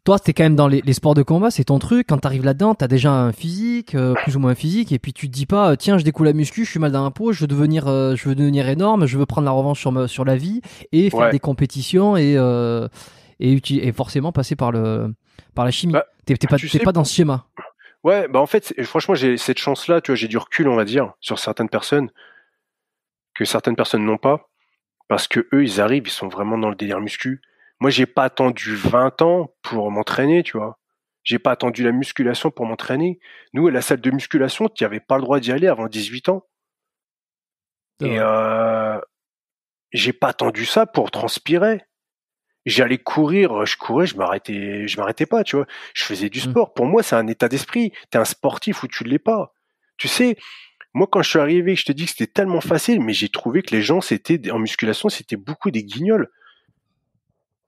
toi, t'es quand même dans les, sports de combat, c'est ton truc. Quand t'arrives là-dedans, t'as déjà un physique, euh, plus ou moins physique, et puis tu te dis pas, euh, tiens, je découle la muscu, je suis mal dans la peau, je veux devenir, euh, je veux devenir énorme, je veux prendre la revanche sur, sur la vie et faire des compétitions et, et, forcément passer par, le, par la chimie. Bah, t'es pas, tu pas dans ce schéma. Ouais, bah en fait, franchement, j'ai cette chance-là, tu vois, j'ai du recul, on va dire, sur certaines personnes que certaines personnes n'ont pas, parce que eux, ils arrivent, ils sont vraiment dans le délire muscu moi, j'ai pas attendu 20 ans pour m'entraîner, tu vois. J'ai pas attendu la musculation pour m'entraîner. Nous, à la salle de musculation, tu n'avais pas le droit d'y aller avant 18 ans. Et euh, j'ai pas attendu ça pour transpirer. J'allais courir, je courais, je m'arrêtais, je m'arrêtais pas, tu vois. Je faisais du mmh. sport. Pour moi, c'est un état d'esprit. T'es un sportif ou tu l'es pas. Tu sais, moi, quand je suis arrivé, je te dis que c'était tellement facile, mais j'ai trouvé que les gens, c'était en musculation, c'était beaucoup des guignols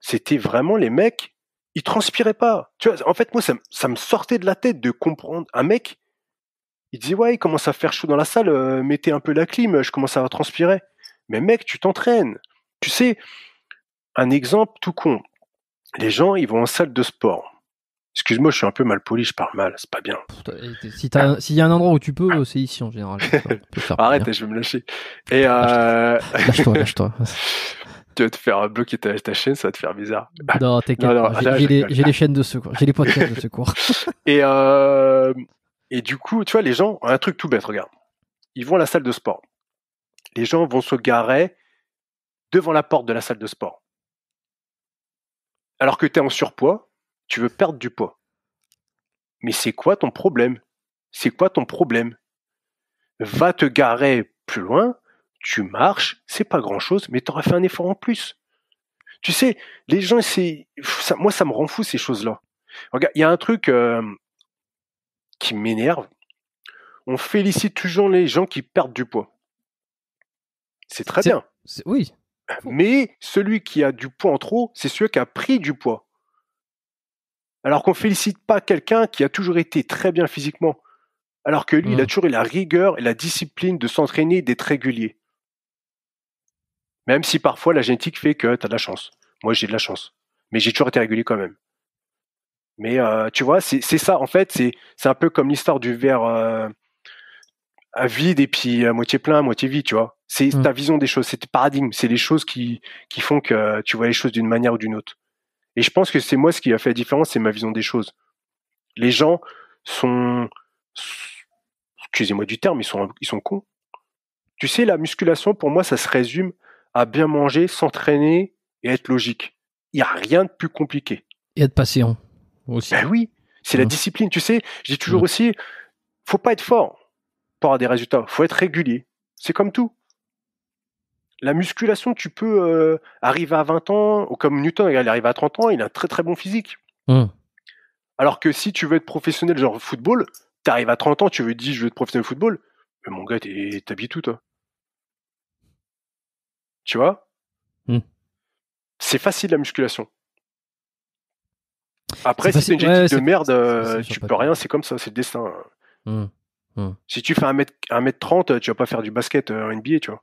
c'était vraiment les mecs, ils transpiraient pas. Tu vois, en fait, moi, ça, me sortait de la tête de comprendre un mec. Il disait ouais, il commence à faire chaud dans la salle, euh, mettez un peu la clim, je commence à transpirer. Mais mec, tu t'entraînes. Tu sais, un exemple tout con. Les gens, ils vont en salle de sport. Excuse-moi, je suis un peu mal poli, je parle mal, c'est pas bien. S'il y a un endroit où tu peux, c'est ici en général. Arrête, je vais me lâcher. Et euh, lâche-toi, lâche-toi. tu vas te faire bloquer ta, ta, chaîne, ça va te faire bizarre. Non, t'es t'inquiète. J'ai des chaînes de secours. J'ai des podcasts de secours. et, euh, et du coup, tu vois, les gens ont un truc tout bête, regarde. Ils vont à la salle de sport. Les gens vont se garer devant la porte de la salle de sport. Alors que tu es en surpoids, tu veux perdre du poids. Mais c'est quoi ton problème C'est quoi ton problème Va te garer plus loin, tu marches, c'est pas grand chose, mais tu aurais fait un effort en plus. Tu sais, les gens, c'est moi, ça me rend fou ces choses-là. Regarde, il y a un truc euh, qui m'énerve. On félicite toujours les gens qui perdent du poids. C'est très bien. Oui. Mais celui qui a du poids en trop, c'est celui qui a pris du poids. Alors qu'on félicite pas quelqu'un qui a toujours été très bien physiquement, alors que lui, il a mmh. toujours eu la rigueur et la discipline de s'entraîner, d'être régulier. Même si parfois la génétique fait que tu as de la chance. Moi, j'ai de la chance. Mais j'ai toujours été régulier quand même. Mais euh, tu vois, c'est ça. En fait, c'est un peu comme l'histoire du verre euh, à vide et puis à moitié plein, à moitié vide, tu vois. C'est mmh. ta vision des choses, c'est tes paradigmes, c'est les choses qui, font que tu vois les choses d'une manière ou d'une autre. Et je pense que c'est moi ce qui a fait la différence, c'est ma vision des choses. Les gens sont, excusez-moi du terme, ils sont, ils sont cons. Tu sais, la musculation, pour moi, ça se résume bien manger, s'entraîner et être logique. Il n'y a rien de plus compliqué. Et être patient aussi. Ben oui, c'est la hein. discipline. Tu sais, je dis toujours hein. aussi, faut pas être fort pour avoir des résultats. faut être régulier. C'est comme tout. La musculation, tu peux euh, arriver à 20 ans, ou comme Newton, il arrive à 30 ans, il a un très très bon physique. Hein. Alors que si tu veux être professionnel, genre football, tu arrives à 30 ans, tu veux dire je veux être professionnel football, mais mon gars, t'habilles tout, toi. Tu vois hmm. C'est facile la musculation. Après, si c'est une génétique euh, de merde, tu peux rien, c'est comme ça, c'est le destin. Hmm. Hmm. Si tu fais 1 m 30 tu vas pas faire du basket euh, NBA, tu vois.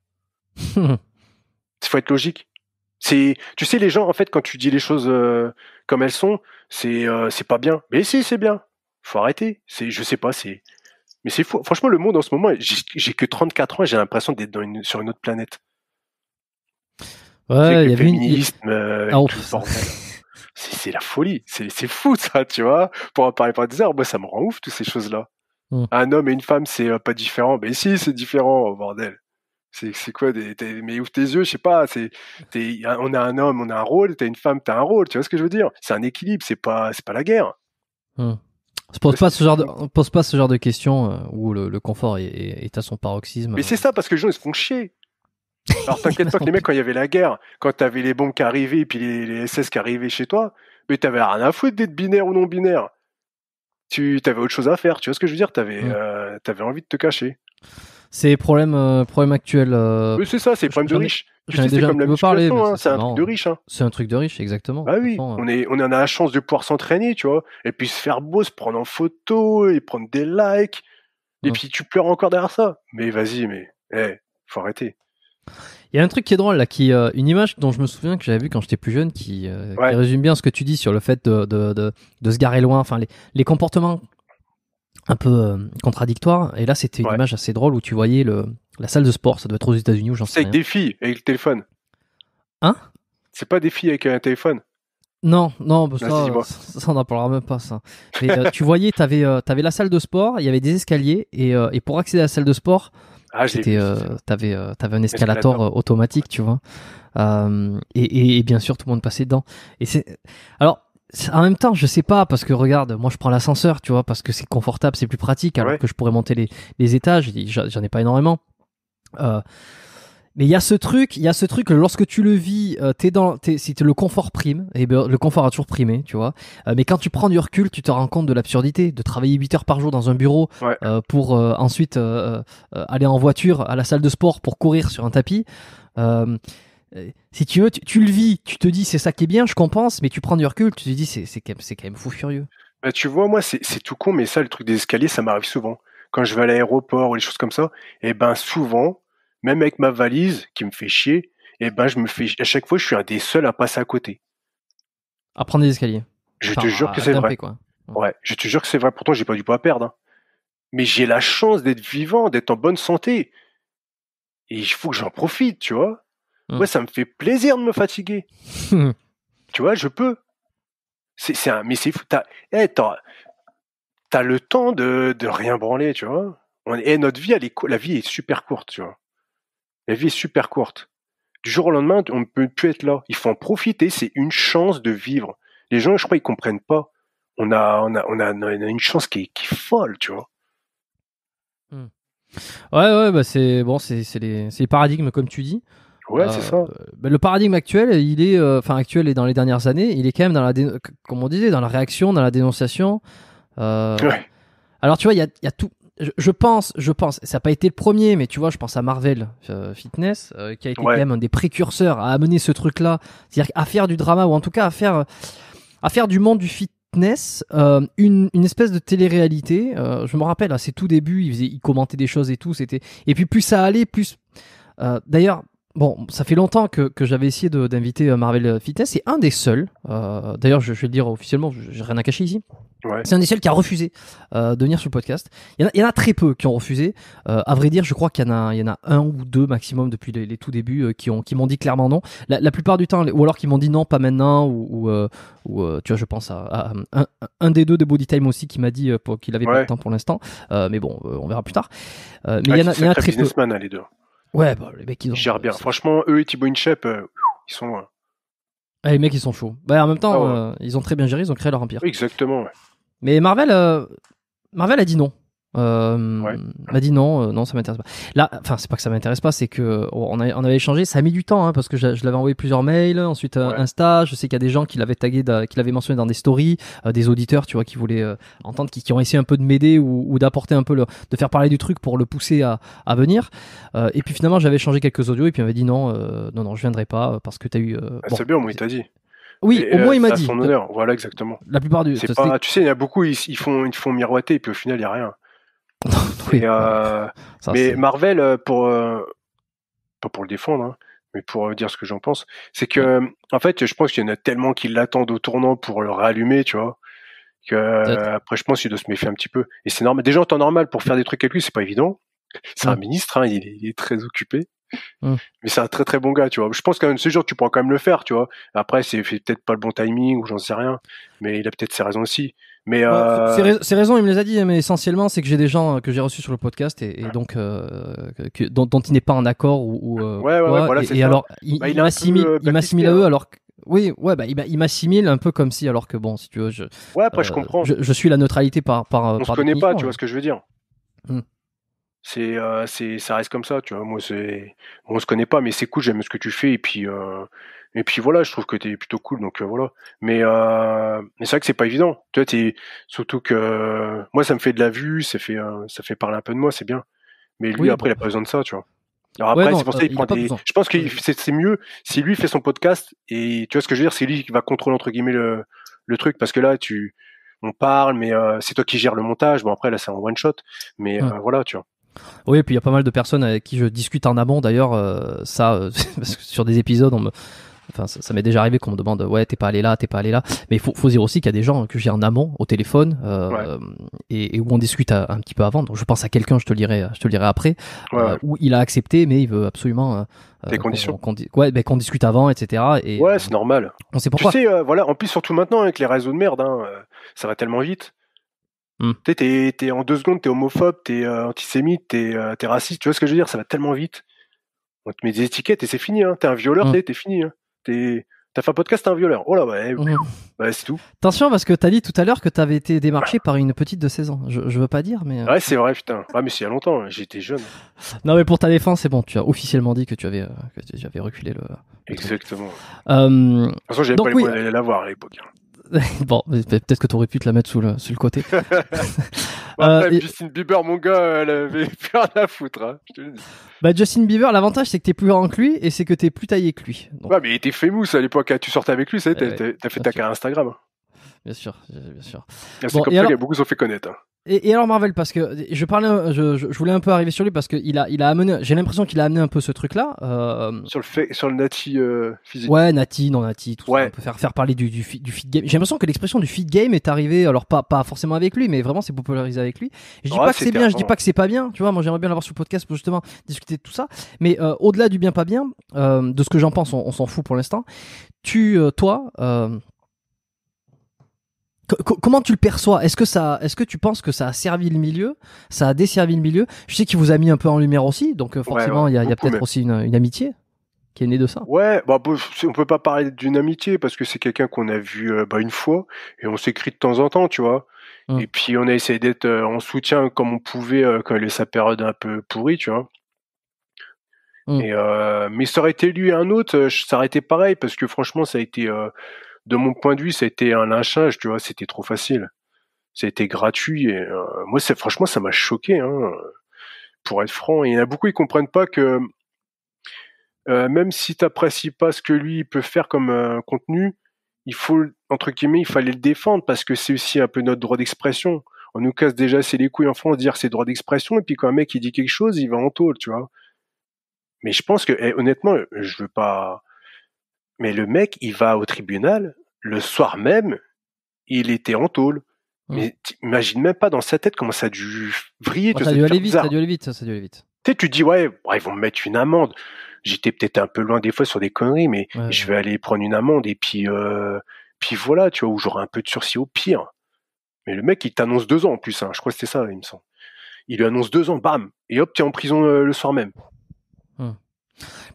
Il faut être logique. tu sais, les gens, en fait, quand tu dis les choses euh, comme elles sont, c'est, pas bien. Mais si, c'est bien. Faut arrêter. C'est, je sais pas, c'est, mais c'est fou. Franchement, le monde en ce moment, j'ai que 34 ans et j'ai l'impression d'être dans une, sur une autre planète. Ouais, il y avait féminisme, ah, une... Euh, oh, c'est la folie, c'est fou ça, tu vois. Pour en parler par des heures, moi ça me rend ouf toutes ces choses-là. Hum. Un homme et une femme, c'est euh, pas différent. Mais si, c'est différent, oh, bordel. C'est quoi des, Mais ouvre tes yeux, je sais pas. C'est on a un homme, on a un rôle. T'as une femme, t'as un rôle. Tu vois ce que je veux dire C'est un équilibre. C'est pas c'est pas la guerre. On hum. pose pas ce genre de, pose pas ce genre de questions euh, où le, confort est, est, à son paroxysme. Mais c'est ça parce que les gens ils se font chier. Alors t'inquiète pas que les mecs, quand il y avait la guerre, quand t'avais les bombes qui arrivaient et puis les, SS qui arrivaient chez toi, mais t'avais rien à foutre d'être binaire ou non binaire. Tu t'avais autre chose à faire, tu vois ce que je veux dire T'avais mm. euh, envie de te cacher. C'est problème, problèmes euh, problème actuel. Euh, c'est ça, c'est problèmes de riches c'est comme la hein, c'est un truc de riche. Hein. C'est un truc de riche, exactement. Ah oui, hein. on, est, on en a la chance de pouvoir s'entraîner, tu vois, et puis se faire beau, se prendre en photo, et prendre des likes, et mm. puis tu pleures encore derrière ça. Mais vas-y, mais, faut arrêter. Il y a un truc qui est drôle là, qui euh, une image dont je me souviens que j'avais vu quand j'étais plus jeune, qui, euh, résume bien ce que tu dis sur le fait de, se garer loin, enfin les, comportements un peu euh, contradictoires. Et là, c'était une image assez drôle où tu voyais la salle de sport, ça doit être aux États-Unis ou j'en sais rien. C'est des filles et le téléphone. Hein C'est pas des filles avec un téléphone. Non, non, bah, ça, ça, on n'en parlera même pas ça. Mais tu voyais, t'avais avais la salle de sport, il y avait des escaliers et pour accéder à la salle de sport ah, euh, euh, t'avais, un escalator euh, automatique, tu vois. Et, bien sûr, tout le monde passait dedans. Et c'est, alors, en même temps, je sais pas, parce que regarde, moi je prends l'ascenseur, tu vois, parce que c'est confortable, c'est plus pratique, alors que je pourrais monter les, les étages, j'en ai pas énormément. Euh, mais il y a ce truc, il y a ce truc, lorsque tu le vis, euh, t'es dans, t'es, si le confort prime, et eh ben, le confort a toujours primé, tu vois. Euh, mais quand tu prends du recul, tu te rends compte de l'absurdité de travailler 8 heures par jour dans un bureau euh, pour ensuite aller en voiture à la salle de sport pour courir sur un tapis. si tu veux, tu, le vis, tu te dis c'est ça qui est bien, je compense, mais tu prends du recul, tu te dis c'est, quand, même, c'est quand même fou furieux. Bah, tu vois, moi, c'est, tout con, mais ça, le truc des escaliers, ça m'arrive souvent. Quand je vais à l'aéroport ou les choses comme ça, et eh ben souvent, même avec ma valise qui me fait chier, et eh ben je me fais à chaque fois je suis un des seuls à passer à côté. À prendre des escaliers. Je te jure que c'est vrai. Ouais, je te jure que c'est vrai. Pourtant j'ai pas du poids à perdre. Hein. Mais j'ai la chance d'être vivant, d'être en bonne santé. Et il faut que j'en profite, tu vois. Hum. ouais, ça me fait plaisir de me fatiguer. tu vois, je peux. C'est un, mais c'est fou. T'as, eh, le temps de, rien branler, tu vois. Et eh, notre vie, la vie est super courte, tu vois. La vie est super courte. Du jour au lendemain, on ne peut plus être là. Il faut en profiter, c'est une chance de vivre. Les gens, je crois, ils comprennent pas. On a, on a, on a, une chance qui est, folle, tu vois. Hmm. Ouais, ouais, bah c'est bon, c'est les, paradigmes comme tu dis. Ouais, c'est euh, ça. Bah, le paradigme actuel, il est, euh, enfin actuel et dans les dernières années, il est quand même dans la, comme on disait, dans la réaction, dans la dénonciation. Euh, ouais. Alors tu vois, il y a, y a, tout, je pense, je pense, ça n'a pas été le premier, mais tu vois, je pense à Marvel euh, Fitness, euh, qui a été quand même un des précurseurs à amener ce truc-là, c'est-à-dire à faire du drama, ou en tout cas à faire, à faire du monde du fitness euh, une, une, espèce de télé-réalité. je me rappelle, à ses tout début il, faisait, commentait des choses et tout, c'était... Et puis plus ça allait, plus... D'ailleurs, Bon, ça fait longtemps que, j'avais essayé d'inviter Marvel Fitness. C'est un des seuls. D'ailleurs, je, je, vais le dire officiellement, j'ai rien à cacher ici. C'est un des seuls qui a refusé euh, de venir sur le podcast. Il y, en a, très peu qui ont refusé. Euh, à vrai dire, je crois qu'il y, en a, il y en a un ou deux maximum depuis les, tout débuts euh, qui, ont, qui m'ont dit clairement non. La, la, plupart du temps, ou alors qui m'ont dit non, pas maintenant, ou, ou, euh, tu vois, je pense à, un, des deux de Body Time aussi qui m'a dit qu'il avait pas le temps pour l'instant. mais bon, on verra plus tard. mais ah, il y en a, y a très, hein, les deux. Ouais, bah, les mecs, ils ont. Ils gèrent bien. Franchement, eux et Thibaut Inchep, ils sont ah, les mecs, ils sont chauds. Bah, en même temps, ah ils ont très bien géré, ils ont créé leur empire. exactement. Ouais. Mais Marvel, euh, Marvel a dit non. Euh, m'a dit non, euh, non, ça m'intéresse pas. Là, enfin, c'est pas que ça m'intéresse pas, c'est que oh, on, avait échangé, ça a mis du temps, hein, parce que je, l'avais envoyé plusieurs mails, ensuite un euh, Insta, je sais qu'il y a des gens qui l'avaient tagué, qui l'avaient mentionné dans des stories, des auditeurs, tu vois, qui voulaient entendre, qui, ont essayé un peu de m'aider ou, d'apporter un peu, de faire parler du truc pour le pousser à, venir. et puis finalement, j'avais changé quelques audios et puis on m'avait dit non, non, non, je viendrai pas parce que t'as eu. Ah, c'est bien, moi, il t'a dit. Oui, au moins euh, il m'a dit. son honneur, voilà exactement. La plupart du. C'est tu sais, il y a beaucoup, ils, font, ils font miroiter et puis au final il n'y a rien. mais Marvel, pour pas pour le défendre, hein, mais pour euh, dire ce que j'en pense, c'est que en fait, je pense qu'il y en a tellement qui l'attendent au tournant pour le rallumer, tu vois. Que, après, je pense qu'il doit se méfier un petit peu. Et c'est normal. Déjà en temps normal, pour faire des trucs avec lui, c'est pas évident. C'est un ministre, hein, il, est, très occupé. Hmm. Mais c'est un très très bon gars, tu vois. Je pense qu'un même ce jour tu pourras quand même le faire, tu vois. Après, c'est peut-être pas le bon timing ou j'en sais rien, mais il a peut-être ses raisons aussi. Mais euh, ses, raisons, il me les a dit, hein, mais essentiellement, c'est que j'ai des gens euh, que j'ai reçus sur le podcast et, donc euh, que, dont, il n'est pas en accord ou. ouais, ouais, voilà, et, alors, il, bah, il, il m'assimile à eux, hein. alors que oui, ouais, bah, il m'assimile un peu comme si, alors que bon, si tu veux, je. Ouais, après, je comprends. Je, suis la neutralité par. par On par se connaît pas, tu vois ce que je veux dire. Hmm c'est euh, c'est ça reste comme ça tu vois moi c'est on se connaît pas mais c'est cool j'aime ce que tu fais et puis euh, et puis voilà je trouve que t'es plutôt cool donc euh, voilà mais euh, mais c'est vrai que c'est pas évident tu vois surtout que moi ça me fait de la vue ça fait ça fait parler un peu de moi c'est bien mais lui après il a pas besoin de ça tu vois alors après c'est pour ça il prend des... je pense que c'est mieux si lui fait son podcast et tu vois ce que je veux dire c'est lui qui va contrôler entre guillemets le truc parce que là tu on parle mais c'est toi qui gères le montage bon après là c'est en one shot mais mmh. voilà tu vois oui, et puis il y a pas mal de personnes avec qui je discute en amont d'ailleurs, euh, ça, euh, sur des épisodes, on me... Enfin, ça, m'est déjà arrivé qu'on me demande, ouais, t'es pas allé là, t'es pas allé là. Mais il faut, dire aussi qu'il y a des gens que j'ai en amont, au téléphone, euh, et, où on discute un petit peu avant. Donc, je pense à quelqu'un, je te lirai, je te lirai après, où il a accepté, mais il veut absolument des conditions. Qu'on, ouais, ben, qu'on discute avant, etc. Et ouais, c'est normal. On sait pourquoi. Tu sais, voilà, en plus surtout maintenant avec les réseaux de merde, hein, ça va tellement vite. Hmm. Tu t'es, en deux secondes, t'es homophobe, t'es euh, antisémite, euh, t'es, raciste. Tu vois ce que je veux dire Ça va tellement vite. On te met des étiquettes et c'est fini. Hein. T'es un violeur, hmm. t'es, fini. Hein. T'as fait un podcast, t'es un violeur. Oh là, bah, eh ouais, hmm. bah, c'est tout. Attention, parce que t'as dit tout à l'heure que t'avais été démarché par une petite de 16 ans. Je, veux pas dire, mais. Euh, ouais, c'est vrai, putain. Ouais, ah, mais c'est il y a longtemps, hein. j'étais jeune. Non, mais pour ta défense, c'est bon, tu as officiellement dit que tu avais, que reculé le. Exactement. De toute façon, j'avais pas les moyens d'aller la voir à l'époque. Hein. bon, peut-être que t'aurais pu te la mettre sous le, côté. Euh, Justin Bieber, mon gars, elle avait plus rien à foutre. Hein, je te dis. Bah, Justin Bieber, l'avantage, c'est que t'es plus grand que lui et c'est que t'es plus taillé que lui. Donc. Ouais, mais il était famous à l'époque. Hein, tu sortais avec lui, t'as fait ta carte Instagram. Bien sûr, bien sûr. C'est comme ça alors... a beaucoup s'ont fait connaître. Hein. Et, et, alors Marvel, parce que je parlais, je, je, voulais un peu arriver sur lui parce il a, il a amené, j'ai l'impression qu'il a amené un peu ce truc-là. Euh... Sur le fait, sur le Nati euh, physique. Ouais, Nati, non Nati, tout ça. On peut faire, faire parler du, du, du feed game. J'ai l'impression que l'expression du feed game est arrivée, alors pas, pas forcément avec lui, mais vraiment c'est popularisé avec lui. Je dis pas que c'est bien, je dis pas que c'est pas bien, tu vois. Moi j'aimerais bien l'avoir sur le podcast pour justement discuter de tout ça. Mais euh, au-delà du bien pas bien, euh, de ce que j'en pense, on, on s'en fout pour l'instant. Tu, toi, Comment tu le perçois Est-ce que ça, est-ce que tu penses que ça a servi le milieu Ça a desservi le milieu Je sais qu'il vous a mis un peu en lumière aussi, donc euh, forcément, il y a, peut-être aussi une, amitié qui est née de ça. Ouais, bah, on peut pas parler d'une amitié parce que c'est quelqu'un qu'on a vu euh, bah, une fois et on s'écrit de temps en temps, tu vois. Mmh. Et puis on a essayé d'être euh, en soutien comme on pouvait quand il sa période un peu pourrie, tu vois. Mmh. Et, mais ça aurait été lui et un autre, ça aurait été pareil parce que franchement, ça a été de mon point de vue, ça a été un lynchage, tu vois, c'était trop facile. Ça a été gratuit. Et, euh, moi, c'est franchement, ça m'a choqué, hein. pour être franc. il y en a beaucoup, qui comprennent pas que euh, même si t'apprécies pas ce que lui peut faire comme euh, contenu, il faut entre guillemets, il fallait le défendre parce que c'est aussi un peu notre droit d'expression. On nous casse déjà assez les couilles en France dire c'est droit d'expression et puis quand un mec il dit quelque chose, il va en taule, tu vois. Mais je pense que eh, honnêtement, je veux pas mais le mec, il va au tribunal, le soir même, il était en tôle. Mmh. Mais t'imagines même pas dans sa tête comment ça a dû vriller. Ah, ça, a ça a dû aller vite, Tu sais, tu dis, ouais, ils vont me mettre une amende. J'étais peut-être un peu loin des fois sur des conneries, mais je vais aller prendre une amende et puis, euh, puis voilà, tu vois, où j'aurai un peu de sursis au pire. Mais le mec, il t'annonce deux ans en plus, hein. je crois que c'était ça, il me semble. Il lui annonce deux ans, bam, et hop, t'es en prison euh, le soir même.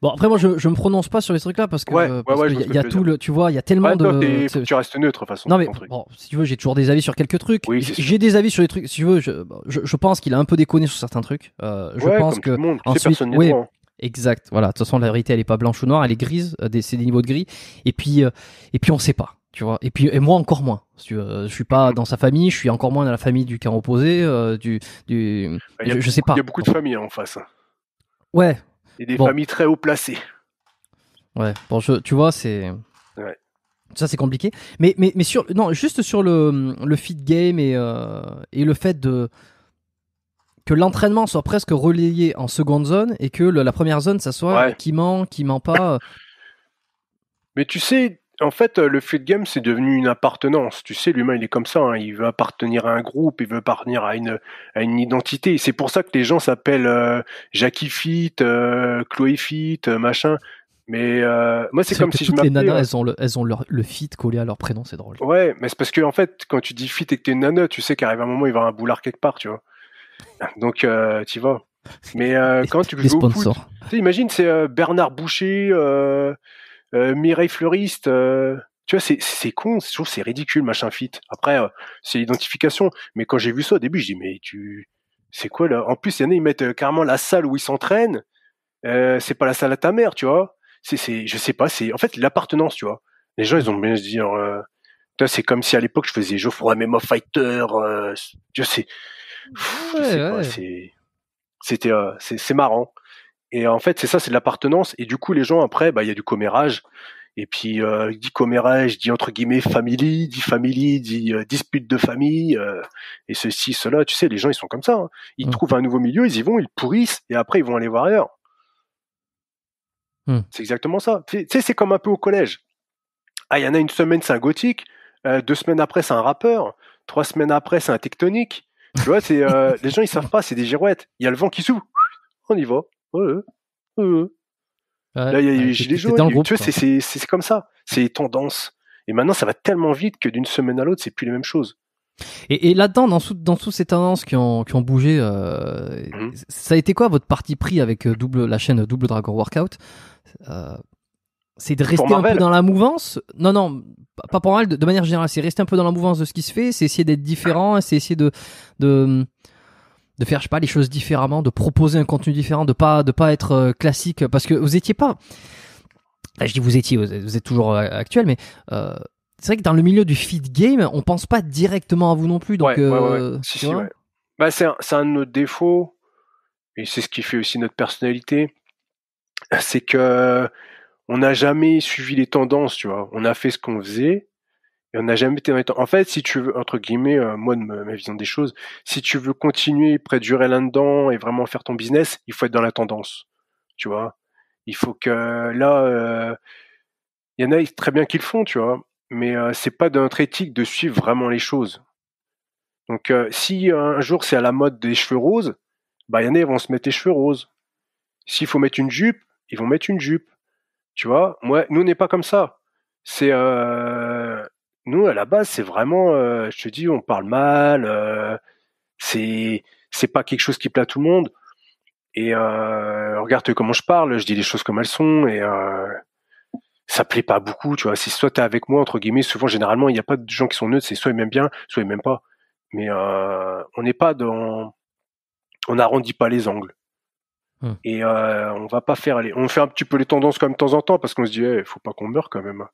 Bon après moi je, je me prononce pas sur les trucs là parce que euh, il y, a tout le tu vois il y a tellement de tu restes neutre de toute façon. Non mais bon, si tu veux j'ai toujours des avis sur quelques trucs. j'ai des avis sur les trucs si tu veux je, je, pense qu'il a un peu déconné sur certains trucs. Euh, je pense que ensuite hein. exact voilà de toute façon la vérité elle est pas blanche ou noire elle est grise euh, c'est des niveaux de gris et puis et puis on sait pas tu vois et puis et moi encore moins je suis pas mm. dans sa famille je suis encore moins dans la famille du camp opposé du du je, sais pas. Il y a beaucoup de familles hein, en face. Ouais, et des familles très haut placées. Ouais, bon, tu vois, c'est. Ça, c'est compliqué. Mais, mais, mais sur, non, juste sur le, le feed game et, euh, et le fait de que l'entraînement soit presque relayé en seconde zone et que la première zone, ça soit qui ment, qui ment pas. Euh. Mais tu sais, en fait, euh, le fit game, c'est devenu une appartenance. Tu sais, l'humain, il est comme ça. Hein. Il veut appartenir à un groupe, il veut appartenir à une, une identité. C'est pour ça que les gens s'appellent euh, Jackie Fit, euh, Chloé Fit, machin. Mais moi, c'est comme si toutes les nanas, elles ont le, elles ont leur, le fit collé à leur prénom, c'est drôle. Ouais, mais c'est parce que en fait, quand tu dis fit et que t'es une nana, tu sais qu'arrive un moment, il va y avoir un boulard quelque part, tu vois. Donc, tu vois. Mais quand tu joues au imagine, c'est Bernard Boucher, euh, Mireille Fleuriste, euh, tu vois, c'est con, je trouve c'est ridicule, machin fit. Après, euh, c'est l'identification. Mais quand j'ai vu ça au début, je dis, mais tu, c'est quoi là En plus, il y en a, ils mettent carrément la salle où ils s'entraînent. c'est pas la salle à ta mère, tu vois. C'est, je sais pas, c'est en fait l'appartenance, tu vois. Les gens, ils ont bien se dire, c'est comme si à l'époque je faisais Geoffroy MMO Fighter. je sais. c'est. C'était. c'est marrant. Et en fait, c'est ça, c'est de l'appartenance. Et du coup, les gens, après, bah, il y a du commérage. Et puis, euh, dit commérage, dit entre guillemets family, dit family, dit euh, dispute de famille, euh, et ceci, cela. Tu sais, les gens, ils sont comme ça. Hein. Ils mm. trouvent un nouveau milieu, ils y vont, ils pourrissent, et après, ils vont aller voir ailleurs. Mm. C'est exactement ça. Tu sais, c'est comme un peu au collège. Ah, il y en a une semaine, c'est un gothique. deux semaines après, c'est un rappeur. Trois semaines après, c'est un tectonique. Tu vois, c'est les gens, ils savent pas, c'est des girouettes. Il y a le vent qui s'ouvre. On y va. Ouais, Là, il y a eu Gilets jaunes. Tu vois, c'est comme ça. C'est tendance. Et maintenant, ça va tellement vite que d'une semaine à l'autre, c'est plus les mêmes choses. Et, là-dedans, dans, dans toutes ces tendances qui ont, qui ont bougé, euh, mhm. ça a été quoi votre parti pris avec euh, double, la chaîne Double Dragon Workout euh, C'est de rester un peu dans la mouvance Non, non, pas pour mal, de, de manière générale, c'est rester un peu dans la mouvance de ce qui se fait, c'est essayer d'être différent, c'est essayer de, de, de faire pas les choses différemment, de proposer un contenu différent, de pas de pas être euh, classique parce que vous n'étiez pas je dis vous étiez, vous êtes toujours euh, actuel, mais euh, c'est vrai que dans le milieu du feed game, on pense pas directement à vous non plus. Donc, c'est un, de nos défauts, et c'est ce qui fait aussi notre personnalité, c'est que on n'a jamais suivi les tendances, tu vois. On a fait ce qu'on faisait, on n'a jamais été En fait, si tu veux, entre guillemets, euh, moi, de ma, vision des choses, si tu veux continuer, prédurer là-dedans et vraiment faire ton business, il faut être dans la tendance. Tu vois Il faut que là, euh, il y en a très bien qui le font, tu vois, mais euh, c'est pas de notre éthique de suivre vraiment les choses. Donc, si un jour c'est à la mode des cheveux roses, bah, il y en a, ils vont se mettre les cheveux roses. S'il faut mettre une jupe, ils vont mettre une jupe. Tu vois Moi, nous, on n'est pas comme ça. C'est nous, à la base, c'est vraiment, euh, je te dis, on parle mal, euh, c'est c'est pas quelque chose qui plaît à tout le monde. Et euh, regarde comment je parle, je dis les choses comme elles sont, et ça plaît pas beaucoup, tu vois. Si soit t'es avec moi, entre guillemets, souvent, généralement, il n'y a pas de gens qui sont neutres, c'est soit ils m'aiment bien, soit ils m'aiment pas. Mais on n'est pas dans... On n'arrondit pas les angles. Hmm. Et on va pas faire aller. On fait un petit peu les tendances comme de temps en temps parce qu'on se dit, il eh, faut pas qu'on meure quand même.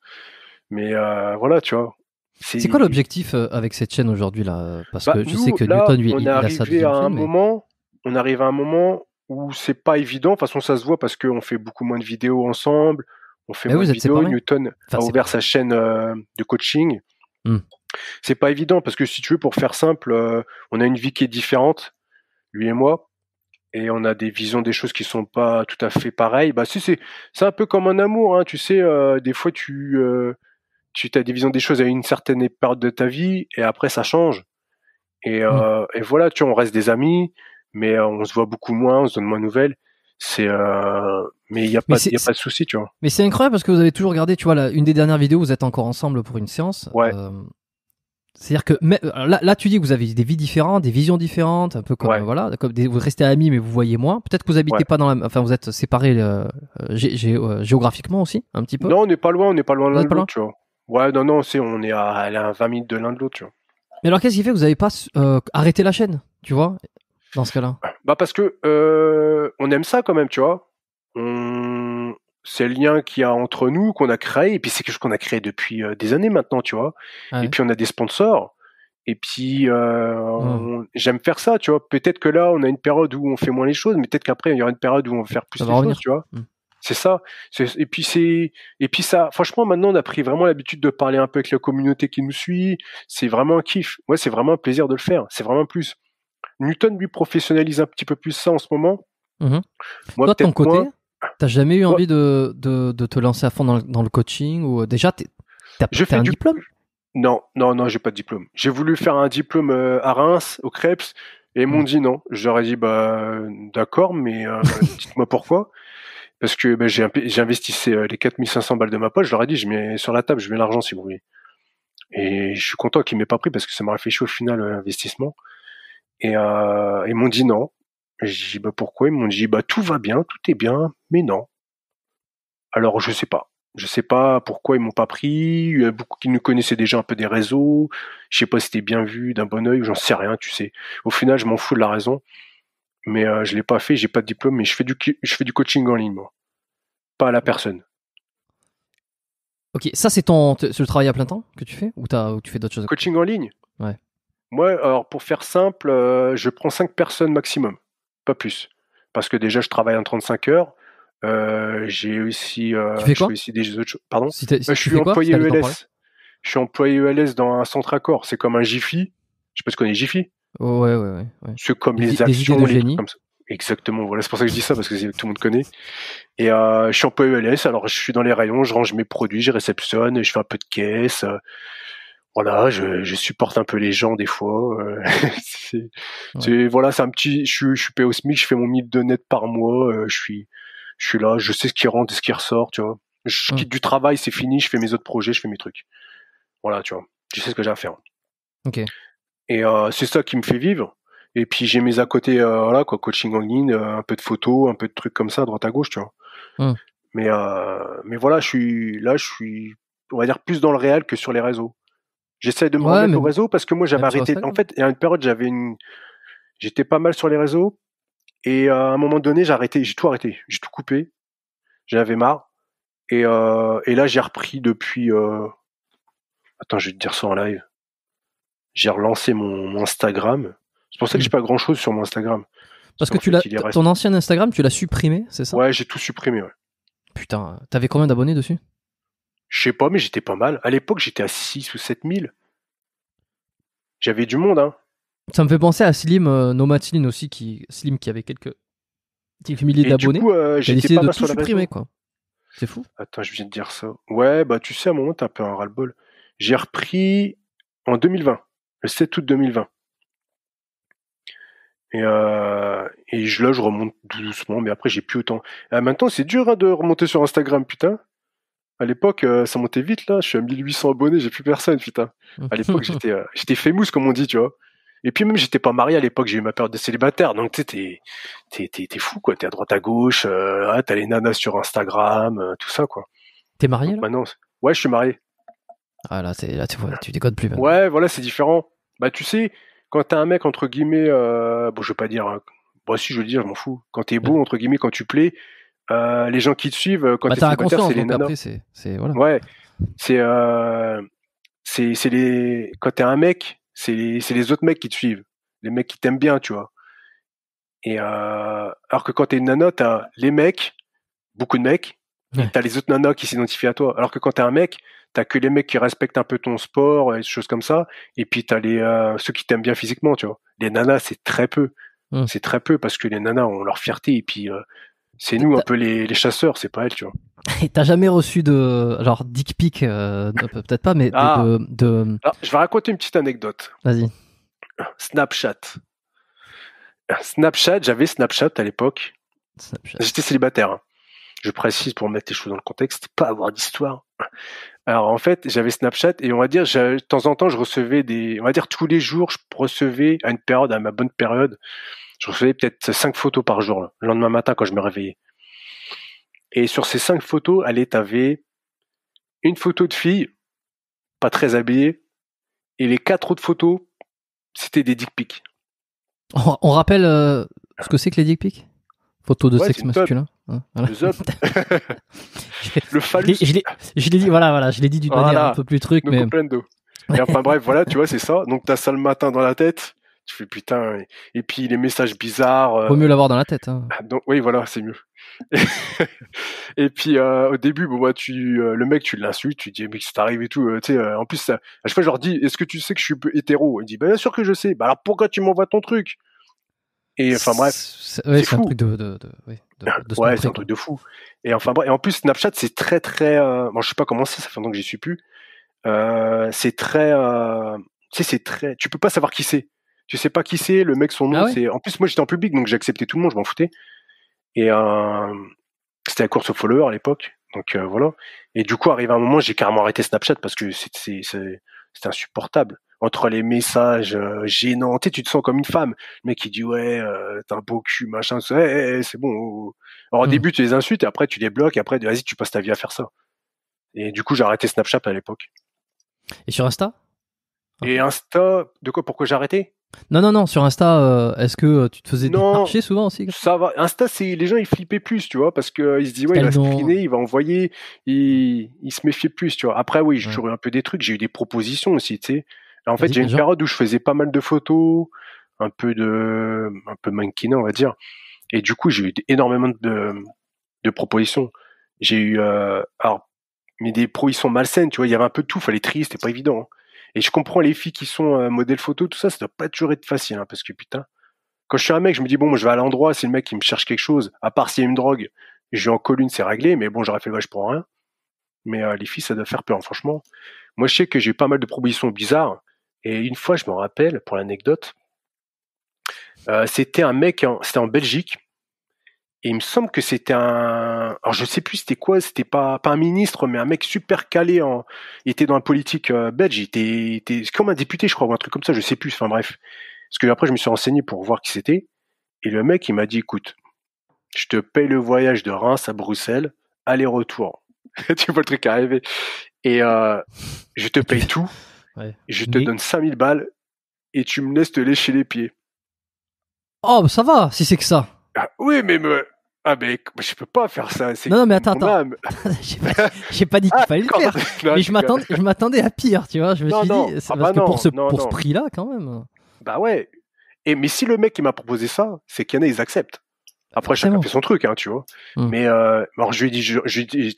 Mais euh, voilà, tu vois. C'est quoi l'objectif euh, avec cette chaîne aujourd'hui là Parce bah, que je sais que Newton, lui, on il, a sa à un moment, on arrive à un moment où c'est pas évident. De toute façon, ça se voit parce qu'on fait beaucoup moins de vidéos ensemble. On fait moins de vidéos. Newton a ouvert sa chaîne euh, de coaching. Hmm. C'est pas évident parce que si tu veux, pour faire simple, on a une vie qui est différente, lui et moi et on a des visions des choses qui sont pas tout à fait pareilles. Bah c'est un peu comme un amour, hein. tu sais. des fois tu tu as des visions des choses à une certaine époque de ta vie et après ça change. Et, euh, mm. voilà, tu vois, on reste des amis, mais euh, on se voit beaucoup moins, on se donne moins de nouvelles c'est euh, mais il n'y a, pas de souci tu vois mais c'est incroyable parce que vous avez toujours regardé tu vois là, une des dernières vidéos vous êtes encore ensemble pour une séance ouais C'est-à-dire que mais, là, là, tu dis que vous avez des vies différentes, des visions différentes, un peu comme voilà, comme vous restez amis mais vous voyez moins. Peut-être que vous habitez pas dans la, enfin vous êtes séparés géographiquement aussi, un petit peu. Non, on n'est pas loin, on n'est pas loin l'un de l'autre, tu vois. Ouais, non, non, c'est, on est à, à 20 minutes de l'un de l'autre, tu vois. Mais alors, qu'est-ce qui fait que vous n'avez pas euh, arrêté la chaîne, tu vois, dans ce cas-là Bah, parce que euh, on aime ça quand même, tu vois. C'est le lien qu'il y a entre nous, qu'on a créé, et puis c'est quelque chose qu'on a créé depuis euh, des années maintenant, tu vois. Et puis on a des sponsors. Et puis, mmh. j'aime faire ça, tu vois. Peut-être que là, on a une période où on fait moins les choses, mais peut-être qu'après, il y aura une période où on va faire plus les choses, tu vois. Mmh. C'est ça. Et puis c'est et puis ça. Franchement, maintenant, on a pris vraiment l'habitude de parler un peu avec la communauté qui nous suit. C'est vraiment un kiff. Moi, c'est vraiment un plaisir de le faire. C'est vraiment plus. Newton lui professionnalise un petit peu plus ça en ce moment. Mm-hmm. Moi, Toi, ton côté, tu t'as jamais eu envie de, de, te lancer à fond dans, le coaching ou euh, déjà t'as un diplôme Non, non, non, j'ai pas de diplôme. J'ai voulu faire un diplôme euh, à Reims, au Krebs, et ils m'ont mm. dit non. J'aurais dit bah d'accord, mais euh, dites-moi pourquoi parce que j'investissais bah, j'ai euh, les 4500 balles de ma poche, je leur ai dit, je mets sur la table, je mets l'argent si vous voulez. Et je suis content qu'ils m'aient pas pris parce que ça m'a réfléchi au final l'investissement. Euh, Et euh, ils m'ont dit non. Bah, pourquoi Ils m'ont dit bah tout va bien, tout est bien, mais non. Alors je sais pas. Je sais pas pourquoi ils m'ont pas pris. Il y a beaucoup qui nous connaissaient déjà un peu des réseaux. Je sais pas si c'était bien vu d'un bon oeil, j'en sais rien, tu sais. Au final, je m'en fous de la raison mais euh, je l'ai pas fait, j'ai pas de diplôme, mais je fais du je fais du coaching en ligne, moi, pas à la personne. Ok, ça c'est ton le travail à plein temps que tu fais ou, as, tu fais d'autres choses Coaching en ligne. Ouais. Moi, alors pour faire simple, euh, je prends 5 personnes maximum, pas plus, parce que déjà je travaille en 35 heures. Euh, j'ai aussi, tu des autres choses. Pardon. E je suis employé ELS. Je suis employé ELS dans un centre corps. C'est comme un Jiffy. Je sais pas si tu connais Jiffy ouais, ouais, ouais, C'est comme les, actions, les Exactement, voilà, c'est pour ça que je dis ça, parce que tout le monde connaît. Et euh, je suis en PELS, e alors je suis dans les rayons, je range mes produits, je réceptionne, je fais un peu de caisse. Euh, voilà, je, supporte un peu les gens des fois. Euh, voilà, c'est un petit. Je, je suis payé au SMIC, je fais mon mille de net par mois. je suis, je suis là, je sais ce qui rentre et ce qui ressort, tu vois. Je quitte du travail, c'est fini, je fais mes autres projets, je fais mes trucs. Voilà, tu vois. Je sais ce que j'ai à faire. Ok. Et euh, c'est ça qui me fait vivre. Et puis j'ai mis à côté, euh, voilà, quoi, coaching en ligne, euh, un peu de photos, un peu de trucs comme ça, droite à gauche, tu vois. Mmh. Mais, euh, mais voilà, je suis là, je suis, on va dire, plus dans le réel que sur les réseaux. J'essaie de me remettre au réseau parce que moi j'avais arrêté. En fait, il y a une période, j'avais une. J'étais pas mal sur les réseaux et euh, à un moment donné, j'ai arrêté, j'ai tout arrêté, j'ai tout coupé, j'avais marre. Et, et là, j'ai repris depuis. Attends, je vais te dire ça en live j'ai relancé mon, Instagram. C'est pour ça que mm. j'ai pas grand chose sur mon Instagram. Parce, que tu l'as, ton ancien Instagram, tu l'as supprimé, c'est ça Ouais, j'ai tout supprimé. Ouais. Putain, t'avais combien d'abonnés dessus Je sais pas, mais j'étais pas mal. À l'époque, j'étais à 6 ou 7 000. J'avais du monde, hein. Ça me fait penser à Slim, euh, Nomad aussi, qui, Slim qui avait quelques, quelques milliers d'abonnés. Du coup, euh, j'ai décidé de tout supprimer, hein. quoi. C'est fou. Attends, je viens de dire ça. Ouais, bah tu sais, à un moment, t'as un peu un ras-le-bol. J'ai repris en 2020 le 7 août 2020. Euh, et, je, là, je remonte doucement, mais après, j'ai plus autant. Euh, maintenant, c'est dur hein, de remonter sur Instagram, putain. À l'époque, euh, ça montait vite, là. Je suis à 1800 abonnés, j'ai plus personne, putain. À l'époque, j'étais, j'étais famous, comme on dit, tu vois. Et puis même, j'étais pas marié à l'époque, j'ai eu ma période de célibataire. Donc, tu sais, t'es, fou, quoi. T'es à droite, à gauche, ah, t'as les nanas sur Instagram, tout ça, quoi. T'es marié, là Maintenant, ouais, je suis marié. Ah là, tu, tu décodes plus. Ouais, voilà, c'est différent. Bah, tu sais, quand t'as un mec, entre guillemets, euh, bon, je vais pas dire, moi hein, bon, si je veux dire, je m'en fous. Quand t'es beau, entre guillemets, quand tu plais, euh, les gens qui te suivent, euh, quand tu bah, t'es c'est les nanas. c'est, voilà. Ouais. C'est, c'est, les, quand t'es un mec, c'est les, les autres mecs qui te suivent. Les mecs qui t'aiment bien, tu vois. Et, alors que quand t'es une nana, t'as les mecs, beaucoup de mecs, T'as les autres nanas qui s'identifient à toi. Alors que quand t'es un mec, t'as que les mecs qui respectent un peu ton sport et des choses comme ça. Et puis t'as les euh, ceux qui t'aiment bien physiquement, tu vois. Les nanas, c'est très peu. Hmm. C'est très peu parce que les nanas ont leur fierté et puis euh, c'est nous un peu les, chasseurs, c'est pas elles, tu vois. Et t'as jamais reçu de genre dick pic, euh, peut-être pas, mais de. Ah. Ah, je vais raconter une petite anecdote. Vas-y. Snapchat. Snapchat, j'avais Snapchat à l'époque. J'étais célibataire. Hein. Je précise pour mettre les choses dans le contexte, pas avoir d'histoire. Alors en fait, j'avais Snapchat et on va dire, de temps en temps, je recevais des, on va dire tous les jours, je recevais à une période, à ma bonne période, je recevais peut-être cinq photos par jour, le lendemain matin quand je me réveillais. Et sur ces cinq photos, allez, avait une photo de fille, pas très habillée, et les quatre autres photos, c'était des dick pics. On, rappelle euh, ce que c'est que les dick pics Photos de sexe masculin. Hein, le zop. Je l'ai, dit, voilà, voilà, je l'ai dit d'une manière un peu plus truc, mais. Et enfin bref, voilà, tu vois, c'est ça. Donc t'as ça le matin dans la tête. Tu fais putain. Et puis les messages bizarres. Euh, Vaut mieux l'avoir dans la tête. Hein. Ah, donc oui, voilà, c'est mieux. et puis euh, au début, bon, tu, euh, le mec, tu l'insultes, tu dis mais c'est arrivé et tout. tu sais, en plus, à chaque fois, je leur dis, est-ce que tu sais que je suis hétéro Il dit, bah, bien sûr que je sais. Bah alors pourquoi tu m'envoies ton truc et enfin bref, c'est un truc de, ouais, c'est un truc de fou. Et enfin bref, et en plus Snapchat c'est très très, euh, bon je sais pas comment c'est, ça fait longtemps que j'y suis plus. Euh, c'est très, euh, tu sais c'est très, tu peux pas savoir qui c'est. Tu sais pas qui c'est, le mec son nom ah c'est. En plus moi j'étais en public donc j'acceptais tout le monde, je m'en foutais. Et euh, c'était la course aux followers à l'époque, donc voilà. Et du coup arrivé un moment j'ai carrément arrêté Snapchat parce que c'est c'est insupportable entre les messages euh, gênants, tu, tu te sens comme une femme. Le mec qui dit ouais, euh, t'as un beau cul, machin, eh, eh, eh, c'est bon. Alors, au hmm. début tu les insultes et après tu les bloques, et après vas-y tu passes ta vie à faire ça. Et du coup j'ai arrêté Snapchat à l'époque. Et sur Insta Et Insta, de quoi Pourquoi j'ai arrêté non, non, non, sur Insta, euh, est-ce que tu te faisais marcher souvent aussi Ça va. Insta, c'est les gens ils flippaient plus, tu vois, parce qu'ils se disent ouais, il va se il va envoyer, il... se méfiaient plus, tu vois. Après, oui, j'ai toujours eu un peu des trucs, j'ai eu des propositions aussi, tu sais. Bah, en fait, j'ai une période où je faisais pas mal de photos, un peu de, un peu mannequin, on va dire. Et du coup, j'ai eu énormément de, propositions. J'ai eu, euh, alors, mais des sont malsaines, tu vois. Il y avait un peu de tout, fallait trier, c'était pas évident. Hein. Et je comprends les filles qui sont euh, modèles photo, tout ça, ça doit pas toujours être facile, hein, parce que putain, quand je suis un mec, je me dis bon, moi, je vais à l'endroit, c'est le mec qui me cherche quelque chose, à part s'il y a une drogue, je vais en colle c'est réglé, mais bon, j'aurais fait le voyage pour rien. Mais euh, les filles, ça doit faire peur, hein, franchement. Moi, je sais que j'ai eu pas mal de propositions bizarres. Et une fois, je me rappelle, pour l'anecdote, euh, c'était un mec, c'était en Belgique, et il me semble que c'était un, alors je sais plus c'était quoi, c'était pas pas un ministre, mais un mec super calé en, il était dans la politique euh, belge, il était, comme un député, je crois, ou un truc comme ça, je sais plus. Enfin bref, parce que après je me suis renseigné pour voir qui c'était, et le mec il m'a dit, écoute, je te paye le voyage de Reims à Bruxelles, aller-retour. tu vois le truc arriver. Et euh, je te paye tout. Je te donne 5000 balles et tu me laisses te lécher les pieds. Oh, bah, ça va, si c'est que ça. Ah, oui, mais ah, je peux pas faire ça. Non, non, mais attends, attends. j'ai pas, dit qu'il ah, fallait le faire. mais je m'attendais, à pire, tu vois. Je me suis dit, c'est ah, bah, pour ce, prix-là, quand même. Bah ouais. Et mais si le mec qui m'a proposé ça, c'est qu'il y en a, ils acceptent. Après, chacun fait son truc, hein, tu vois. Hmm. Euh, mais alors, je lui ai dit, tu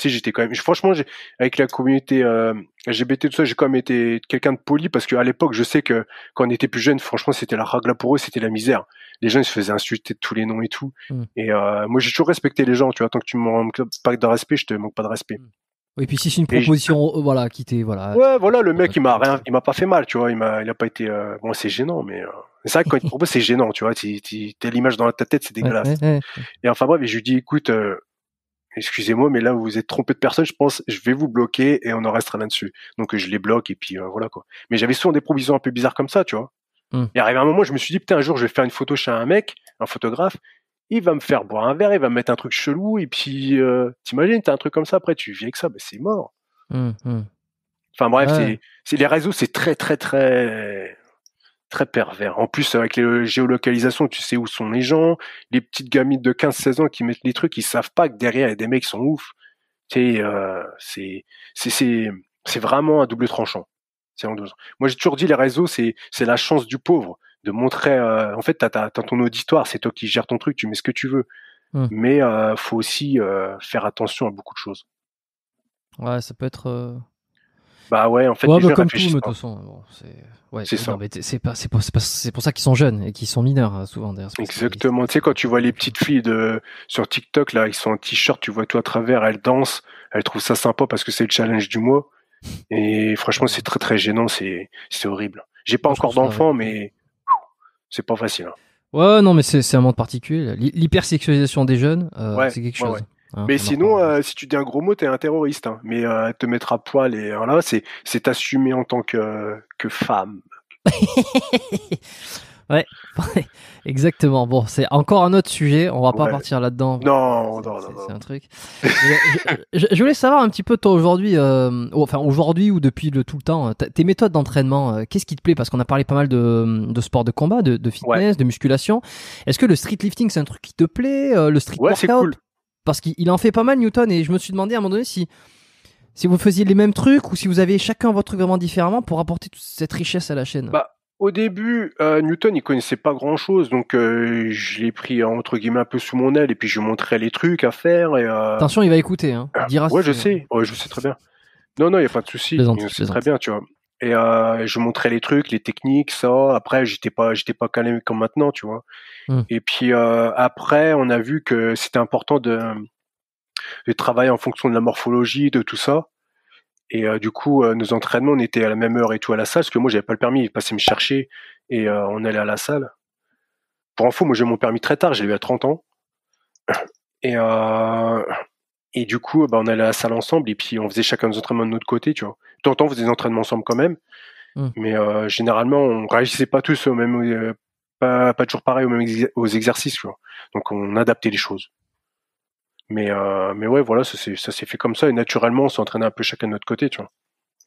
sais, j'étais quand même, franchement, avec la communauté euh, LGBT, tout ça, j'ai quand même été quelqu'un de poli parce qu'à l'époque, je sais que quand on était plus jeune, franchement, c'était la là pour eux, c'était la misère. Les gens, ils se faisaient insulter de tous les noms et tout. Hmm. Et euh, moi, j'ai toujours respecté les gens, tu vois. Tant que tu me manques pas de respect, je te manque pas de respect. Hmm. Et puis si c'est une proposition, euh, voilà, quitter, voilà. Ouais, voilà, le mec, il m'a rien, il m'a pas fait mal, tu vois, il m'a, il a pas été, euh, bon, c'est gênant, mais euh, c'est vrai que quand il te propose, c'est gênant, tu vois, t'as l'image dans ta tête, c'est dégueulasse. Et enfin bref, je lui dis, écoute, excusez-moi, mais là, vous vous êtes trompé de personne, je pense, je vais vous bloquer et on en restera là-dessus. Donc je les bloque et puis voilà quoi. Mais j'avais souvent des provisions un peu bizarres comme ça, tu vois. Hum. Et arrivé à un moment, je me suis dit, putain, un jour, je vais faire une photo chez un mec, un photographe, il va me faire boire un verre, il va me mettre un truc chelou, et puis euh, t'imagines, t'as un truc comme ça, après tu vis avec ça, ben c'est mort. Mmh, mmh. Enfin bref, c'est les réseaux, c'est très très très très pervers. En plus, avec les euh, géolocalisations, tu sais où sont les gens. Les petites gamines de 15-16 ans qui mettent les trucs, ils savent pas que derrière, il y a des mecs qui sont ouf. Euh, c'est c'est vraiment un double tranchant. Moi, j'ai toujours dit, les réseaux, c'est la chance du pauvre de montrer. Euh, en fait, t'as, ton auditoire, c'est toi qui gères ton truc, tu mets ce que tu veux. Hmm. Mais euh, faut aussi euh, faire attention à beaucoup de choses. Ouais, ça peut être. Bah ouais, en fait, les bah, comme c'est c'est pour ça qu'ils sont jeunes et qu'ils sont mineurs hein, souvent d'ailleurs. Exactement. Tu sais quand tu vois les petites filles de sur TikTok là, ils sont en t-shirt, tu vois tout à travers, elles dansent, elles trouvent ça sympa parce que c'est le challenge du mois. Et franchement, c'est très très gênant, c'est c'est horrible. J'ai pas encore d'enfant, mais c'est pas facile. Hein. Ouais, non, mais c'est un monde particulier. L'hypersexualisation des jeunes, euh, c'est quelque chose. Hein, mais sinon, euh, si tu dis un gros mot, t'es un terroriste. Hein. Mais euh, te mettre à poil et voilà, c'est t'assumer en tant que, que femme. Ouais, exactement. Bon, c'est encore un autre sujet. On va pas partir là-dedans. Non, non, non. C'est un truc. je, je, voulais savoir un petit peu toi aujourd'hui, euh, enfin aujourd'hui ou depuis le tout le temps, tes méthodes d'entraînement. Euh, qu'est-ce qui te plaît Parce qu'on a parlé pas mal de, de sport de combat, de, de fitness, de musculation. Est-ce que le street lifting c'est un truc qui te plaît euh, Le street ouais, workout cool. Parce qu'il en fait pas mal Newton et je me suis demandé à un moment donné si si vous faisiez les mêmes trucs ou si vous avez chacun votre truc vraiment différemment pour apporter toute cette richesse à la chaîne. Bah au début, euh, Newton, il connaissait pas grand chose, donc euh, je l'ai pris euh, entre guillemets un peu sous mon aile et puis je lui montrais les trucs à faire. Et, Attention, il va écouter. Hein. Il ah, ouais, je sais, je sais très bien. Non, non, il y a pas de souci. Je très bien, tu vois. Et je montrais les trucs, les techniques, ça. Après, j'étais pas, j'étais pas calé comme maintenant, tu vois. Hmm. Et puis après, on a vu que c'était important de, de travailler en fonction de la morphologie, de tout ça. Et euh, du coup, euh, nos entraînements, on était à la même heure et tout à la salle, parce que moi, j'avais pas le permis. Il passait me chercher et euh, on allait à la salle. Pour info, moi, j'ai mon permis très tard, j'ai eu à 30 ans. Et, et du coup, bah, on allait à la salle ensemble et puis on faisait chacun nos entraînements de notre côté, tu vois. De temps en temps, on faisait des entraînements ensemble quand même. Hmm. Mais généralement, on réagissait pas tous au même, pas, toujours pareil aux, mêmes aux exercices, Donc, on adaptait les choses. Mais, euh, mais ouais, voilà, ça s'est fait comme ça. Et naturellement, on s'est entraîné un peu chacun de notre côté, tu vois.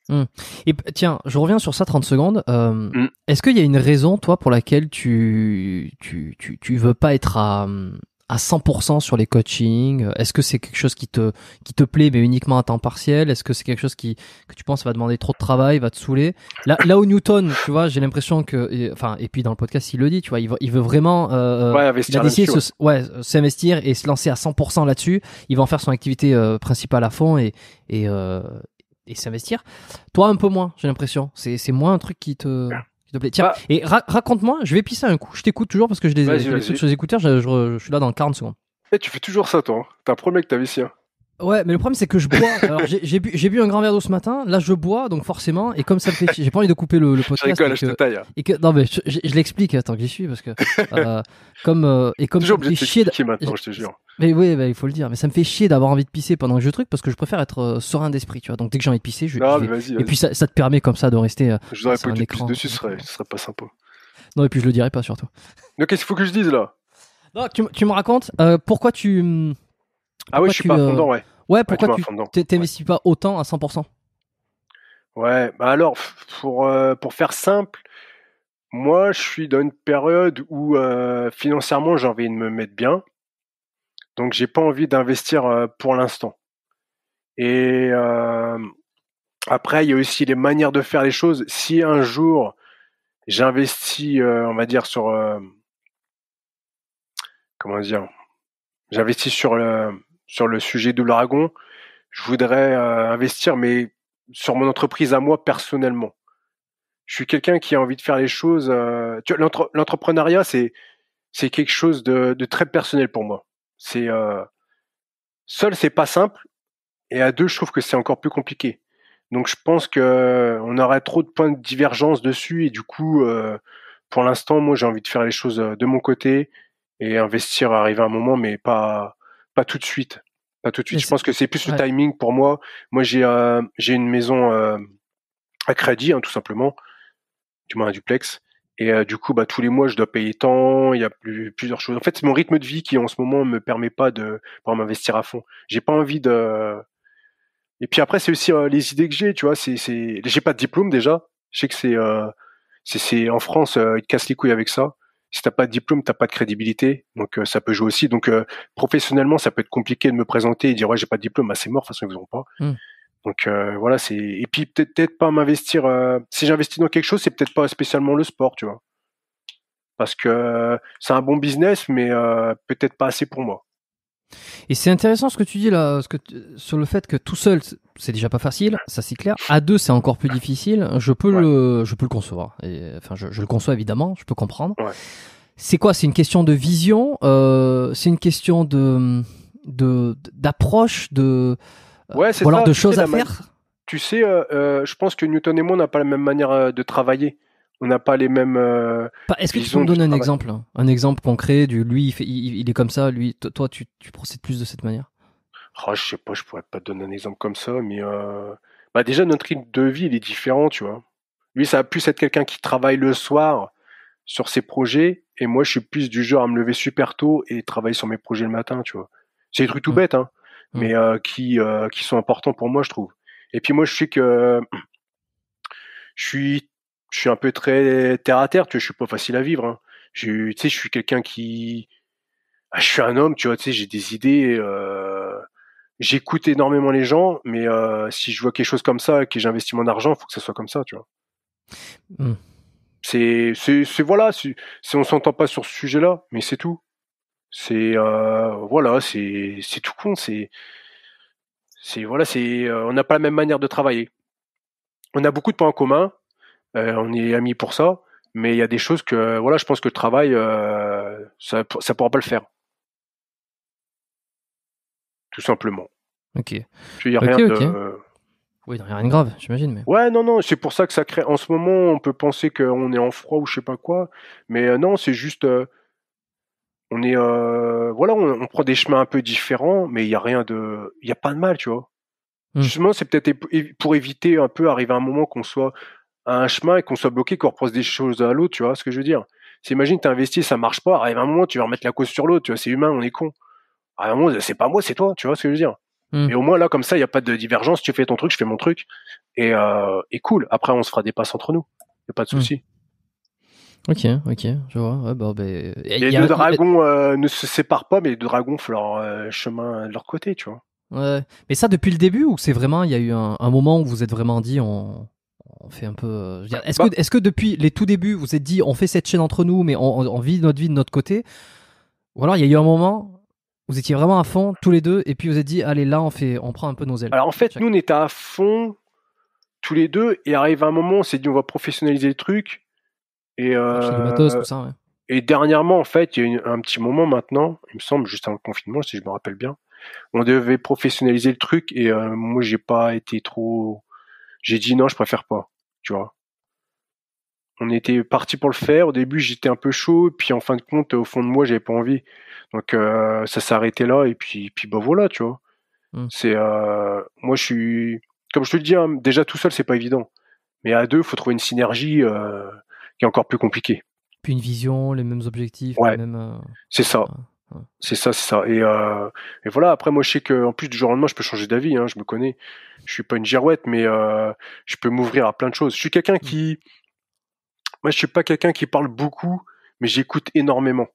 Hmm. Et tiens, je reviens sur ça 30 secondes. Hmm. Est-ce qu'il y a une raison, toi, pour laquelle tu, tu, tu, tu veux pas être à, hmm, à 100% sur les coachings euh, Est-ce que c'est quelque chose qui te, qui te plaît, mais uniquement à temps partiel Est-ce que c'est quelque chose qui, que tu penses va demander trop de travail, va te saouler là, là où Newton, tu vois, j'ai l'impression que, enfin, et puis dans le podcast, il le dit, tu vois, il veut, vraiment, euh, euh ouais, euh, s'investir ouais. et se lancer à 100% là-dessus. Il va en faire son activité principale à fond et, et, et s'investir. Toi, un peu moins, j'ai l'impression. C'est, c'est moins un truc qui te. S'il te plaît. Tiens, bah. et raconte-moi, je vais pisser un coup, je t'écoute toujours parce que je les, je sur les écouteurs, je, suis là dans 40 secondes. Et eh, tu fais toujours ça, toi. Hein. t'as un premier que t'as vicié. Ouais, mais le problème c'est que je bois. Alors j'ai bu, bu, un grand verre d'eau ce matin. Là je bois, donc forcément, et comme ça me fait, j'ai pas envie de couper le, le podcast. Je rigole, que, je te taille. Hein. non mais je, l'explique. Attends que j'y suis parce que euh, comme euh, et comme ça chier. maintenant, je te jure. Mais oui, il faut le dire. Mais ça me fait chier d'avoir envie de pisser pendant que je truc parce que je préfère être euh, serein d'esprit, tu vois. Donc dès que j'ai envie de pisser, je. Non, mais vas -y, Et puis ça, te permet comme ça de rester. Euh, je voudrais pas que tu dessus, ce serait, ce serait pas sympa. Non et puis je le dirai pas surtout. Donc qu'est-ce qu'il faut que je dise là Non, tu, me racontes pourquoi tu. ah oui, je suis pas fondant, ouais. Ouais, pourquoi tu, t'investis pas autant à 100% Ouais, bah alors, pour, euh, pour faire simple, moi, je suis dans une période où euh, financièrement, j'ai envie de me mettre bien. Donc, j'ai pas envie d'investir euh, pour l'instant. Et après, il y a aussi les manières de faire les choses. Si un jour, j'investis, on va dire, sur... comment dire J'investis sur le sur le sujet de l'Aragon, je voudrais euh, investir, mais sur mon entreprise à moi personnellement. Je suis quelqu'un qui a envie de faire les choses. Euh, l'entrepreneuriat, c'est c'est quelque chose de, très personnel pour moi. C'est euh, seul, c'est pas simple, et à deux, je trouve que c'est encore plus compliqué. Donc, je pense que on aurait trop de points de divergence dessus, et du coup, pour l'instant, moi, j'ai envie de faire les choses de mon côté et investir, arriver à un moment, mais pas pas tout de suite. Pas tout de suite. je pense que c'est plus le timing pour moi. Moi, j'ai une maison euh, à crédit, hein, tout simplement, du moins un duplex. Et euh, du coup, bah, tous les mois, je dois payer tant. Il y a plusieurs choses. En fait, c'est mon rythme de vie qui, en ce moment, me permet pas de m'investir à fond. J'ai pas envie de. Et puis après, c'est aussi euh, les idées que j'ai. Tu vois, c'est J'ai pas de diplôme déjà. Je sais que c'est c'est en France, ils te cassent les couilles avec ça si t'as pas de diplôme, t'as pas de crédibilité. Donc euh, ça peut jouer aussi. Donc euh, professionnellement, ça peut être compliqué de me présenter et dire ouais j'ai pas de diplôme, bah, c'est mort, de toute façon ils vous pas. Hmm. Donc euh, voilà, c'est et puis peut-être pas m'investir. Si j'investis dans quelque chose, c'est peut-être pas spécialement le sport, tu vois, parce que c'est un bon business, mais peut-être pas assez pour moi. Et c'est intéressant ce que tu dis là, ce que sur le fait que tout seul c'est déjà pas facile, ça c'est clair. À deux c'est encore plus difficile. Je peux le, je peux le concevoir. Et, enfin, je, le conçois évidemment, je peux comprendre. C'est quoi C'est une question de vision. Euh, c'est une question de, de d'approche de, euh, ouais, ou alors de choses à faire. Tu sais, euh, je pense que Newton et moi on n'a pas la même manière de travailler on n'a pas les mêmes. Euh, Est-ce que tu peux me donner un exemple, un exemple concret du lui, il, fait, il, est comme ça, lui, toi, tu, tu, procèdes plus de cette manière oh, Je sais pas, je pourrais pas te donner un exemple comme ça, mais euh, bah déjà notre rythme de vie, il est différent, tu vois. Lui, ça a plus être quelqu'un qui travaille le soir sur ses projets, et moi, je suis plus du genre à me lever super tôt et travailler sur mes projets le matin, tu vois. C'est des trucs tout mmh. bêtes, hein, mmh. mais euh, qui euh, qui sont importants pour moi, je trouve. Et puis moi, je suis que je suis je suis un peu très terre à terre, tu vois, je suis pas facile à vivre. Hein. Je, tu sais, je suis quelqu'un qui, ah, je suis un homme, tu vois, tu sais, j'ai des idées, euh, j'écoute énormément les gens, mais euh, si je vois quelque chose comme ça, que j'investis mon argent, il faut que ça soit comme ça, tu vois. Mmh. C'est, c'est, voilà, Si on s'entend pas sur ce sujet-là, mais c'est tout. C'est, euh, voilà, c'est, c'est tout con, c'est, c'est voilà, c'est, on n'a pas la même manière de travailler. On a beaucoup de points en commun, euh, on est amis pour ça, mais il y a des choses que, voilà, je pense que le travail, euh, ça ne pourra pas le faire. Tout simplement. Ok. Il n'y a rien de. Oui, rien de grave, j'imagine. Mais... Ouais, non, non, c'est pour ça que ça crée. En ce moment, on peut penser qu'on est en froid ou je sais pas quoi, mais euh, non, c'est juste. on est. voilà, on, prend des chemins un peu différents, mais il n'y a rien de. Il n'y a pas de mal, tu vois. Hmm. Justement, c'est peut-être pour éviter un peu, arriver à un moment qu'on soit un chemin et qu'on soit bloqué, qu'on repose des choses à l'autre, tu vois ce que je veux dire S'imagine, as investi, ça marche pas, à un moment, tu vas remettre la cause sur l'autre, tu vois, c'est humain, on est con. À un moment, c'est pas moi, c'est toi, tu vois ce que je veux dire Mais mmh. Et au moins, là, comme ça, il n'y a pas de divergence, tu fais ton truc, je fais mon truc, et, euh, et cool, après, on se fera des passes entre nous, n'y a pas de mmh. souci. Ok, ok, je vois. Ouais, les deux dragons ne se séparent pas, mais les deux dragons font leur euh, chemin de leur côté, tu vois. Mais ça depuis le début ou c'est vraiment il y a eu un, moment où vous êtes vraiment dit on, fait un peu. Euh, bah, bah est-ce que, depuis les tout débuts, vous êtes dit on fait cette chaîne entre nous, mais on, vit notre vie de notre côté Ou alors il y a eu un moment, vous étiez vraiment à fond tous les deux, et puis vous êtes dit allez là, on fait, on prend un peu nos ailes. Alors en fait, nous on était à fond tous les deux, et arrive un moment, on s'est dit on va professionnaliser le truc. Euh, et, dernièrement, en fait, il y a eu un petit moment maintenant, il me semble, juste avant le confinement, si je me rappelle bien, on devait professionnaliser le truc, et euh, moi j'ai pas été trop j'ai dit non, je préfère pas tu vois. On était parti pour le faire. Au début, j'étais un peu chaud, puis en fin de compte, au fond de moi, j'avais pas envie. Donc euh, ça s'est arrêté là, et puis, puis bah voilà, tu vois. Hmm. C'est euh, moi, je suis comme je te le dis, hein, déjà tout seul, c'est pas évident. Mais à deux, faut trouver une synergie euh, qui est encore plus compliquée. Puis une vision, les mêmes objectifs, C'est ça. C'est ça, c'est ça. Et, et, voilà. Après, moi, je sais que en plus du jour au lendemain, je peux changer d'avis. Hein, je me connais je suis pas une girouette, mais euh, je peux m'ouvrir à plein de choses. Je suis quelqu'un mmh. qui, moi, je suis pas quelqu'un qui parle beaucoup, mais j'écoute énormément.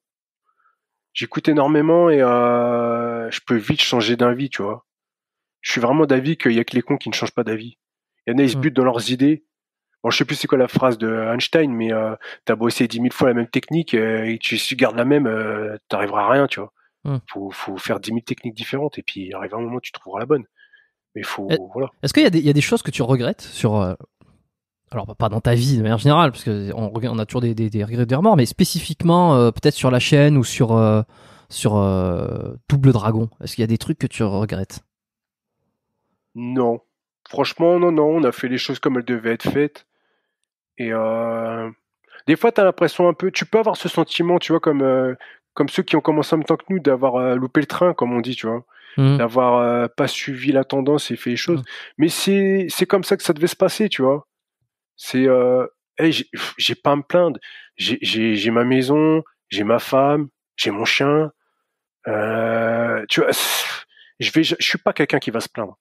J'écoute énormément et euh, je peux vite changer d'avis, tu vois. Je suis vraiment d'avis qu'il y a que les cons qui ne changent pas d'avis. Il y en a, ils se mmh. butent dans leurs idées. Je je sais plus c'est quoi la phrase de Einstein, mais euh, t'as bossé dix mille fois la même technique euh, et tu, gardes la même, tu t'arriveras à rien, tu vois. Mmh. Faut, faut faire dix mille techniques différentes et puis arrive un moment tu trouveras la bonne. Eh, est, ce qu'il y, y, a des choses que tu regrettes sur. Euh, alors, pas dans ta vie de manière générale, parce qu'on on a toujours des, des, regrets, des remords, mais spécifiquement, euh, peut-être sur la chaîne ou sur, euh, Double Dragon. Est-ce qu'il y a des trucs que tu regrettes Non. Franchement, non, non. On a fait les choses comme elles devaient être faites. Et. Des fois, tu as l'impression un peu, tu peux avoir ce sentiment, tu vois, comme, comme ceux qui ont commencé en même temps que nous d'avoir loupé le train, comme on dit, tu vois. Mmh. d'avoir euh, pas suivi la tendance et fait les choses. Mmh. Mais c'est, comme ça que ça devait se passer, tu vois. C'est, euh, hey, eh, j'ai, pas à me plaindre. J'ai, j'ai, ma maison, j'ai ma femme, j'ai mon chien. Euh, tu vois, je vais, je, suis pas quelqu'un qui va se plaindre.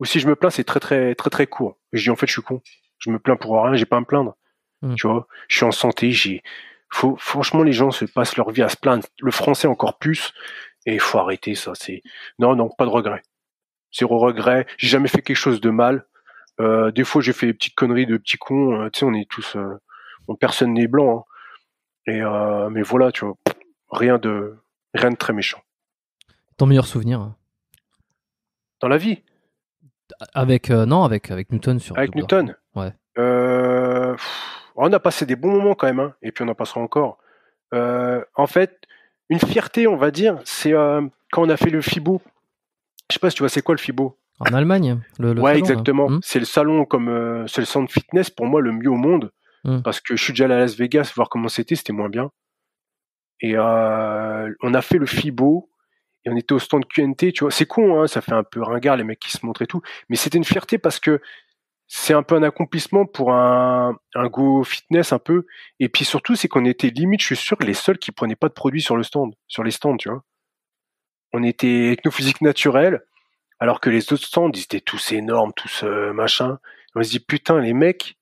Ou si je me plains, c'est très très très très court. Je dis en fait, je suis con. Je me plains pour rien. J'ai pas à me plaindre. Mmh. Tu vois, je suis en santé. J'ai, faut, franchement, les gens se passent leur vie à se plaindre. Le français encore plus. Et il faut arrêter ça. C'est non, non, pas de regret. au regret. J'ai jamais fait quelque chose de mal. Euh, des fois, j'ai fait des petites conneries de petits con. Hein. tu sais, on est tous, euh, On personne n'est blanc. Hein. Et euh, mais voilà, tu vois, rien de rien de très méchant. Ton meilleur souvenir hein? dans la vie Avec non, avec avec Newton sur. Avec Newton. Ouais. on a passé des bons moments quand même, et puis on en passera encore. en fait, une fierté, on va dire. C'est euh, quand on a fait le FIBO. Je sais pas si tu vois, c'est quoi le FIBO En Allemagne. Le, ouais, exactement. Hmm c'est le salon comme euh, c'est le centre fitness pour moi le mieux au monde hmm. parce que je suis déjà allé à Las Vegas voir comment c'était, c'était moins bien. Et euh, on a fait le FIBO et on était au stand QNT. Tu vois, c'est con, hein, ça fait un peu ringard les mecs qui se montrent et tout, mais c'était une fierté parce que c'est un peu un accomplissement pour un, un go fitness un peu. Et puis surtout, c'est qu'on était limite, je suis sûr, les seuls qui prenaient pas de produits sur le stand, sur les stands, tu vois. On était ethnophysique naturel, alors que les autres stands, ils étaient tous énormes, tous euh, machin. on se dit, putain, les mecs,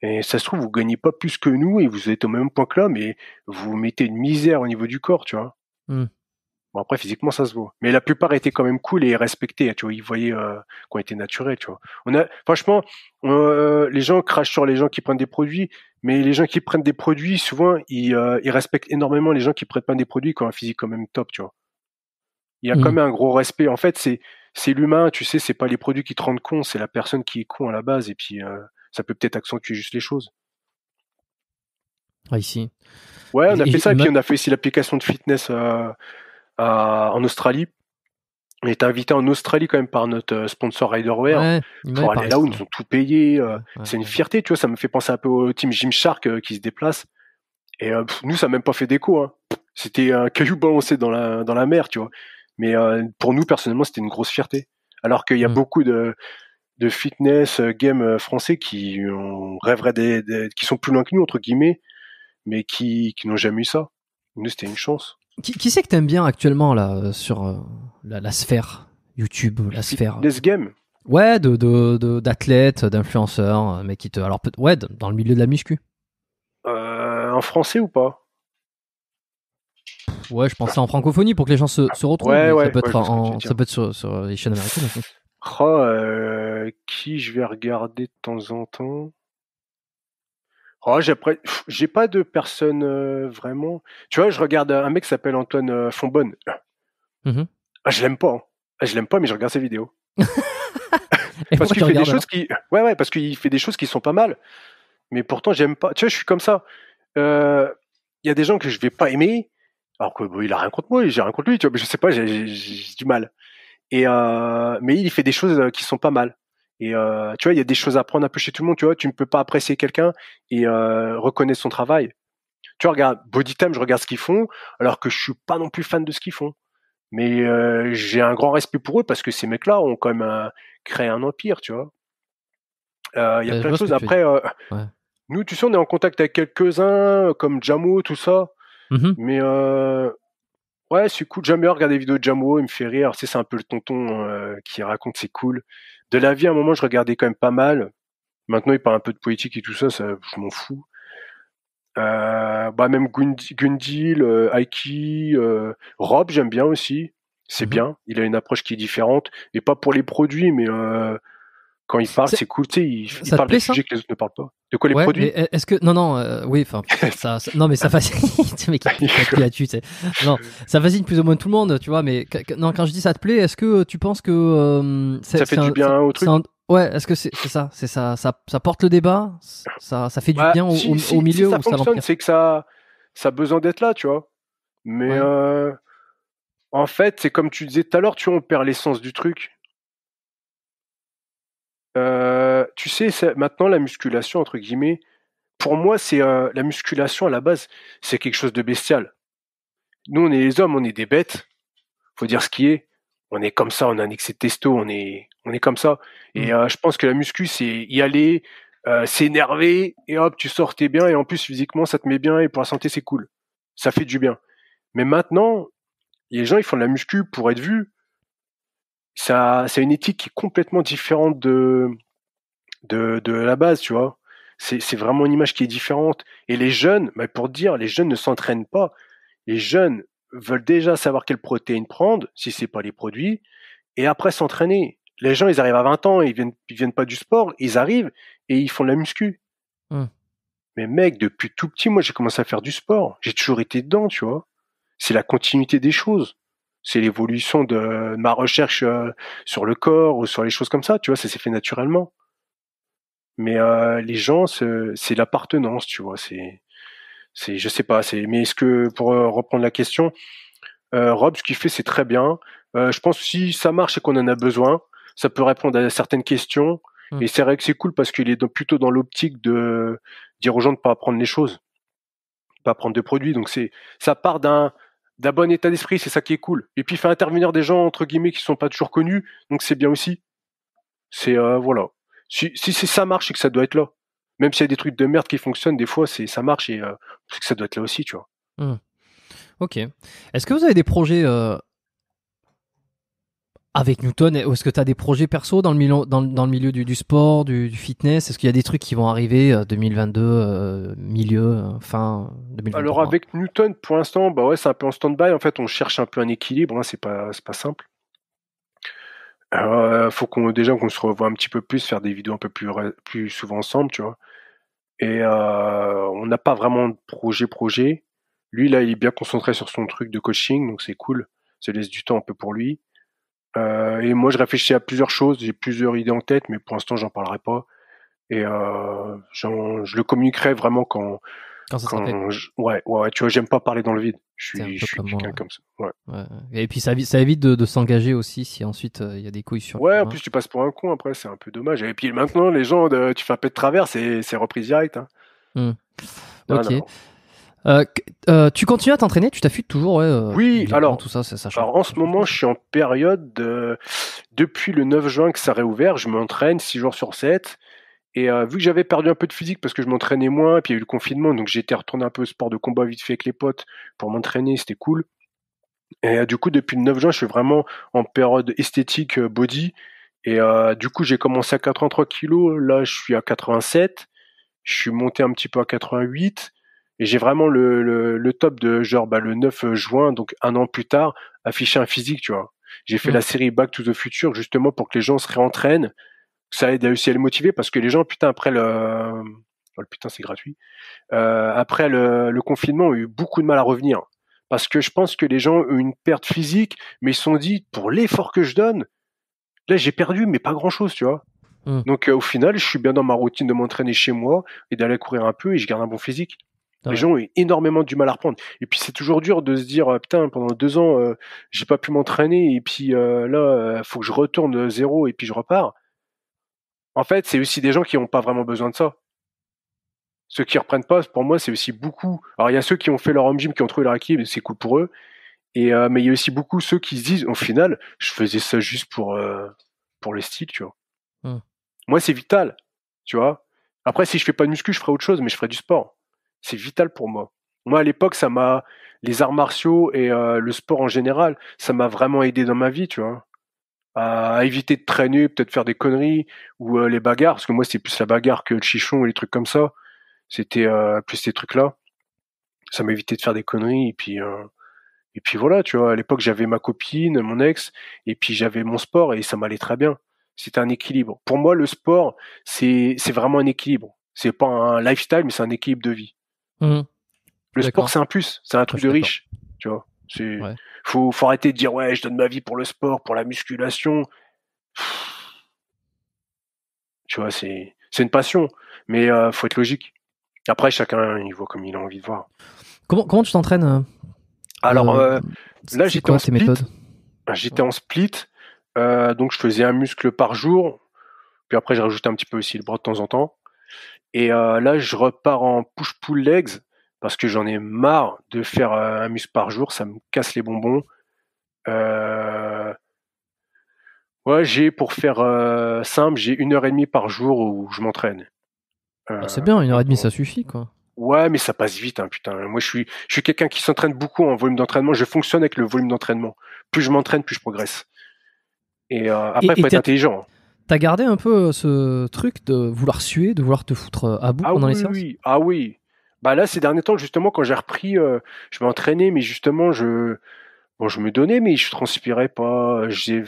et ça se trouve, vous gagnez pas plus que nous et vous êtes au même point que là, mais vous mettez une misère au niveau du corps, tu vois. Mmh. Bon, après, physiquement, ça se voit. Mais la plupart étaient quand même cool et respectés. Tu vois, ils voyaient euh, qu'on était naturel. Tu vois. On a, franchement, euh, les gens crachent sur les gens qui prennent des produits, mais les gens qui prennent des produits, souvent, ils, euh, respectent énormément les gens qui prennent pas des produits qui ont un physique quand même top. Tu vois. Il y a quand mmh. même un gros respect. En fait, c'est c'est l'humain. Tu sais, c'est pas les produits qui te rendent con, c'est la personne qui est con à la base. Et puis, euh, ça peut peut-être accentuer juste les choses. Ah, ici. Ouais, on a fait ça, et puis on a fait aussi l'application de fitness en Australie. On est invité en Australie quand même par notre euh, sponsor Riderware pour hein. aller là où ils nous ont tout payé. Euh, c'est une fierté, tu vois. Ça me fait penser un peu au team Jim Shark euh, qui se déplace. Et nous, ça n'a même pas fait d'écho. Hein. C'était un caillou balancé dans la, dans la mer, tu vois. Mais pour nous, personnellement, c'était une grosse fierté. Alors qu'il y a mm. beaucoup de, de fitness game français qui qui sont plus loin que nous, entre guillemets, mais qui, qui n'ont jamais eu ça. Nous, c'était une chance. Qui, c'est que t'aimes bien actuellement là euh, sur euh, la, sphère YouTube, la sphère Ouais, de, d'athlètes, d'influenceurs, euh, mais qui te alors ouais, dans le milieu de la muscu. en français ou pas Ouais, je pensais en francophonie pour que les gens se, retrouvent. Ouais, ouais, ça, peut ça, peut être sur, les chaînes américaines aussi. Oh, qui je vais regarder de temps en temps Oh, j'ai pas de personne euh, vraiment. Tu vois, je regarde un mec qui s'appelle Antoine euh, Fonbonne. Mm-hmm. Ah, je l'aime pas. Hein. Ah, je l'aime pas, mais je regarde ses vidéos. parce qu'il fait des choses qui, ouais, ouais, parce qu'il fait des choses qui sont pas mal. Mais pourtant, j'aime pas. Tu vois, je suis comme ça. Euh, il y a des gens que je vais pas aimer, alors qu'il il a rien contre moi, j'ai rien contre lui. Tu vois, mais je sais pas, j'ai du mal. mais il fait des choses qui sont pas mal. Et euh, tu vois, il y a des choses à prendre un peu chez tout le monde. Tu vois, tu ne peux pas apprécier quelqu'un et euh, reconnaître son travail. Tu vois, regarde, je regarde ce qu'ils font, alors que je suis pas non plus fan de ce qu'ils font. Mais euh, j'ai un grand respect pour eux parce que ces mecs-là ont quand même créé un empire, tu vois. Il y a bah, plein de choses. Après, nous, tu sais, on est en contact avec quelques-uns, comme Jamo, tout ça. Mm-hmm. Mais ouais, c'est cool. Jamais regarder des vidéos de Jamo, il me fait rire. c'est un peu le tonton qui raconte, c'est cool de la vie, à un moment, je regardais quand même pas mal. Maintenant, il parle un peu de politique et tout ça, ça je m'en fous. Euh, bah même Gundil, Aiki, euh, Rob, j'aime bien aussi. C'est mhm. bien. Il a une approche qui est différente et pas pour les produits, mais euh, quand ils parlent c'est cool. Tu sais, il, parle sujets que les autres ne parlent pas. De quoi les ouais, produits Est-ce que non, non, euh, oui, enfin, ça, non, mais ça fascine. mais là-dessus, Non, ça fascine plus ou moins tout le monde, tu vois. Mais non, quand je dis ça te plaît, est-ce que euh, tu penses que euh, ça fait du bien au truc Ouais, est-ce que c'est ça, c'est ça, ça, ça, porte le débat, ça, ça fait du bah, bien au, milieu si ça fonctionne, c'est que ça, ça a besoin d'être là, tu vois. Mais en fait, c'est comme tu disais tout à l'heure, tu vois, on perd l'essence du truc. Euh, tu sais, maintenant la musculation entre guillemets, pour moi, c'est la musculation à la base, c'est quelque chose de bestial. Nous, on est les hommes, on est des bêtes. Faut dire ce qui est. On est comme ça, on a un excès de testo, on est, on est comme ça. Et mmh. euh, je pense que la muscu, c'est y aller, euh, s'énerver et hop, tu sors, t'es bien. Et en plus, physiquement, ça te met bien et pour la santé, c'est cool. Ça fait du bien. Mais maintenant, les gens, ils font de la muscu pour être vus, c'est une éthique qui est complètement différente de, de, la base, tu vois. C'est vraiment une image qui est différente. Et les jeunes, bah pour dire, les jeunes ne s'entraînent pas. Les jeunes veulent déjà savoir quelles protéines prendre, si c'est pas les produits, et après s'entraîner. Les gens, ils arrivent à 20 ans, ils viennent, ils viennent pas du sport, ils arrivent et ils font de la muscu. Mmh. Mais mec, depuis tout petit, moi, j'ai commencé à faire du sport. J'ai toujours été dedans, tu vois. C'est la continuité des choses c'est l'évolution de ma recherche euh, sur le corps ou sur les choses comme ça, tu vois, ça s'est fait naturellement. Mais euh, les gens, c'est l'appartenance, tu vois, c'est, c'est, je sais pas, c'est, mais est-ce que, pour euh, reprendre la question, Rob, ce qu'il fait, c'est très bien. je pense que si ça marche et qu'on en a besoin, ça peut répondre à certaines questions. Mmh. Et c'est vrai que c'est cool parce qu'il est plutôt dans l'optique de dire aux gens de pas apprendre les choses, pas prendre de produits. Donc c'est, ça part d'un, d'un bon état d'esprit, c'est ça qui est cool. Et puis il fait intervenir des gens entre guillemets qui sont pas toujours connus, donc c'est bien aussi. C'est euh, voilà. Si, ça marche, c'est que ça doit être là. Même s'il y a des trucs de merde qui fonctionnent, des fois c'est ça marche et euh, c'est que ça doit être là aussi, tu vois. Mmh. Ok. Est-ce que vous avez des projets euh, avec Newton, est-ce que tu as des projets perso dans le milieu, dans, le milieu du, sport, du, fitness Est-ce qu'il y a des trucs qui vont arriver 2022, euh, euh, milieu, euh, fin 2022 Alors avec Newton, pour l'instant, bah ouais, c'est un peu en stand-by. En fait, on cherche un peu un équilibre, Ce hein, c'est pas, pas simple. Alors, faut qu'on déjà qu'on se revoie un petit peu plus, faire des vidéos un peu plus, plus souvent ensemble, tu vois. Et on n'a pas vraiment de projet projet. Lui là, il est bien concentré sur son truc de coaching, donc c'est cool. Ça laisse du temps un peu pour lui. Euh, et moi, je réfléchis à plusieurs choses. J'ai plusieurs idées en tête, mais pour l'instant, j'en parlerai pas. Et euh, je le communiquerai vraiment quand. Quand ça ouais, ouais, tu vois, j'aime pas parler dans le vide. Je suis, quelqu'un comme ça. Ouais. Euh, et puis, ça, ça évite de, s'engager aussi si ensuite il y a des couilles sur. Ouais, en plus, tu passes pour un con après, c'est un peu dommage. Et puis maintenant, les gens, tu fais un peu de travers, c'est reprise direct. Hein. Mmh. Ok. Euh, euh, tu continues à t'entraîner Tu t'affûtes toujours euh, Oui, alors, tout ça, ça en ce moment, je suis en période depuis le 9 juin que ça a réouvert, je m'entraîne 6 jours sur 7. Et vu que j'avais perdu un peu de physique parce que je m'entraînais moins, et puis il y a eu le confinement, donc j'étais retourné un peu au sport de combat vite fait avec les potes pour m'entraîner, c'était cool. Et du coup, depuis le 9 juin, je suis vraiment en période esthétique body. Et du coup, j'ai commencé à 83 kilos, là je suis à 87, je suis monté un petit peu à 88 et j'ai vraiment le, top de genre bah, le 9 euh, juin, donc un an plus tard, afficher un physique, tu vois. J'ai fait mmh. la série Back to the Future justement pour que les gens se réentraînent. Ça aide à aussi à les motiver parce que les gens, putain, après le... Oh, putain, c'est gratuit. Euh, après le, confinement, ont eu beaucoup de mal à revenir. Parce que je pense que les gens ont eu une perte physique, mais ils se sont dit, pour l'effort que je donne, là j'ai perdu, mais pas grand-chose, tu vois. Mmh. Donc euh, au final, je suis bien dans ma routine de m'entraîner chez moi et d'aller courir un peu et je garde un bon physique. Les gens ont énormément du mal à reprendre. Et puis c'est toujours dur de se dire euh, putain pendant deux ans euh, j'ai pas pu m'entraîner et puis euh, là faut que je retourne zéro et puis je repars. En fait c'est aussi des gens qui n'ont pas vraiment besoin de ça. Ceux qui reprennent pas pour moi c'est aussi beaucoup. Alors il y a ceux qui ont fait leur home gym qui ont trouvé leur équipe, c'est cool pour eux. Et mais il y a aussi beaucoup ceux qui se disent au final je faisais ça juste pour pour le style tu vois. Hmm. Moi c'est vital tu vois. Après si je fais pas de muscu je ferai autre chose mais je ferai du sport c'est vital pour moi. Moi, à l'époque, ça m'a les arts martiaux et euh, le sport en général, ça m'a vraiment aidé dans ma vie, tu vois, à, éviter de traîner, peut-être faire des conneries ou euh, les bagarres, parce que moi, c'était plus la bagarre que le chichon et les trucs comme ça. C'était euh, plus ces trucs-là. Ça m'a évité de faire des conneries et puis et puis voilà, tu vois. À l'époque, j'avais ma copine, mon ex, et puis j'avais mon sport et ça m'allait très bien. C'était un équilibre. Pour moi, le sport, c'est c'est vraiment un équilibre. C'est pas un lifestyle, mais c'est un équilibre de vie. Mmh. Le sport, c'est un plus c'est un truc de riche. Tu vois, c'est faut, arrêter de dire ouais, je donne ma vie pour le sport, pour la musculation. Tu vois, c'est une passion, mais euh, faut être logique. Après, chacun il voit comme il a envie de voir. Comment tu t'entraînes euh, Alors euh, là, j'étais en, en split. Ben, j'étais en split, donc je faisais un muscle par jour. Puis après, j'ai rajouté un petit peu aussi le bras de temps en temps. Et euh, là, je repars en push-pull legs parce que j'en ai marre de faire euh, un muscle par jour, ça me casse les bonbons. Euh, ouais, j'ai pour faire simple, j'ai une heure et demie par jour où je m'entraîne. Ah, c'est bien, une heure et demie, ça suffit quoi. Ouais, mais ça passe vite, hein, putain. Moi, je suis, je suis quelqu'un qui s'entraîne beaucoup en volume d'entraînement. Je fonctionne avec le volume d'entraînement. Plus je m'entraîne, plus je progresse. Et après, il faut être intelligent. Hein. T'as gardé un peu euh, ce truc de vouloir suer, de vouloir te foutre euh, à bout ah pendant les séances oui. Ah oui. Bah là, ces derniers temps, justement, quand j'ai repris, euh, je m'entraînais, mais justement, je, bon, je me donnais, mais je transpirais pas.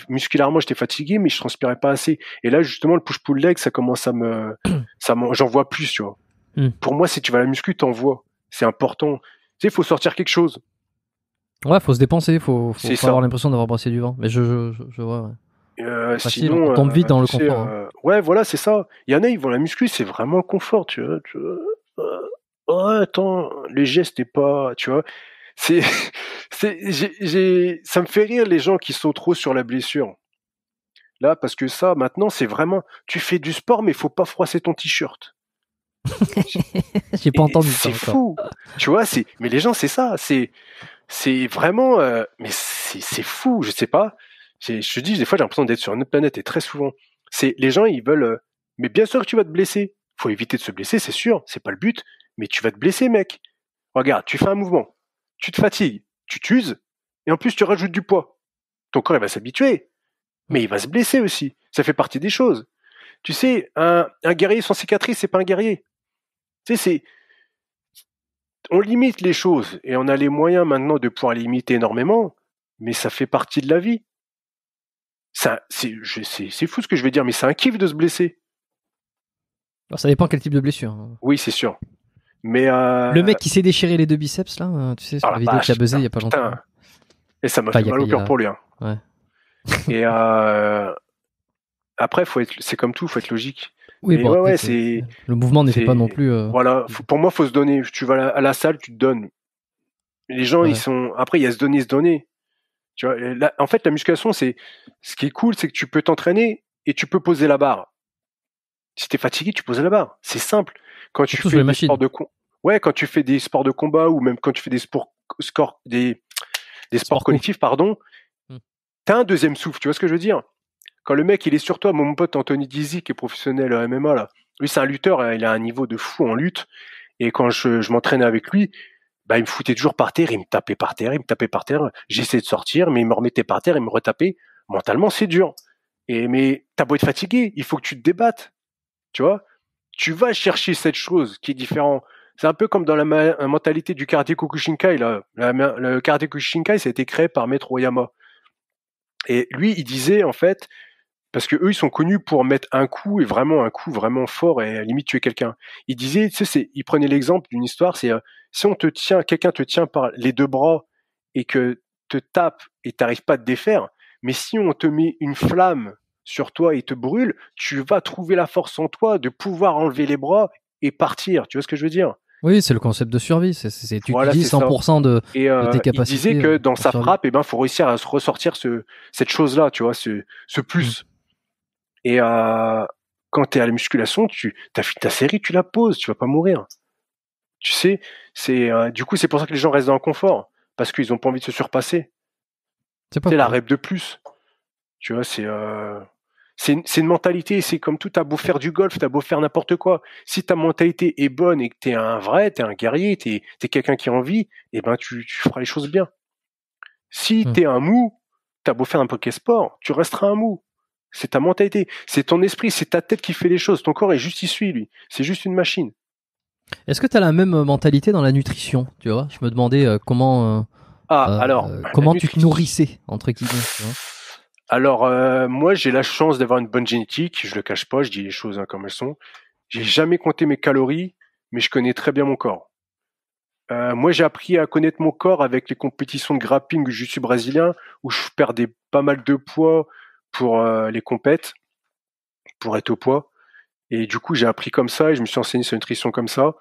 Musculairement, j'étais fatigué, mais je transpirais pas assez. Et là, justement, le push-pull leg, ça commence à me, ça j'en vois plus, tu vois. Hmm. Pour moi, si tu vas à la muscu, t'en vois. C'est important. Tu sais, il faut sortir quelque chose. Ouais, faut se dépenser, faut, faut, avoir l'impression d'avoir brassé du vent. Mais je, je vois. Ouais. Euh, sinon, on tombe euh, vite dans le confort. Euh, ouais, voilà, c'est ça. Il y en a, ils vont la muscu, c'est vraiment confort, tu vois. Tu oh, attends, les gestes t'es pas, tu vois. C'est, c'est, j'ai, ça me fait rire les gens qui sont trop sur la blessure. Là, parce que ça, maintenant, c'est vraiment, tu fais du sport, mais il faut pas froisser ton t-shirt. j'ai pas entendu ça. C'est fou. Tu vois, c'est, mais les gens, c'est ça. C'est, c'est vraiment, mais c'est, fou, je sais pas je te dis, des fois, j'ai l'impression d'être sur une autre planète, et très souvent, c'est les gens, ils veulent. Euh, mais bien sûr que tu vas te blesser. Faut éviter de se blesser, c'est sûr, c'est pas le but, mais tu vas te blesser, mec. Regarde, tu fais un mouvement, tu te fatigues, tu t'uses, et en plus, tu rajoutes du poids. Ton corps, il va s'habituer, mais il va se blesser aussi. Ça fait partie des choses. Tu sais, un, un guerrier sans cicatrice, c'est pas un guerrier. Tu sais, c'est. On limite les choses, et on a les moyens maintenant de pouvoir les limiter énormément, mais ça fait partie de la vie c'est, fou ce que je vais dire, mais c'est un kiff de se blesser. ça dépend quel type de blessure. Hein. Oui, c'est sûr. Mais euh, Le mec qui s'est déchiré les deux biceps, là, euh, tu sais, sur ah la vidéo qui a buzzé il n'y a pas longtemps. Et ça m'a fait mal au cœur pour lui. Hein. Et euh, après, c'est comme tout, faut être logique. Oui, c'est... Le mouvement n'était pas non plus. Voilà, pour moi, faut se donner. Tu vas à la, salle, tu te donnes. Les gens, ils sont. Après, il y a se donner, se donner en fait, la musculation, c'est ce qui est cool, c'est que tu peux t'entraîner et tu peux poser la barre. Si es fatigué, tu poses la barre. C'est simple. Quand tu fais des sports de combat ou même quand tu fais des sports des... des sports collectifs, pardon, hmm. t'as un deuxième souffle. Tu vois ce que je veux dire Quand le mec il est sur toi, mon pote Anthony Dizzy qui est professionnel euh, MMA là, lui c'est un lutteur, hein, il a un niveau de fou en lutte. Et quand je m'entraînais avec lui, bah, il me foutait toujours par terre, il me tapait par terre, il me tapait par terre. J'essayais de sortir, mais il me remettait par terre, il me retapait. Mentalement, c'est dur. Et mais t'as beau être fatigué, il faut que tu te débattes. Tu vois, tu vas chercher cette chose qui est différente. C'est un peu comme dans la, mentalité du karaté kukushinkai. Là. le karaté kukushinkai, ça a été créé par Maître Oyama. Et lui, il disait en fait, parce que eux, ils sont connus pour mettre un coup et vraiment un coup vraiment fort et à la limite tuer quelqu'un. Il disait, tu sais, il prenait l'exemple d'une histoire, c'est euh, si on te tient, quelqu'un te tient par les deux bras et que te tape et tu t'arrives pas à te défaire, mais si on te met une flamme sur toi et te brûle, tu vas trouver la force en toi de pouvoir enlever les bras et partir. Tu vois ce que je veux dire Oui, c'est le concept de survie. tu 100% euh, de, tes capacités. Il disait que euh, dans sa frappe, il eh ben, faut réussir à se ressortir cette chose-là, tu vois, ce, plus. Mm. Et euh, quand tu es à la musculation, tu as fini ta série, tu la poses, tu vas pas mourir. Tu sais, c'est euh, du coup c'est pour ça que les gens restent dans le confort parce qu'ils n'ont pas envie de se surpasser. C'est la rêve de plus. Tu vois, c'est euh, c'est une, mentalité. C'est comme tout. T'as beau faire du golf, t'as beau faire n'importe quoi. Si ta mentalité est bonne et que t'es un vrai, t'es un guerrier, t'es quelqu'un qui a envie, eh ben tu, tu, feras les choses bien. Si mmh. t'es un mou, t'as beau faire un poké sport, tu resteras un mou. C'est ta mentalité, c'est ton esprit, c'est ta tête qui fait les choses. Ton corps est juste ici, lui. C'est juste une machine. Est-ce que tu as la même euh, mentalité dans la nutrition Tu vois, je me demandais euh, comment. Euh, ah, alors. comment tu te nourrissais entre guillemets Alors, moi, j'ai la chance d'avoir une bonne génétique. Je le cache pas, je dis les choses hein, comme elles sont. J'ai jamais compté mes calories, mais je connais très bien mon corps. moi, j'ai appris à connaître mon corps avec les compétitions de grappling je suis brésilien, où je perdais pas mal de poids pour les compètes, pour être au poids. Et du coup, j'ai appris comme ça et je me suis enseigné sur la nutrition comme ça.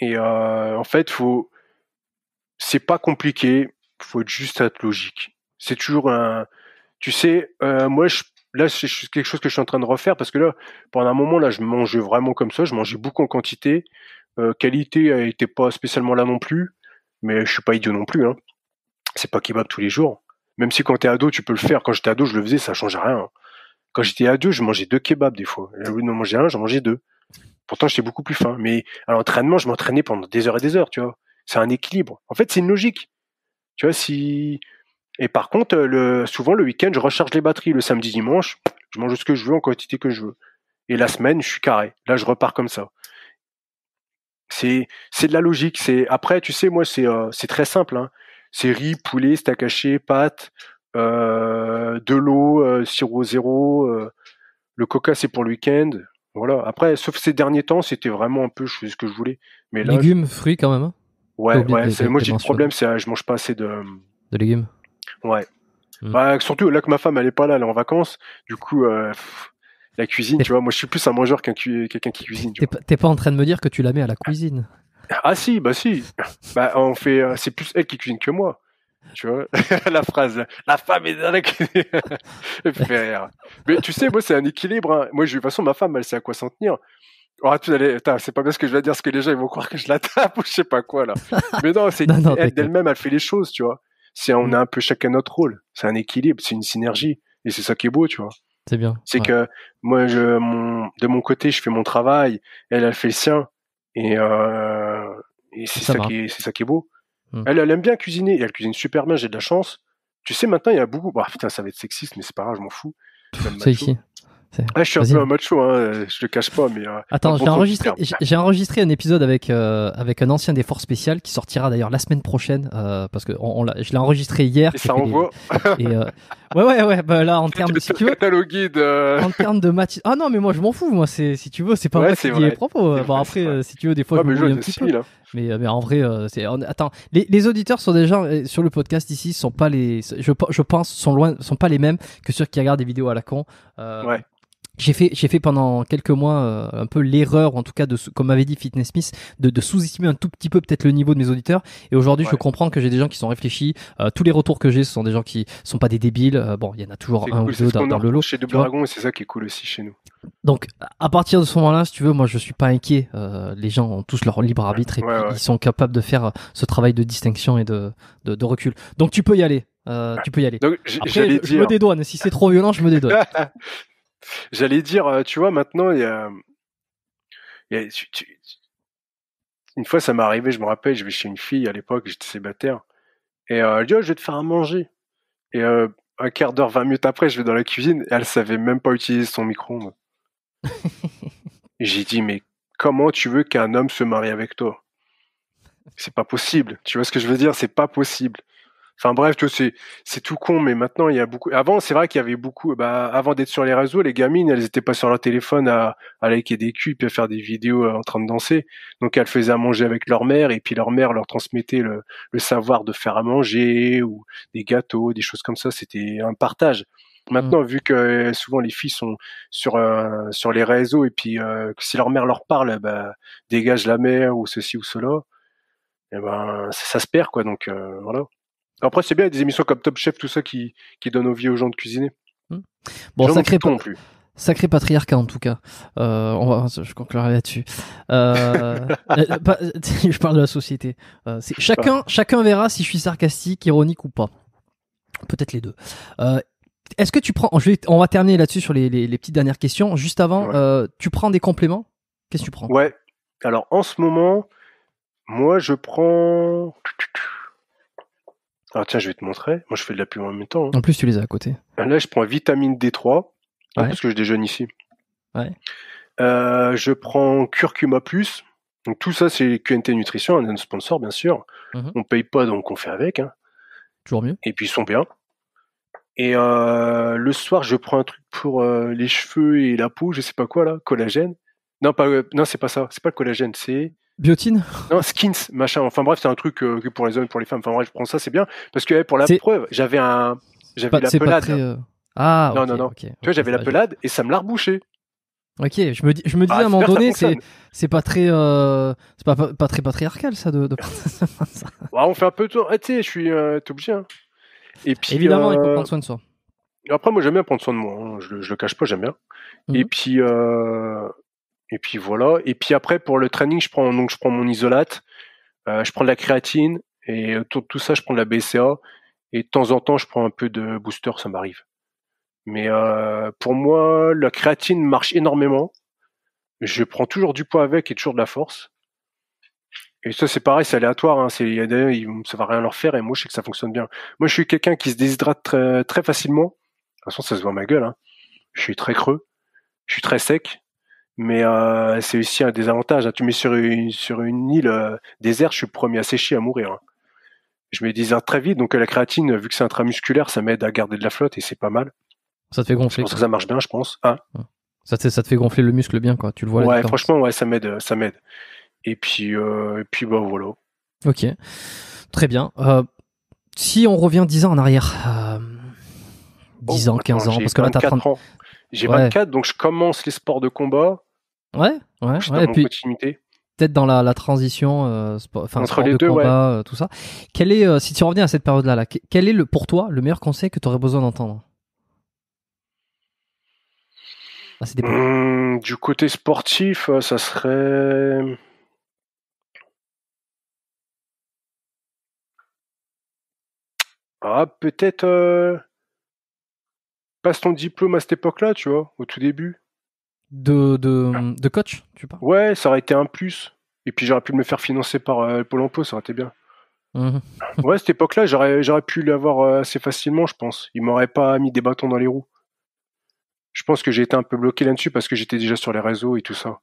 Et euh, en fait, faut, c'est pas compliqué, faut juste être logique. C'est toujours un, tu sais, euh, moi, je, là, c'est quelque chose que je suis en train de refaire parce que là, pendant un moment, là, je mangeais vraiment comme ça, je mangeais beaucoup en quantité, euh, qualité n'était pas spécialement là non plus, mais je suis pas idiot non plus, hein. C'est pas kebab tous les jours. Même si quand t'es ado, tu peux le faire. Quand j'étais ado, je le faisais, ça change rien. Quand j'étais à deux, je mangeais deux kebabs des fois. Au lieu manger un, j'en mangeais deux. Pourtant, j'étais beaucoup plus faim. Mais à l'entraînement, je m'entraînais pendant des heures et des heures, tu vois. C'est un équilibre. En fait, c'est une logique. Tu vois, si. Et par contre, souvent le week-end, je recharge les batteries. Le samedi, dimanche, je mange ce que je veux en quantité que je veux. Et la semaine, je suis carré. Là, je repars comme ça. C'est c'est de la logique. C'est après, tu sais, moi, c'est euh, c'est très simple. Hein. C'est riz, poulet, steak haché, pâtes, euh, de l'eau euh, sirop zéro, euh, le coca c'est pour le week-end. Voilà. Après, sauf ces derniers temps, c'était vraiment un peu ce que je voulais. Mais légumes, fruits quand même. Hein ouais, moi j'ai le problème, c'est je mange pas assez de. De légumes. Ouais. Hmm. Bah, surtout là que ma femme elle est pas là, elle est en vacances. Du coup, la cuisine, tu vois, moi je suis plus un mangeur qu'un quelqu'un qui cuisine. T'es pas en train de me dire que tu la mets à la cuisine. Ah si, bah si. bah on fait, c'est plus elle qui cuisine que moi tu vois, la phrase, la femme est dans la Mais tu sais, moi, c'est un équilibre. Hein. Moi, de toute façon, ma femme, elle sait à quoi s'en tenir. Oh, tu c'est pas parce que je vais dire ce que les gens ils vont croire que je la tape ou je sais pas quoi là. Mais non, c'est elle d'elle-même, elle fait les choses, tu vois. C'est on mm. a un peu chacun notre rôle. C'est un équilibre, c'est une synergie, et c'est ça qui est beau, tu vois. C'est bien. C'est que moi, je, de mon côté, je fais mon travail, elle, elle fait le sien, et, euh, c'est ça, qui, c'est ça qui est beau. Mmh. Elle, elle aime bien cuisiner et elle cuisine super bien, j'ai de la chance. Tu sais, maintenant, il y a beaucoup. Bah, putain, ça va être sexiste, mais c'est pas grave, je m'en fous. C'est ici je suis un peu un macho, hein, euh, je le cache pas, mais. Euh, attends, j'ai enregistré, un épisode avec euh, avec un ancien des forces spéciales qui sortira d'ailleurs la semaine prochaine parce que je l'ai enregistré hier. Et ça envoie. ouais, ouais, ouais. Bah là, en termes de si tu veux, En termes de match. Ah non, mais moi je m'en fous. Moi, si tu veux, c'est pas moi qui dis les propos. Bon après, si tu veux, des fois je me un petit peu. Hein. Mais, en vrai, Attends, les, auditeurs sont déjà sur le podcast ici sont pas les. Je, je pense sont loin sont pas les mêmes que ceux qui regardent des vidéos à la con. ouais j'ai fait, j'ai fait pendant quelques mois euh, un peu l'erreur, en tout cas, de, comme m'avait dit Fitness Smith, de, de sous-estimer un tout petit peu peut-être le niveau de mes auditeurs. Et aujourd'hui, je comprends que j'ai des gens qui sont réfléchis. Euh, tous les retours que j'ai, ce sont des gens qui sont pas des débiles. Euh, bon, il y en a toujours un ou deux dans, le lot. Chez Double Dragon, et c'est ça qui est cool aussi chez nous. Donc, à partir de ce moment-là, si tu veux, moi, je suis pas inquiet. les gens ont tous leur libre arbitre et ils sont capables de faire ce travail de distinction et de, de, de recul. Donc, tu peux y aller. tu peux y aller. Après, je, me dédouane. Si c'est trop violent, je me dédouane. J'allais dire, euh, tu vois, maintenant, il y a. une fois, ça m'est arrivé, je me rappelle, je vais chez une fille à l'époque, j'étais célibataire. Et euh, elle dit, «Oh, je vais te faire à manger. Et euh, un quart d'heure, vingt minutes après, je vais dans la cuisine et elle savait même pas utiliser son micro-ondes. J'ai dit, mais comment tu veux qu'un homme se marie avec toi C'est pas possible. Tu vois ce que je veux dire C'est pas possible. Enfin bref, c'est c'est tout con, mais maintenant il y a beaucoup. Avant, c'est vrai qu'il y avait beaucoup. Bah, avant d'être sur les réseaux, les gamines, elles étaient pas sur leur téléphone à, à liker des culs, puis à faire des vidéos euh, en train de danser. Donc elles faisaient à manger avec leur mère, et puis leur mère leur transmettait le, le savoir de faire à manger ou des gâteaux, des choses comme ça. C'était un partage. Mmh. Maintenant, vu que euh, souvent les filles sont sur euh, sur les réseaux et puis que si leur mère leur parle, bah, dégage la mère ou ceci ou cela, et eh ben ça, se perd quoi. Donc voilà. Après, c'est bien, il y a des émissions comme Top Chef, tout ça, qui, qui donnent envie aux gens de cuisiner. Hmm. Bon, sacré, plus. Sacré patriarcat en tout cas. Euh, on va, je conclurai là-dessus. Euh, euh je parle de la société. Euh, chacun, chacun verra si je suis sarcastique, ironique ou pas. Peut-être les deux. Euh, est-ce que tu prends On va terminer là-dessus sur les, les, les, petites dernières questions. Juste avant, tu prends des compléments Qu'est-ce que tu prends Ouais. Alors en ce moment, moi je prends alors ah, tiens, je vais te montrer. Moi, je fais de la pub en même temps. Hein. En plus, tu les as à côté. Là, je prends vitamine D3, hein, parce que je déjeune ici. Ouais. Euh, je prends curcuma plus. Donc tout ça, c'est QNT Nutrition, un sponsor, bien sûr. Mhm. On paye pas, donc on fait avec. Hein. Toujours mieux. Et puis, ils sont bien. Et euh, le soir, je prends un truc pour euh, les cheveux et la peau, je sais pas quoi, là, collagène. Non, pas, non c'est pas ça. C'est pas le collagène, c'est Biotine Non, skins, machin. Enfin bref, c'est un truc que euh, pour les hommes pour les femmes. Enfin bref, je prends ça, c'est bien. Parce que eh, pour la preuve, j'avais un. J'avais la pelade. Euh, ah, non, non, non, tu vois, j'avais la ah, pelade et ça me l'a rebouché. Ok, je me dis, je me ah, dis à un moment donné, c'est pas très euh, c'est pas, très patriarcal ça de. de... ça. Bah, on fait un peu de Ah, tu sais, je suis t'es obligé. Hein. Et puis, Évidemment, il faut prendre soin de soi. Après, moi, j'aime bien prendre soin de moi. Hein. Je, le cache pas, j'aime bien. Et mhm. puis, et puis voilà. Et puis après pour le training, je prends donc je prends mon isolate, euh, je prends de la créatine et autour euh, de tout ça, je prends de la BCA et de temps en temps, je prends un peu de booster, ça m'arrive. Mais euh, pour moi, la créatine marche énormément. Je prends toujours du poids avec et toujours de la force. Et ça, c'est pareil, c'est aléatoire. Hein. C'est, ça va rien leur faire. Et moi, je sais que ça fonctionne bien. Moi, je suis quelqu'un qui se déshydrate très, très facilement. De toute façon, ça se voit ma gueule. Hein. Je suis très creux. Je suis très sec. Mais euh, c'est aussi un désavantage. Hein. Tu mets sur une, sur une île désert, euh, déserte, je suis le premier à sécher, à mourir. Hein. Je me disais très vite, donc euh, la créatine, vu que c'est intramusculaire, ça m'aide à garder de la flotte et c'est pas mal. Ça te fait gonfler. Ça, ça marche bien, je pense. Ah. ça, te, ça te fait gonfler le muscle bien, quoi. Tu le vois. Ouais, franchement, ouais, ça m'aide, ça m'aide. Et puis, puis, bah voilà. Ok, très bien. si on revient 10 ans en arrière, 10 ans, 15 ans, parce que là, t'as 30 ans. J'ai 24, donc je commence les sports de combat. Ouais, ouais, Peut-être dans la, transition, euh, entre les deux, euh, tout ça. est, euh, si tu reviens à cette période-là, quel est le, pour toi le meilleur conseil que tu aurais besoin d'entendre ah, mmh, Du côté sportif, ça serait. Ah, peut-être. Passe ton diplôme à cette époque-là, tu vois, au tout début de, de, coach, tu parles Ouais, ça aurait été un plus. Et puis j'aurais pu me faire financer par euh, Pôle emploi, ça aurait été bien. Mhm. ouais, cette époque-là, j'aurais, j'aurais pu l'avoir euh, assez facilement, je pense. Il m'aurait pas mis des bâtons dans les roues. Je pense que j'ai été un peu bloqué là-dessus parce que j'étais déjà sur les réseaux et tout ça.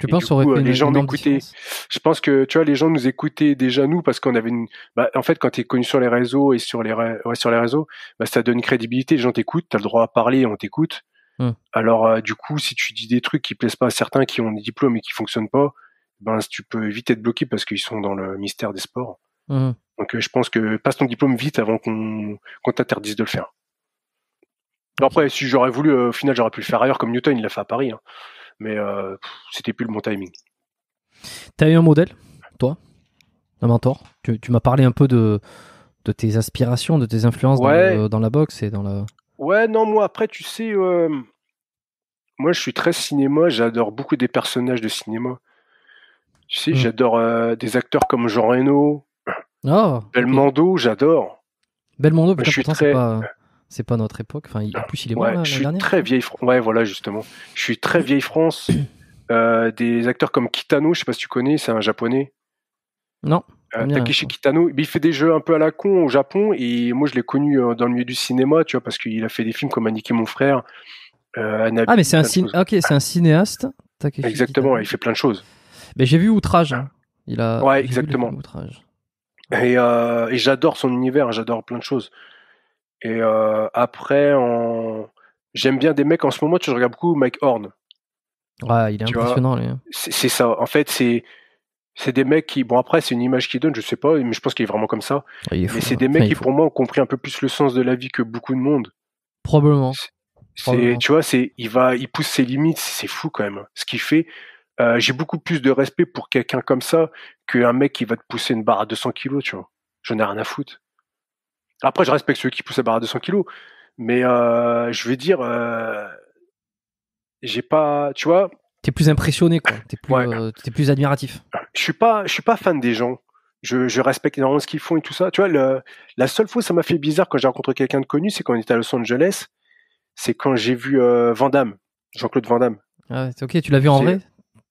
Tu penses aurait euh, les gens Je pense que tu vois, les gens nous écoutaient déjà nous parce qu'on avait une. Bah, en fait, quand tu es connu sur les réseaux et sur les, ouais, sur les réseaux, bah, ça donne une crédibilité. Les gens t'écoutent, as le droit à parler, on t'écoute. Hmm. Alors euh, du coup, si tu dis des trucs qui plaisent pas à certains qui ont des diplômes et qui fonctionnent pas, ben tu peux éviter de bloquer parce qu'ils sont dans le mystère des sports. Hmm. Donc euh, je pense que passe ton diplôme vite avant qu'on t'interdise de le faire. après, si j'aurais voulu, euh, au final, j'aurais pu le faire ailleurs, comme Newton, il l'a fait à Paris. Hein. Mais c'était plus le bon timing. T'as eu un modèle, toi, un mentor. Tu, m'as parlé un peu de, tes aspirations, de tes influences dans, la boxe et dans la. Ouais, non, moi, après, tu sais, moi, je suis très cinéma, j'adore beaucoup des personnages de cinéma. Tu sais, mmh. j'adore des acteurs comme Jean Reno, oh, Belmondo, j'adore. Belmondo, je suis pourtant, c'est pas... notre époque. Enfin, en plus, il est mort Je suis très vieille France. Ouais, voilà, justement. Je suis très vieille France. Euh, des acteurs comme Kitano, je sais pas si tu connais, c'est un japonais. Non. Euh, Takeshi Kitano, il fait des jeux un peu à la con au Japon et moi je l'ai connu euh, dans le milieu du cinéma, tu vois, parce qu'il a fait des films comme Aniki mon frère. Euh, ah mais c'est un, c'est un cinéaste. exactement, il fait plein de choses. Mais j'ai vu Outrage. Il a. Ouais, exactement. Outrage. Euh, et, j'adore son univers, hein, j'adore plein de choses. Et après, j'aime bien des mecs en ce moment, tu regardes beaucoup Mike Horn. Ouais, il est impressionnant, impressionnant. Hein. C'est ça. En fait, c'est c'est des mecs qui, bon après c'est une image qui donne, je sais pas, mais je pense qu'il est vraiment comme ça. mais c'est hein. des mecs qui pour moi ont compris un peu plus le sens de la vie que beaucoup de monde. Probablement. tu vois, c'est, il va, il pousse ses limites, c'est fou quand même. Ce qui fait, euh, j'ai beaucoup plus de respect pour quelqu'un comme ça qu'un mec qui va te pousser une barre à 200 kilos, tu vois. J'en ai rien à foutre. Après, je respecte ceux qui poussent la barre à 200 kilos, mais euh, je veux dire, euh, j'ai pas, tu vois, T'es plus impressionné, quoi. T'es plus, euh, es plus admiratif. Je suis pas, je suis pas fan des gens. Je, respecte énormément ce qu'ils font et tout ça. Tu vois, la seule fois ça m'a fait bizarre quand j'ai rencontré quelqu'un de connu, c'est quand on était à Los Angeles. C'est quand j'ai vu euh, Jean-Claude Van Damme. Ah ok, tu l'as vu en vrai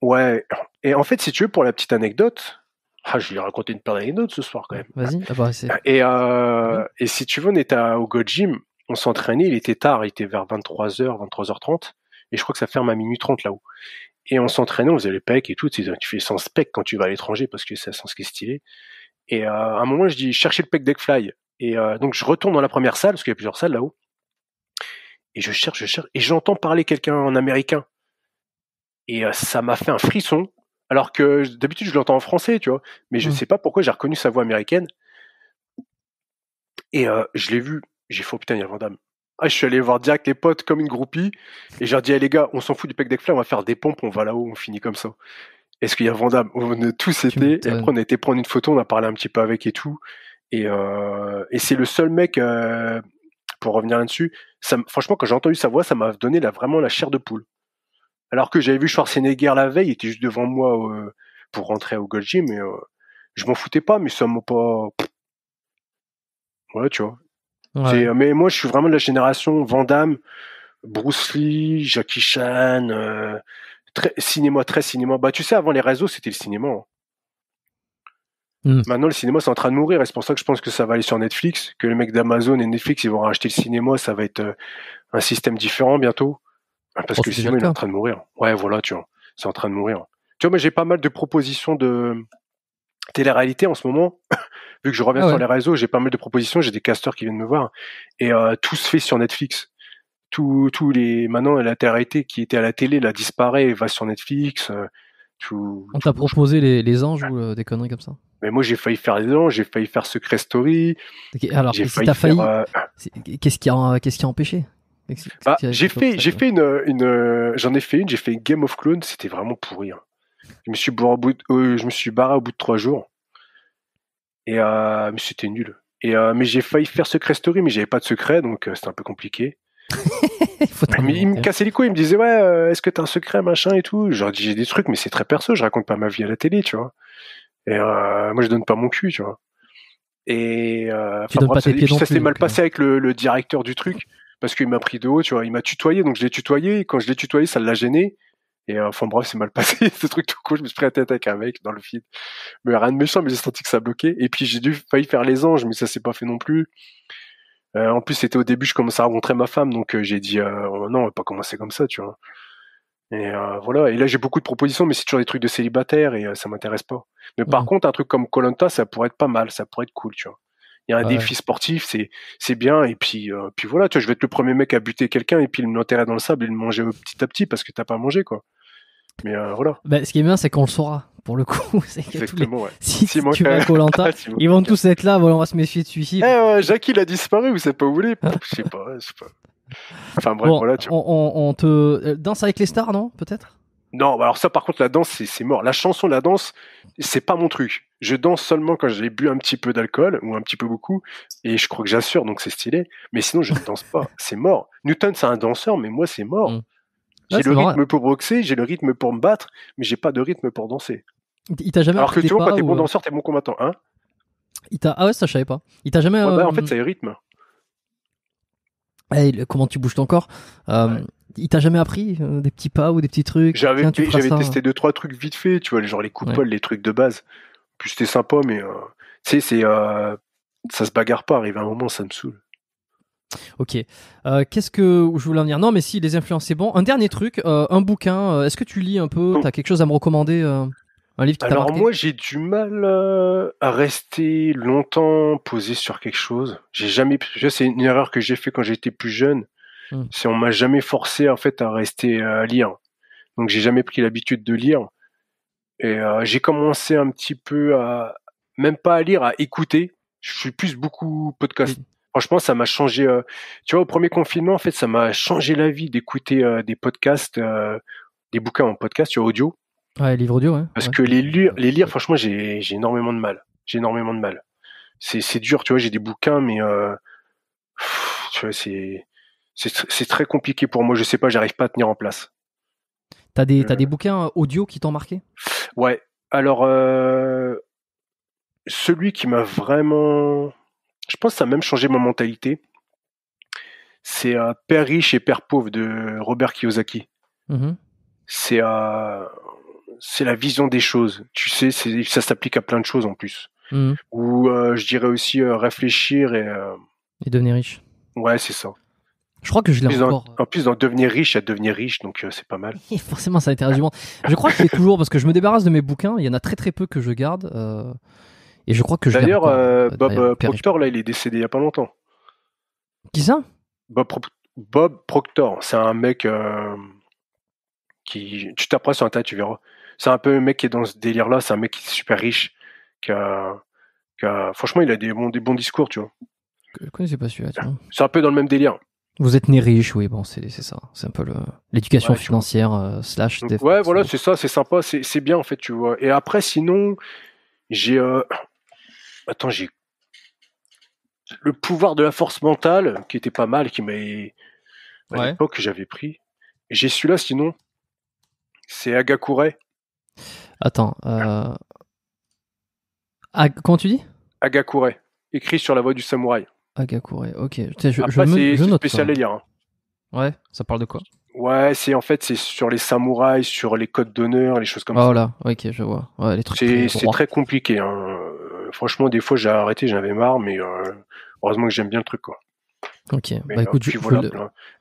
Ouais. Et en fait, si tu veux, pour la petite anecdote, ah, je lui ai raconté une paire d'anecdotes ce soir quand même. Vas-y, ah bah, et, euh, et si tu veux, on était au Go Gym, on s'entraînait, il était tard, il était vers 23h, 23h30. Et je crois que ça ferme à minuit trente là-haut. Et on s'entraînant, on faisait le peck et tout. Tu, fais sans pec quand tu vas à l'étranger parce que c'est un sens qui est stylé. Et euh, à un moment, je dis, Cherchez le pec deck Et euh, donc, je retourne dans la première salle parce qu'il y a plusieurs salles là-haut. Et je cherche, je cherche. Et j'entends parler quelqu'un en américain. Et euh, ça m'a fait un frisson. Alors que d'habitude, je l'entends en français, tu vois. Mais je ne mmh. sais pas pourquoi j'ai reconnu sa voix américaine. Et je l'ai vu. J'ai fait, oh putain, il y a Vandame. Ah, je suis allé voir direct les potes comme une groupie et j'ai dit, eh, les gars, on s'en fout du pec d'Ecfla, on va faire des pompes, on va là-haut, on finit comme ça. Est-ce qu'il y a Vendable On a tous été, et on a été prendre une photo, on a parlé un petit peu avec et tout. Et, euh, c'est le seul mec, euh, pour revenir là-dessus, ça, franchement, quand j'ai entendu sa voix, ça m'a donné vraiment la chair de poule. Alors que j'avais vu Schwarzenegger la veille, il était juste devant moi euh, pour rentrer au Gold Gym, mais je m'en foutais pas, mais ça m'a pas. Ouais, tu vois. Euh, mais moi, je suis vraiment de la génération Van Damme, Bruce Lee, Jackie Chan, euh, cinéma, très cinéma. Bah, tu sais, avant les réseaux, c'était le cinéma. Hein. Hmm. Maintenant, le cinéma, c'est en train de mourir. Et c'est pour ça que je pense que ça va aller sur Netflix, que les mecs d'Amazon et Netflix, ils vont racheter le cinéma. Ça va être euh, un système différent bientôt. Hein, parce oh, que le cinéma, il est en train de mourir. Ouais, voilà, tu vois. C'est en train de mourir. Tu vois, moi, j'ai pas mal de propositions de télé-réalité en ce moment. Vu que je reviens ah sur les réseaux, j'ai pas mal de propositions, j'ai des casteurs qui viennent me voir et euh, tout se fait sur Netflix. Tous tous les maintenant la télé qui était à la télé la disparaît va sur Netflix. Euh, tout, On t'a proposé les, anges ou euh, des conneries comme ça Mais moi j'ai failli faire les anges, j'ai failli faire Secret Story. alors j'ai failli, failli qu'est-ce qui a empêché bah, j'ai fait, j'ai fait une, j'en ai fait une, j'ai fait Game of Clones, c'était vraiment pourri. Hein. Je me suis barré au bout, je me suis barré au bout de trois jours. Et euh, mais c'était nul. Et euh, mais j'ai failli faire secret story, mais j'avais pas de secret, donc euh, c'était un peu compliqué. mais il me cassait les couilles, il me disait ouais, est-ce que t'as un secret machin et tout. genre j'ai des trucs, mais c'est très perso, je raconte pas ma vie à la télé, tu vois. Et moi je donne pas mon cul, tu vois. Et ça, s'est mal passé avec le, le, directeur du truc parce qu'il m'a pris de haut, tu vois, il m'a tutoyé, donc je l'ai tutoyé. Et quand je l'ai tutoyé, ça l'a gêné. Et euh, enfin bref, c'est mal passé, ce truc tout court, je me suis pris la tête avec un mec dans le feed. Mais rien de méchant, mais j'ai senti que ça bloquait. Et puis j'ai dû failli faire les anges, mais ça s'est pas fait non plus. Euh, en plus, c'était au début, je commençais à rencontrer ma femme, donc euh, j'ai dit oh non, on va pas commencer comme ça, tu vois. Et voilà. Et là, j'ai beaucoup de propositions, mais c'est toujours des trucs de célibataire et ça m'intéresse pas. Mais par mmh. contre, un truc comme Colanta, ça pourrait être pas mal, ça pourrait être cool, tu vois un défi sportif, c'est c'est bien. Et puis euh, puis voilà, tu vois, je vais être le premier mec à buter quelqu'un et puis il le notera dans le sable et le manger petit à petit parce que t'as pas mangé quoi. Mais euh, voilà. Bah, ce qui est bien, c'est qu'on le saura pour le coup. C'est que ouais. si, tu vas à Colanta, ah, ils vont tous être là. Voilà, on va se méfier de celui-ci. Eh, Jacques, il a disparu. Vous savez pas où il est Je sais pas. Enfin bref, voilà. Tu on, te euh, danse avec les stars, non Peut-être. Non, bah, alors ça par contre la danse c'est mort. La chanson, la danse, c'est pas mon truc. Je danse seulement quand j'ai bu un petit peu d'alcool ou un petit peu beaucoup et je crois que j'assure donc c'est stylé. Mais sinon je ne danse pas, c'est mort. Newton c'est un danseur mais moi c'est mort. Mm. J'ai le rythme pour boxer, j'ai le rythme pour me battre, mais j'ai pas de rythme pour danser. jamais Alors que tu vois quand t'es bon euh, danseur, t'es bon combattant, hein ah ouais ça je savais pas. Il t'a jamais. Bah, en euh, fait c'est le rythme. comment tu bouges ton corps. Euh, il t'a jamais appris euh, des petits pas ou des petits trucs J'avais testé deux trois trucs vite fait, tu vois, genre les coupoles, les trucs de base. Plus c'était sympa, mais euh, tu c'est euh, ça se bagarre pas. Arrive un moment, ça me saoule. Ok. Qu'est-ce que je voulais en venir Non, mais si les influences, c'est bon. Un dernier truc, un bouquin. Est-ce que tu lis un peu oh. T'as quelque chose à me recommander Un livre Alors moi, j'ai du mal à rester longtemps posé sur quelque chose. J'ai jamais. C'est une erreur que j'ai fait quand j'étais plus jeune Hmm. si ne on m'a jamais forcé en fait à rester à euh, lire. Donc j'ai jamais pris l'habitude de lire. Et euh, j'ai commencé un petit peu à même pas à lire, à écouter. Je suis plus beaucoup podcast. Hmm. Franchement, ça m'a changé. Euh, tu vois, au premier confinement, en fait, ça m'a changé la vie d'écouter des podcasts, des bouquins en podcast sur audio. Ouais, livre audio. Ouais. Parce que les lire, les franchement, j'ai énormément de mal. J'ai énormément de mal. C'est dur, tu vois. J'ai des bouquins, mais tu vois, c'est c'est très compliqué pour moi. Je sais pas, j'arrive pas à tenir en place. T'as des, euh. bouquins audio qui t'ont marqué Ouais. Alors, euh, celui qui m'a vraiment. Je pense ça a même changé ma mentalité. C'est euh, Père riche et Père pauvre de Robert Kiyosaki. Mmh c'est la vision des choses. Tu sais, ça s'applique à plein de choses en plus. Mmh Ou je dirais aussi réfléchir et. et devenir riche. Ouais, c'est ça. Je crois que je l'ai encore. En, plus, d'en euh. devenir riche à devenir riche, donc euh, c'est pas mal. forcément, ça a été monde Je crois que c'est toujours parce que je me débarrasse de mes bouquins. Il y en a très très peu que je garde. Euh, et je crois que je. D'ailleurs, Bob Proctor, là, il est décédé il y a pas longtemps. Qui ça Bob, Proctor. C'est un mec qui. Tu t'apprends sur un tas, tu verras. C'est un peu un mec qui est dans ce délire-là. C'est un mec qui est super riche. Qui a, Franchement, il a des bons, des bons discours, tu vois. Je connaissais pas celui-là. C'est un peu dans le même délire. Vous êtes né riche, oui, bon, c'est ça. C'est un peu l'éducation financière euh, slash. ouais, voilà, c'est ça, c'est sympa, c'est bien en fait, tu vois. Et après, sinon, j'ai. Euh, attends, j'ai. Le pouvoir de la force mentale, qui était pas mal, qui m'a. À ouais. que j'avais pris. J'ai celui-là, sinon. C'est Agakure. Attends. Euh... Ah. Comment tu dis Agakure, écrit sur la voie du samouraï. Agakure, ok. Je, je, spécial à Hein. Ouais, ça parle de quoi Ouais, c'est en fait c'est sur les samouraïs, sur les codes d'honneur, les choses comme ah, ça. Ah Voilà, ok, je vois. C'est très, compliqué. Hein. Euh, franchement, des fois j'ai arrêté, j'en avais marre, mais euh, heureusement que j'aime bien le truc quoi. Ok, mais, bah, euh, écoute, je,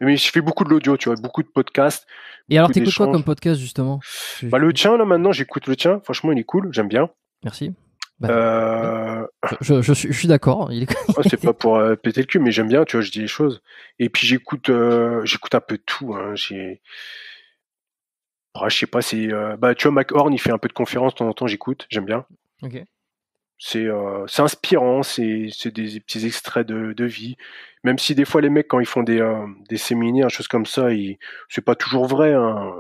mais je fais beaucoup de l'audio, tu vois, beaucoup de podcasts. Et alors, t'écoutes quoi comme podcast justement Bah le tien là maintenant, j'écoute le tien. Franchement, il est cool, j'aime bien. Merci. Bah, euh, je, suis, d'accord. c'est pas pour euh, péter le cul, mais j'aime bien, tu vois, je dis les choses. Et puis j'écoute, euh, j'écoute un peu tout. Hein, oh, je sais pas, c'est, bah, tu vois, Mac Horn, il fait un peu de conférence de temps en temps, j'écoute, j'aime bien. C'est, inspirant, c'est, des petits extraits de, vie. Même si des fois les mecs, quand ils font des, des séminaires, choses comme ça, c'est pas toujours vrai. Hein,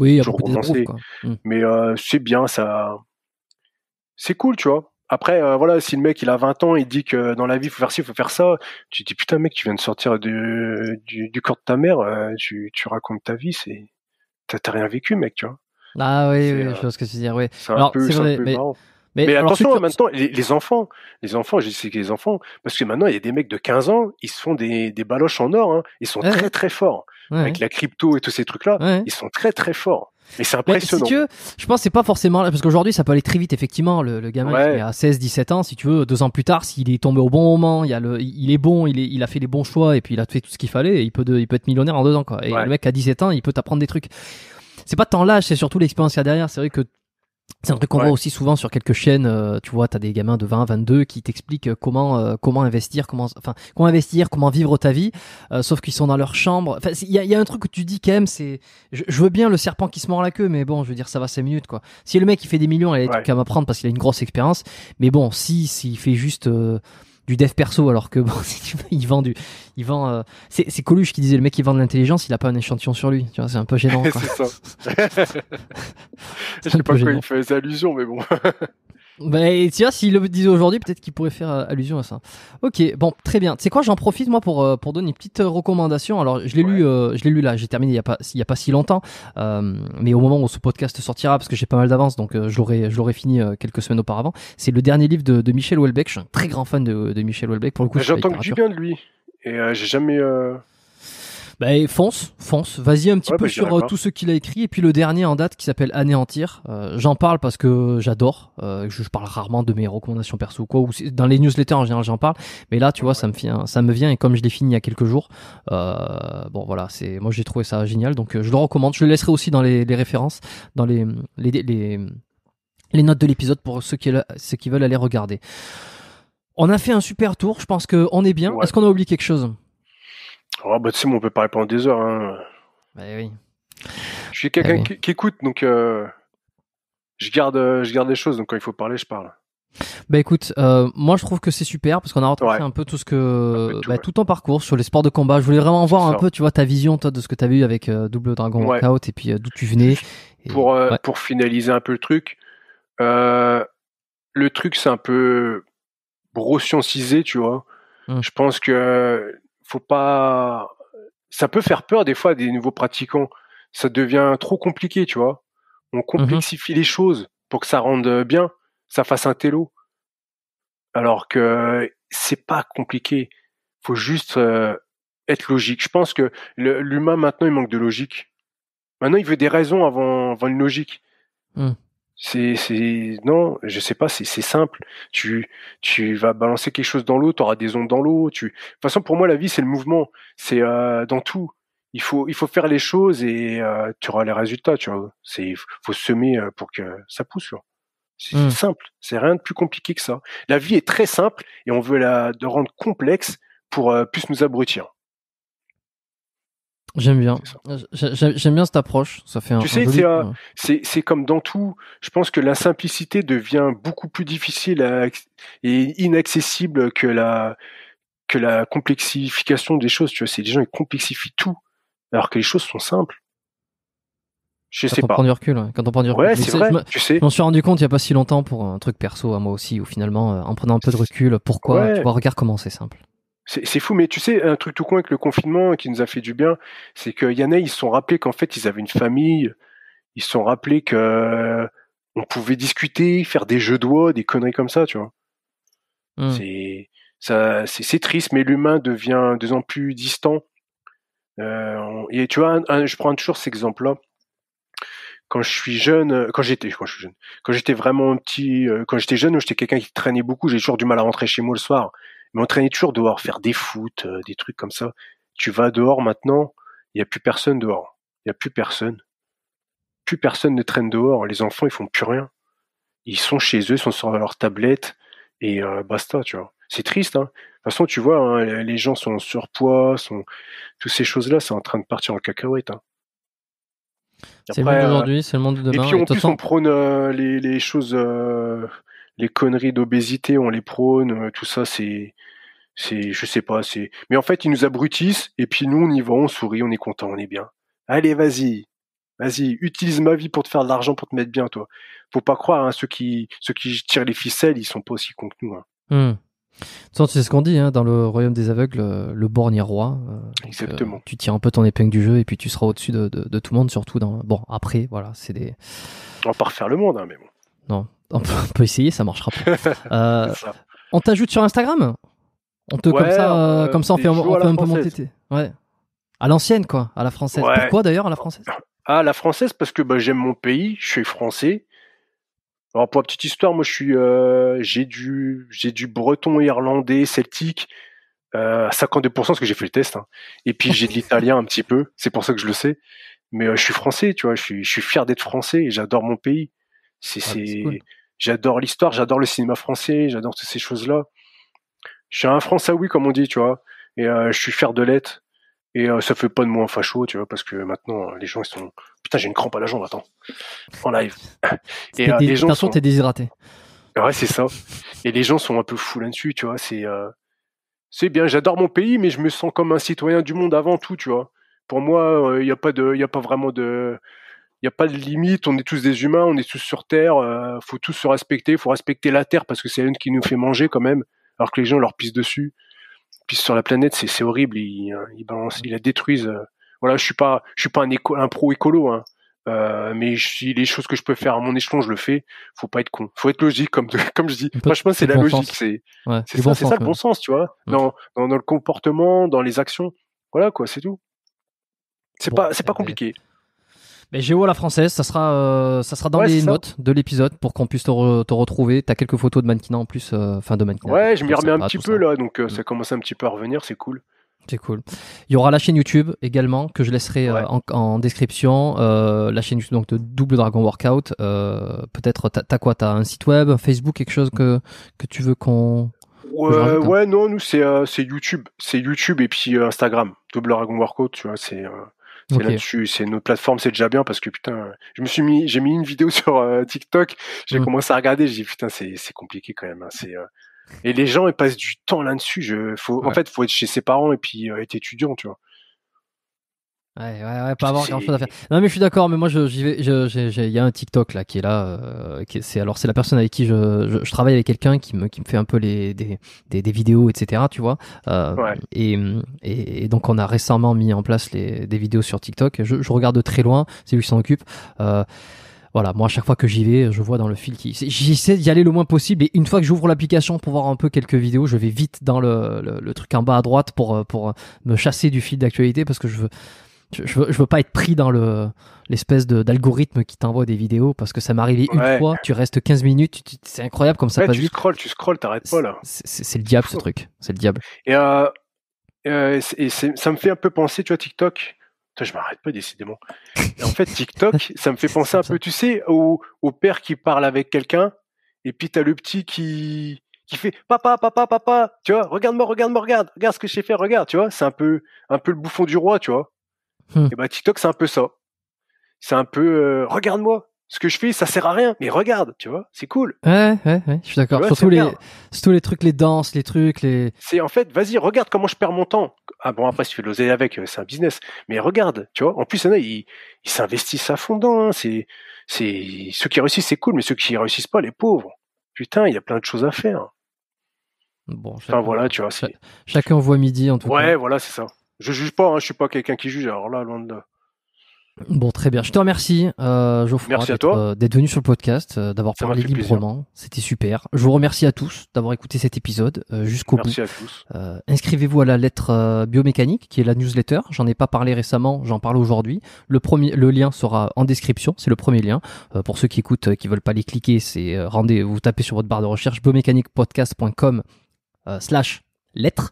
oui, toujours des Groupes, quoi. Mmh. Mais c'est bien, ça c'est cool, tu vois. Après, euh, voilà, si le mec il a 20 ans, il dit que dans la vie faut faire ci, faut faire ça, tu dis putain mec, tu viens de sortir du, corps de ta mère, euh, tu, racontes ta vie, c'est t'as rien vécu mec, tu vois. Ah oui, oui euh, je vois ce que tu veux dire. Oui. C'est un, mais... marrant. Mais, attention, maintenant, les, enfants, les enfants, je sais que les enfants, parce que maintenant, il y a des mecs de 15 ans, ils se font des baloches en or, hein. ils sont très très forts. Avec la crypto et tous ces trucs-là, ils sont très très forts. Mais c'est impressionnant. je pense que c'est pas forcément parce qu'aujourd'hui ça peut aller très vite effectivement. Le, gamin qui est à 16-17 ans, si tu veux, deux ans plus tard, s'il est tombé au bon moment, il, a le, il est bon, il, est, il, a fait les bons choix et puis il a fait tout ce qu'il fallait, et il peut, il peut être millionnaire en deux ans quoi. Et le mec à 17 ans, il peut t'apprendre des trucs. C'est pas tant l'âge, c'est surtout l'expérience qu'il y a derrière. C'est vrai que c'est un truc qu'on voit aussi souvent sur quelques chaînes. Euh, tu vois, t'as des gamins de 20, 22 qui t'expliquent euh, comment euh, comment investir, comment enfin comment investir, comment vivre ta vie. sauf qu'ils sont dans leur chambre. Enfin, il y a, un truc que tu dis quand même. C'est je, veux bien le serpent qui se mord la queue, mais bon, je veux dire ça va 5 minutes quoi. Si le mec il fait des millions, il est des à m'apprendre parce qu'il a une grosse expérience. Mais bon, si s'il fait juste du dev perso, alors que bon, si tu il vend du, il vend. Euh, c'est Coluche qui disait le mec qui vend de l'intelligence, il a pas un échantillon sur lui. Tu vois, c'est un peu gênant. c'est ça. Je sais pas quoi il faisait allusion, mais bon. Bah, et vois s'il le disait aujourd'hui, peut-être qu'il pourrait faire euh, allusion à ça. Ok, bon, très bien. C'est quoi J'en profite moi pour euh, pour donner une petite euh, recommandation. Alors, je l'ai lu, je l'ai lu là. J'ai terminé il y a pas il a pas si longtemps, euh, mais au moment où ce podcast sortira, parce que j'ai pas mal d'avance, donc je l'aurais je l'aurais fini quelques semaines auparavant. C'est le dernier livre de, de, Michel Houellebecq. Je suis un très grand fan de, de Michel Houellebecq pour le coup. Bah, j'entends que du bien de lui et j'ai jamais. Bah, eh, fonce, fonce. Vas-y un petit peu bah, sur euh, tout ce qu'il a écrit. Et puis le dernier en date qui s'appelle Anéantir. Euh, j'en parle parce que j'adore. Euh, je, parle rarement de mes recommandations perso ou quoi. Ou dans les newsletters en général, j'en parle. Mais là, tu vois, ça, me vient, ça me vient. Et comme je l'ai fini il y a quelques jours, bon voilà, c'est moi j'ai trouvé ça génial. Donc je le recommande. Je le laisserai aussi dans les, références, dans les, les, les, notes de l'épisode pour ceux qui, veulent aller regarder. On a fait un super tour. Je pense qu'on est bien. Est-ce qu'on a oublié quelque chose ah, bah, tu sais, on peut parler pendant des heures. Hein. Bah, oui. Je suis quelqu'un bah, qui, écoute, donc euh, je, garde, euh, je garde les choses, donc quand il faut parler, je parle. Bah écoute, euh, moi je trouve que c'est super parce qu'on a retrouvé un peu tout ce que tout, bah, ton parcours sur les sports de combat. Je voulais vraiment voir un peu, tu vois, ta vision toi de ce que tu avais eu avec Double Dragon ouais. et puis d'où tu venais. Pour pour finaliser un peu le truc, le truc c'est un peu brossiancisé, tu vois. Hum. Je pense que faut pas. Ça peut faire peur des fois des nouveaux pratiquants. Ça devient trop compliqué, tu vois. On complexifie mhm. les choses pour que ça rende bien, ça fasse un télo. Alors que c'est pas compliqué. Faut juste euh, être logique. Je pense que l'humain maintenant il manque de logique. Maintenant il veut des raisons avant, une logique. Mmh. C'est, non, je sais pas, c'est, simple. Tu, tu vas balancer quelque chose dans l'eau, tu auras des ondes dans l'eau. Tu, de toute façon, pour moi, la vie, c'est le mouvement. C'est euh, dans tout. Il faut, il faut faire les choses et euh, tu auras les résultats. Tu vois, c'est, faut semer euh, pour que ça pousse. C'est mmh. simple. C'est rien de plus compliqué que ça. La vie est très simple et on veut la de rendre complexe pour plus nous abrutir. J'aime bien. Euh, j'aime bien cette approche. Ça fait un. Tu sais, euh, c'est comme dans tout. Je pense que la simplicité devient beaucoup plus difficile et inaccessible que la que la complexification des choses. Tu vois, c'est des gens qui complexifient tout alors que les choses sont simples. Je quand sais on pas. Prend du recul, Quand on prend du recul. Ouais, c'est vrai. Je tu sais. m'en suis rendu compte il n'y a pas si longtemps pour un truc perso à moi aussi, où finalement, euh, en prenant un peu de recul, pourquoi Tu vois, regarde comment c'est simple. C'est fou, mais tu sais, un truc tout con avec le confinement qui nous a fait du bien, c'est que a, ils se sont rappelés qu'en fait, ils avaient une famille, ils se sont rappelés que on pouvait discuter, faire des jeux de des conneries comme ça, tu vois. Hmm. C'est ça, c'est triste, mais l'humain devient de plus en plus distant. Euh, et tu vois, je prends toujours cet exemple-là. Quand je suis jeune, quand j'étais, je suis jeune, quand j'étais vraiment petit, euh, quand j'étais jeune, j'étais quelqu'un qui traînait beaucoup, j'ai toujours du mal à rentrer chez moi le soir mais on traînait toujours dehors, faire des foot, euh, des trucs comme ça. Tu vas dehors maintenant, il n'y a plus personne dehors. Il n'y a plus personne. Plus personne ne traîne dehors. Les enfants, ils font plus rien. Ils sont chez eux, ils sont sur leur tablette et euh, basta, tu vois. C'est triste. Hein. De toute façon, tu vois, hein, les gens sont en surpoids, sont toutes ces choses-là, c'est en train de partir en cacahuète. Hein. C'est le monde d'aujourd'hui, euh, c'est le monde de demain. Et puis en plus, on prône les, choses les conneries d'obésité, on les prône, euh, tout ça, c'est, c'est, je sais pas, c'est. Mais en fait, ils nous abrutissent et puis nous, on y va, on sourit, on est content, on est bien. Allez, vas-y, vas-y, utilise ma vie pour te faire de l'argent, pour te mettre bien, toi. Faut pas croire, hein, ceux qui, ceux qui tirent les ficelles, ils sont pas aussi cons que nous. Hein. Hmm. Tu sais ce qu'on dit, hein, dans le royaume des aveugles, le borgne roi. Euh, euh, Exactement. tu tires un peu ton épingle du jeu et puis tu seras au-dessus de, de, tout le monde, surtout dans. Bon, après, voilà, c'est des. On va pas refaire le monde, hein, mais bon. Non, on peut, essayer, ça marchera pas. Euh, on t'ajoute sur Instagram On te comme ça, euh, euh, comme ça on fait, un peu mon Ouais. À l'ancienne quoi, à la française. Pourquoi d'ailleurs à la française Ah la française parce que bah, j'aime mon pays, je suis français. Alors pour la petite histoire, moi je suis j'ai du j'ai du breton irlandais celtique euh, 52% parce que j'ai fait le test hein. et puis j'ai de l'italien un petit peu, c'est pour ça que je le sais. Mais je suis français, tu vois, je suis je fier d'être français et j'adore mon pays. C'est ah, c'est J'adore l'histoire, j'adore le cinéma français, j'adore toutes ces choses-là. Je suis un Français, oui, comme on dit, tu vois. Et euh, je suis fier de l'être. Et euh, ça fait pas de moi un facho, tu vois, parce que maintenant, euh, les gens, ils sont. Putain, j'ai une crampe à la jambe, attends. En live. Et les gens. Sont... t'es déshydraté. Ouais, c'est ça. Et les gens sont un peu fous là-dessus, tu vois. C'est. C'est bien, j'adore mon pays, mais je me sens comme un citoyen du monde avant tout, tu vois. Pour moi, il n'y a, pas de... il y a pas vraiment de il n'y a pas de limite, on est tous des humains, on est tous sur Terre, euh, faut tous se respecter, faut respecter la Terre parce que c'est elle qui nous fait manger quand même, alors que les gens leur pissent dessus, pissent sur la planète, c'est horrible, euh, ils, la détruisent. Euh. Voilà, je suis pas, je suis pas un, pro écolo, hein, mais les choses que je peux faire à mon échelon, je le fais. Faut pas être con, faut être logique comme comme je dis. Franchement, c'est la logique, c'est ça, le bon sens, tu vois, dans, dans, le comportement, dans les actions, voilà quoi, c'est tout. C'est pas c'est pas compliqué. Mais Géo à la française, ça sera, euh, ça sera dans les notes de l'épisode pour qu'on puisse te, te retrouver. T'as quelques photos de mannequinat en plus, euh, enfin de Ouais, je m'y remets un petit peu là, donc euh, mm. ça commence un petit peu à revenir, c'est cool. C'est cool. Il y aura la chaîne YouTube également que je laisserai en, description. la chaîne YouTube donc de Double Dragon Workout. Peut-être t'as quoi T'as un site web, Facebook, quelque chose que que tu veux qu'on hein? ouais, non, nous c'est YouTube, c'est YouTube et puis Instagram, Double Dragon Workout, tu vois, c'est c'est là-dessus, c'est notre plateforme, c'est déjà bien parce que putain, je me suis mis, j'ai mis une vidéo sur euh, TikTok, j'ai mm. commencé à regarder, j'ai dit putain, c'est compliqué quand même. Hein, c'est euh, et les gens ils passent du temps là-dessus. Je, faut, en fait, faut être chez ses parents et puis euh, être étudiant, tu vois. Ouais, ouais, ouais, pas avoir grand chose à faire. Non, mais je suis d'accord, mais moi, j'y vais. Il y a un TikTok là qui est là. Euh, c'est alors c'est la personne avec qui je, je, travaille avec quelqu'un qui me qui me fait un peu les des, des, vidéos, etc. Tu vois. Euh, et, et, donc on a récemment mis en place les, des vidéos sur TikTok. Je, je regarde de très loin. C'est lui qui s'en occupe. Euh, voilà, moi à chaque fois que j'y vais, je vois dans le fil qui. J'essaie d'y aller le moins possible et une fois que j'ouvre l'application pour voir un peu quelques vidéos, je vais vite dans le, le, le, truc en bas à droite pour, euh, pour me chasser du fil d'actualité parce que je veux, je, veux, pas être pris dans le l'espèce d'algorithme qui t'envoie des vidéos parce que ça m'est arrivé une fois, tu restes 15 minutes, c'est incroyable comme ça passe vite tu vite. Scrolles, tu scrolles, t'arrêtes pas là. C'est le diable ce truc, c'est le diable. Et, euh, euh, ça me fait un peu penser, tu vois, TikTok. je m'arrête pas décidément. en fait, TikTok, ça me fait penser un peu, tu sais, au, au père qui parle avec quelqu'un et puis t'as le petit qui qui fait papa papa papa tu vois regarde moi regarde moi regarde regarde ce que j'ai fait regarde tu vois c'est un peu un peu le bouffon du roi tu vois Hmm. Et eh bah ben, TikTok, c'est un peu ça. C'est un peu euh, regarde-moi, ce que je fais, ça sert à rien, mais regarde, tu vois, c'est cool. Ouais, ouais, je suis d'accord. Surtout les, les trucs, les danses, les trucs, les. C'est en fait, vas-y, regarde comment je perds mon temps. Ah bon, après, si tu veux l'oser avec, euh, c'est un business. Mais regarde, tu vois, en plus, il en ils s'investissent à fond dans. Hein. C'est, c'est, ceux qui réussissent, c'est cool, mais ceux qui réussissent pas, les pauvres. Putain, il y a plein de choses à faire. Bon, enfin, voilà, tu vois. Chacun voit midi, en tout cas. Ouais, voilà, c'est ça. Je juge pas, hein, je suis pas quelqu'un qui juge, alors là, loin de là. Bon, très bien. Je te remercie, euh, Geoffroy, euh, d'être venu sur le podcast, euh, d'avoir parlé librement. C'était super. Je vous remercie à tous d'avoir écouté cet épisode euh, jusqu'au bout. Merci à tous. Inscrivez-vous à la lettre biomécanique, qui est la newsletter. J'en ai pas parlé récemment, j'en parle aujourd'hui. Le premier, le lien sera en description. C'est le premier lien. pour ceux qui écoutent, qui veulent pas les cliquer, c'est rendez, vous tapez sur votre barre de recherche biomécaniquepodcast.com slash lettre,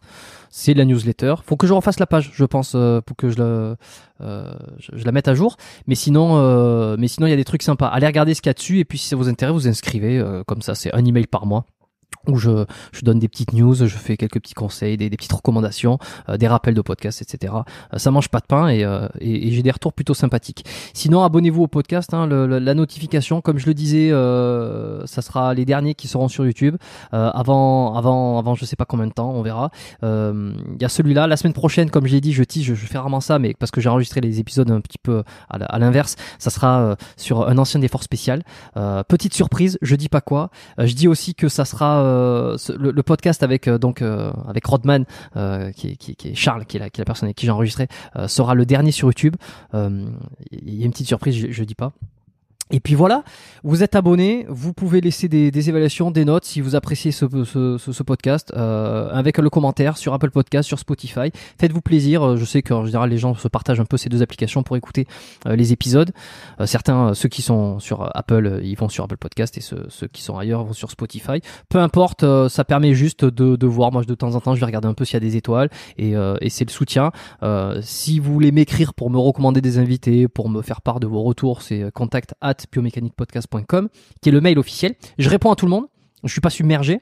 c'est la newsletter. Faut que je refasse la page, je pense, euh, pour que je la, euh, je, la mette à jour. Mais sinon, euh, mais sinon, il y a des trucs sympas. Allez regarder ce qu'il y a dessus et puis si ça vous intéresse, vous inscrivez. comme ça, c'est un email par mois où je, je, donne des petites news, je fais quelques petits conseils, des, petites recommandations, euh, des rappels de podcasts, etc. Euh, ça mange pas de pain euh, et, et, j'ai des retours plutôt sympathiques. Sinon, abonnez-vous au podcast. Hein, la notification, comme je le disais, euh, ça sera les derniers qui seront sur YouTube avant, avant, avant, je sais pas combien de temps, on verra. Il y a celui-là la semaine prochaine, comme j'ai dit, je tease, je, fais rarement ça, mais parce que j'ai enregistré les épisodes un petit peu à l'inverse, ça sera sur un ancien effort spécial. petite surprise, je dis pas quoi. je dis aussi que ça sera euh, le, podcast avec euh, donc euh, avec Rodman, qui, qui, est Charles, qui est la, personne avec qui j'ai enregistré, sera le dernier sur YouTube. Il y a une petite surprise, je, je dis pas. Et puis voilà, vous êtes abonné, vous pouvez laisser des, évaluations, des notes si vous appréciez ce, podcast, euh, avec le commentaire sur Apple Podcast, sur Spotify. Faites-vous plaisir, euh, je sais qu'en général les gens se partagent un peu ces deux applications pour écouter euh, les épisodes. certains, ceux qui sont sur Apple, ils vont sur Apple Podcast et ceux, qui sont ailleurs vont sur Spotify. Peu importe, ça permet juste de, voir, moi de temps en temps je vais regarder un peu s'il y a des étoiles et, c'est le soutien. si vous voulez m'écrire pour me recommander des invités, pour me faire part de vos retours, c'est contact à biomécaniquepodcast.com, qui est le mail officiel. Je réponds à tout le monde. Je suis pas submergé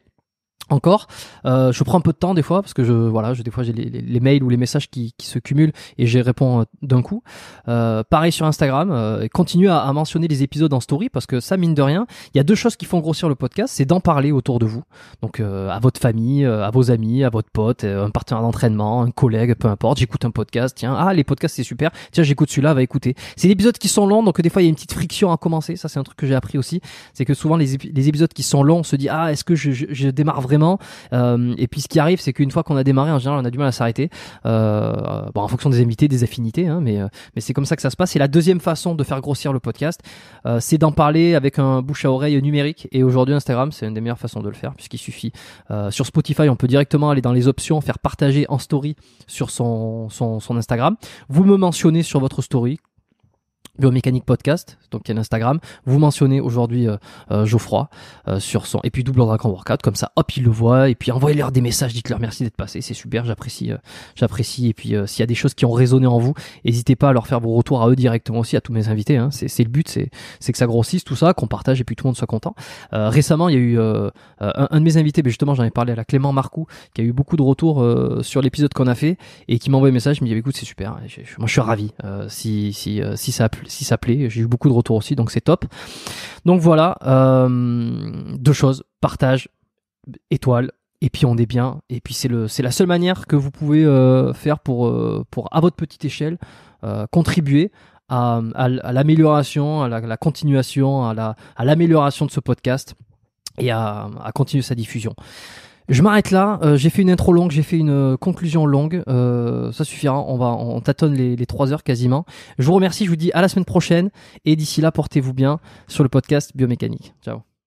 encore. Euh, je prends un peu de temps des fois parce que je voilà, je, des fois j'ai les, mails ou les messages qui, se cumulent et j'y réponds euh, d'un coup. Euh, pareil sur Instagram. continue à, mentionner les épisodes en story parce que ça mine de rien, il y a deux choses qui font grossir le podcast, c'est d'en parler autour de vous, donc à votre famille, à vos amis, à votre pote, un partenaire d'entraînement, un collègue, peu importe. J'écoute un podcast, tiens ah les podcasts c'est super, tiens j'écoute celui-là, va écouter. C'est des épisodes qui sont longs donc des fois il y a une petite friction à commencer. Ça c'est un truc que j'ai appris aussi, c'est que souvent les, épisodes qui sont longs, on se dit ah est-ce que je, démarre vraiment euh, et puis ce qui arrive, c'est qu'une fois qu'on a démarré, en général, on a du mal à s'arrêter. Euh, bon, en fonction des invités, des affinités, hein, euh, mais, c'est comme ça que ça se passe. Et la deuxième façon de faire grossir le podcast, c'est d'en parler avec un bouche à oreille numérique. Et aujourd'hui, Instagram, c'est une des meilleures façons de le faire, puisqu'il suffit. sur Spotify, on peut directement aller dans les options, faire partager en story sur son Instagram. Vous me mentionnez sur votre story Biomécanique Podcast, donc il y a l'Instagram. Vous mentionnez aujourd'hui euh, euh, Geoffroy euh, sur son et puis Double Dragon Workout, comme ça, hop, il le voit et puis envoyez-leur des messages, dites-leur merci d'être passé, c'est super, j'apprécie, j'apprécie. Et puis s'il y a des choses qui ont résonné en vous, n'hésitez pas à leur faire vos retours à eux directement aussi, à tous mes invités. Hein. C'est, le but, c'est, que ça grossisse tout ça, qu'on partage et puis tout le monde soit content. récemment, il y a eu un, de mes invités, mais justement j'en ai parlé à la Clément Marcou, qui a eu beaucoup de retours sur l'épisode qu'on a fait et qui m'a envoyé un message, il me dit bah, écoute c'est super, moi je suis ravi si si ça a plu si ça plaît. J'ai eu beaucoup de retours aussi, donc c'est top. Donc voilà, euh, deux choses partage, étoile, et puis on est bien. Et puis c'est le, c'est la seule manière que vous pouvez euh, faire pour, euh, pour à votre petite échelle contribuer à, l'amélioration, à la, continuation, à, à l'amélioration de ce podcast et à, à continuer sa diffusion. Je m'arrête là. Euh, j'ai fait une intro longue, j'ai fait une euh, conclusion longue. Euh, ça suffira. On va, on tâtonne les, trois heures quasiment. Je vous remercie. Je vous dis à la semaine prochaine. Et d'ici là, portez-vous bien sur le podcast Biomécanique. Ciao.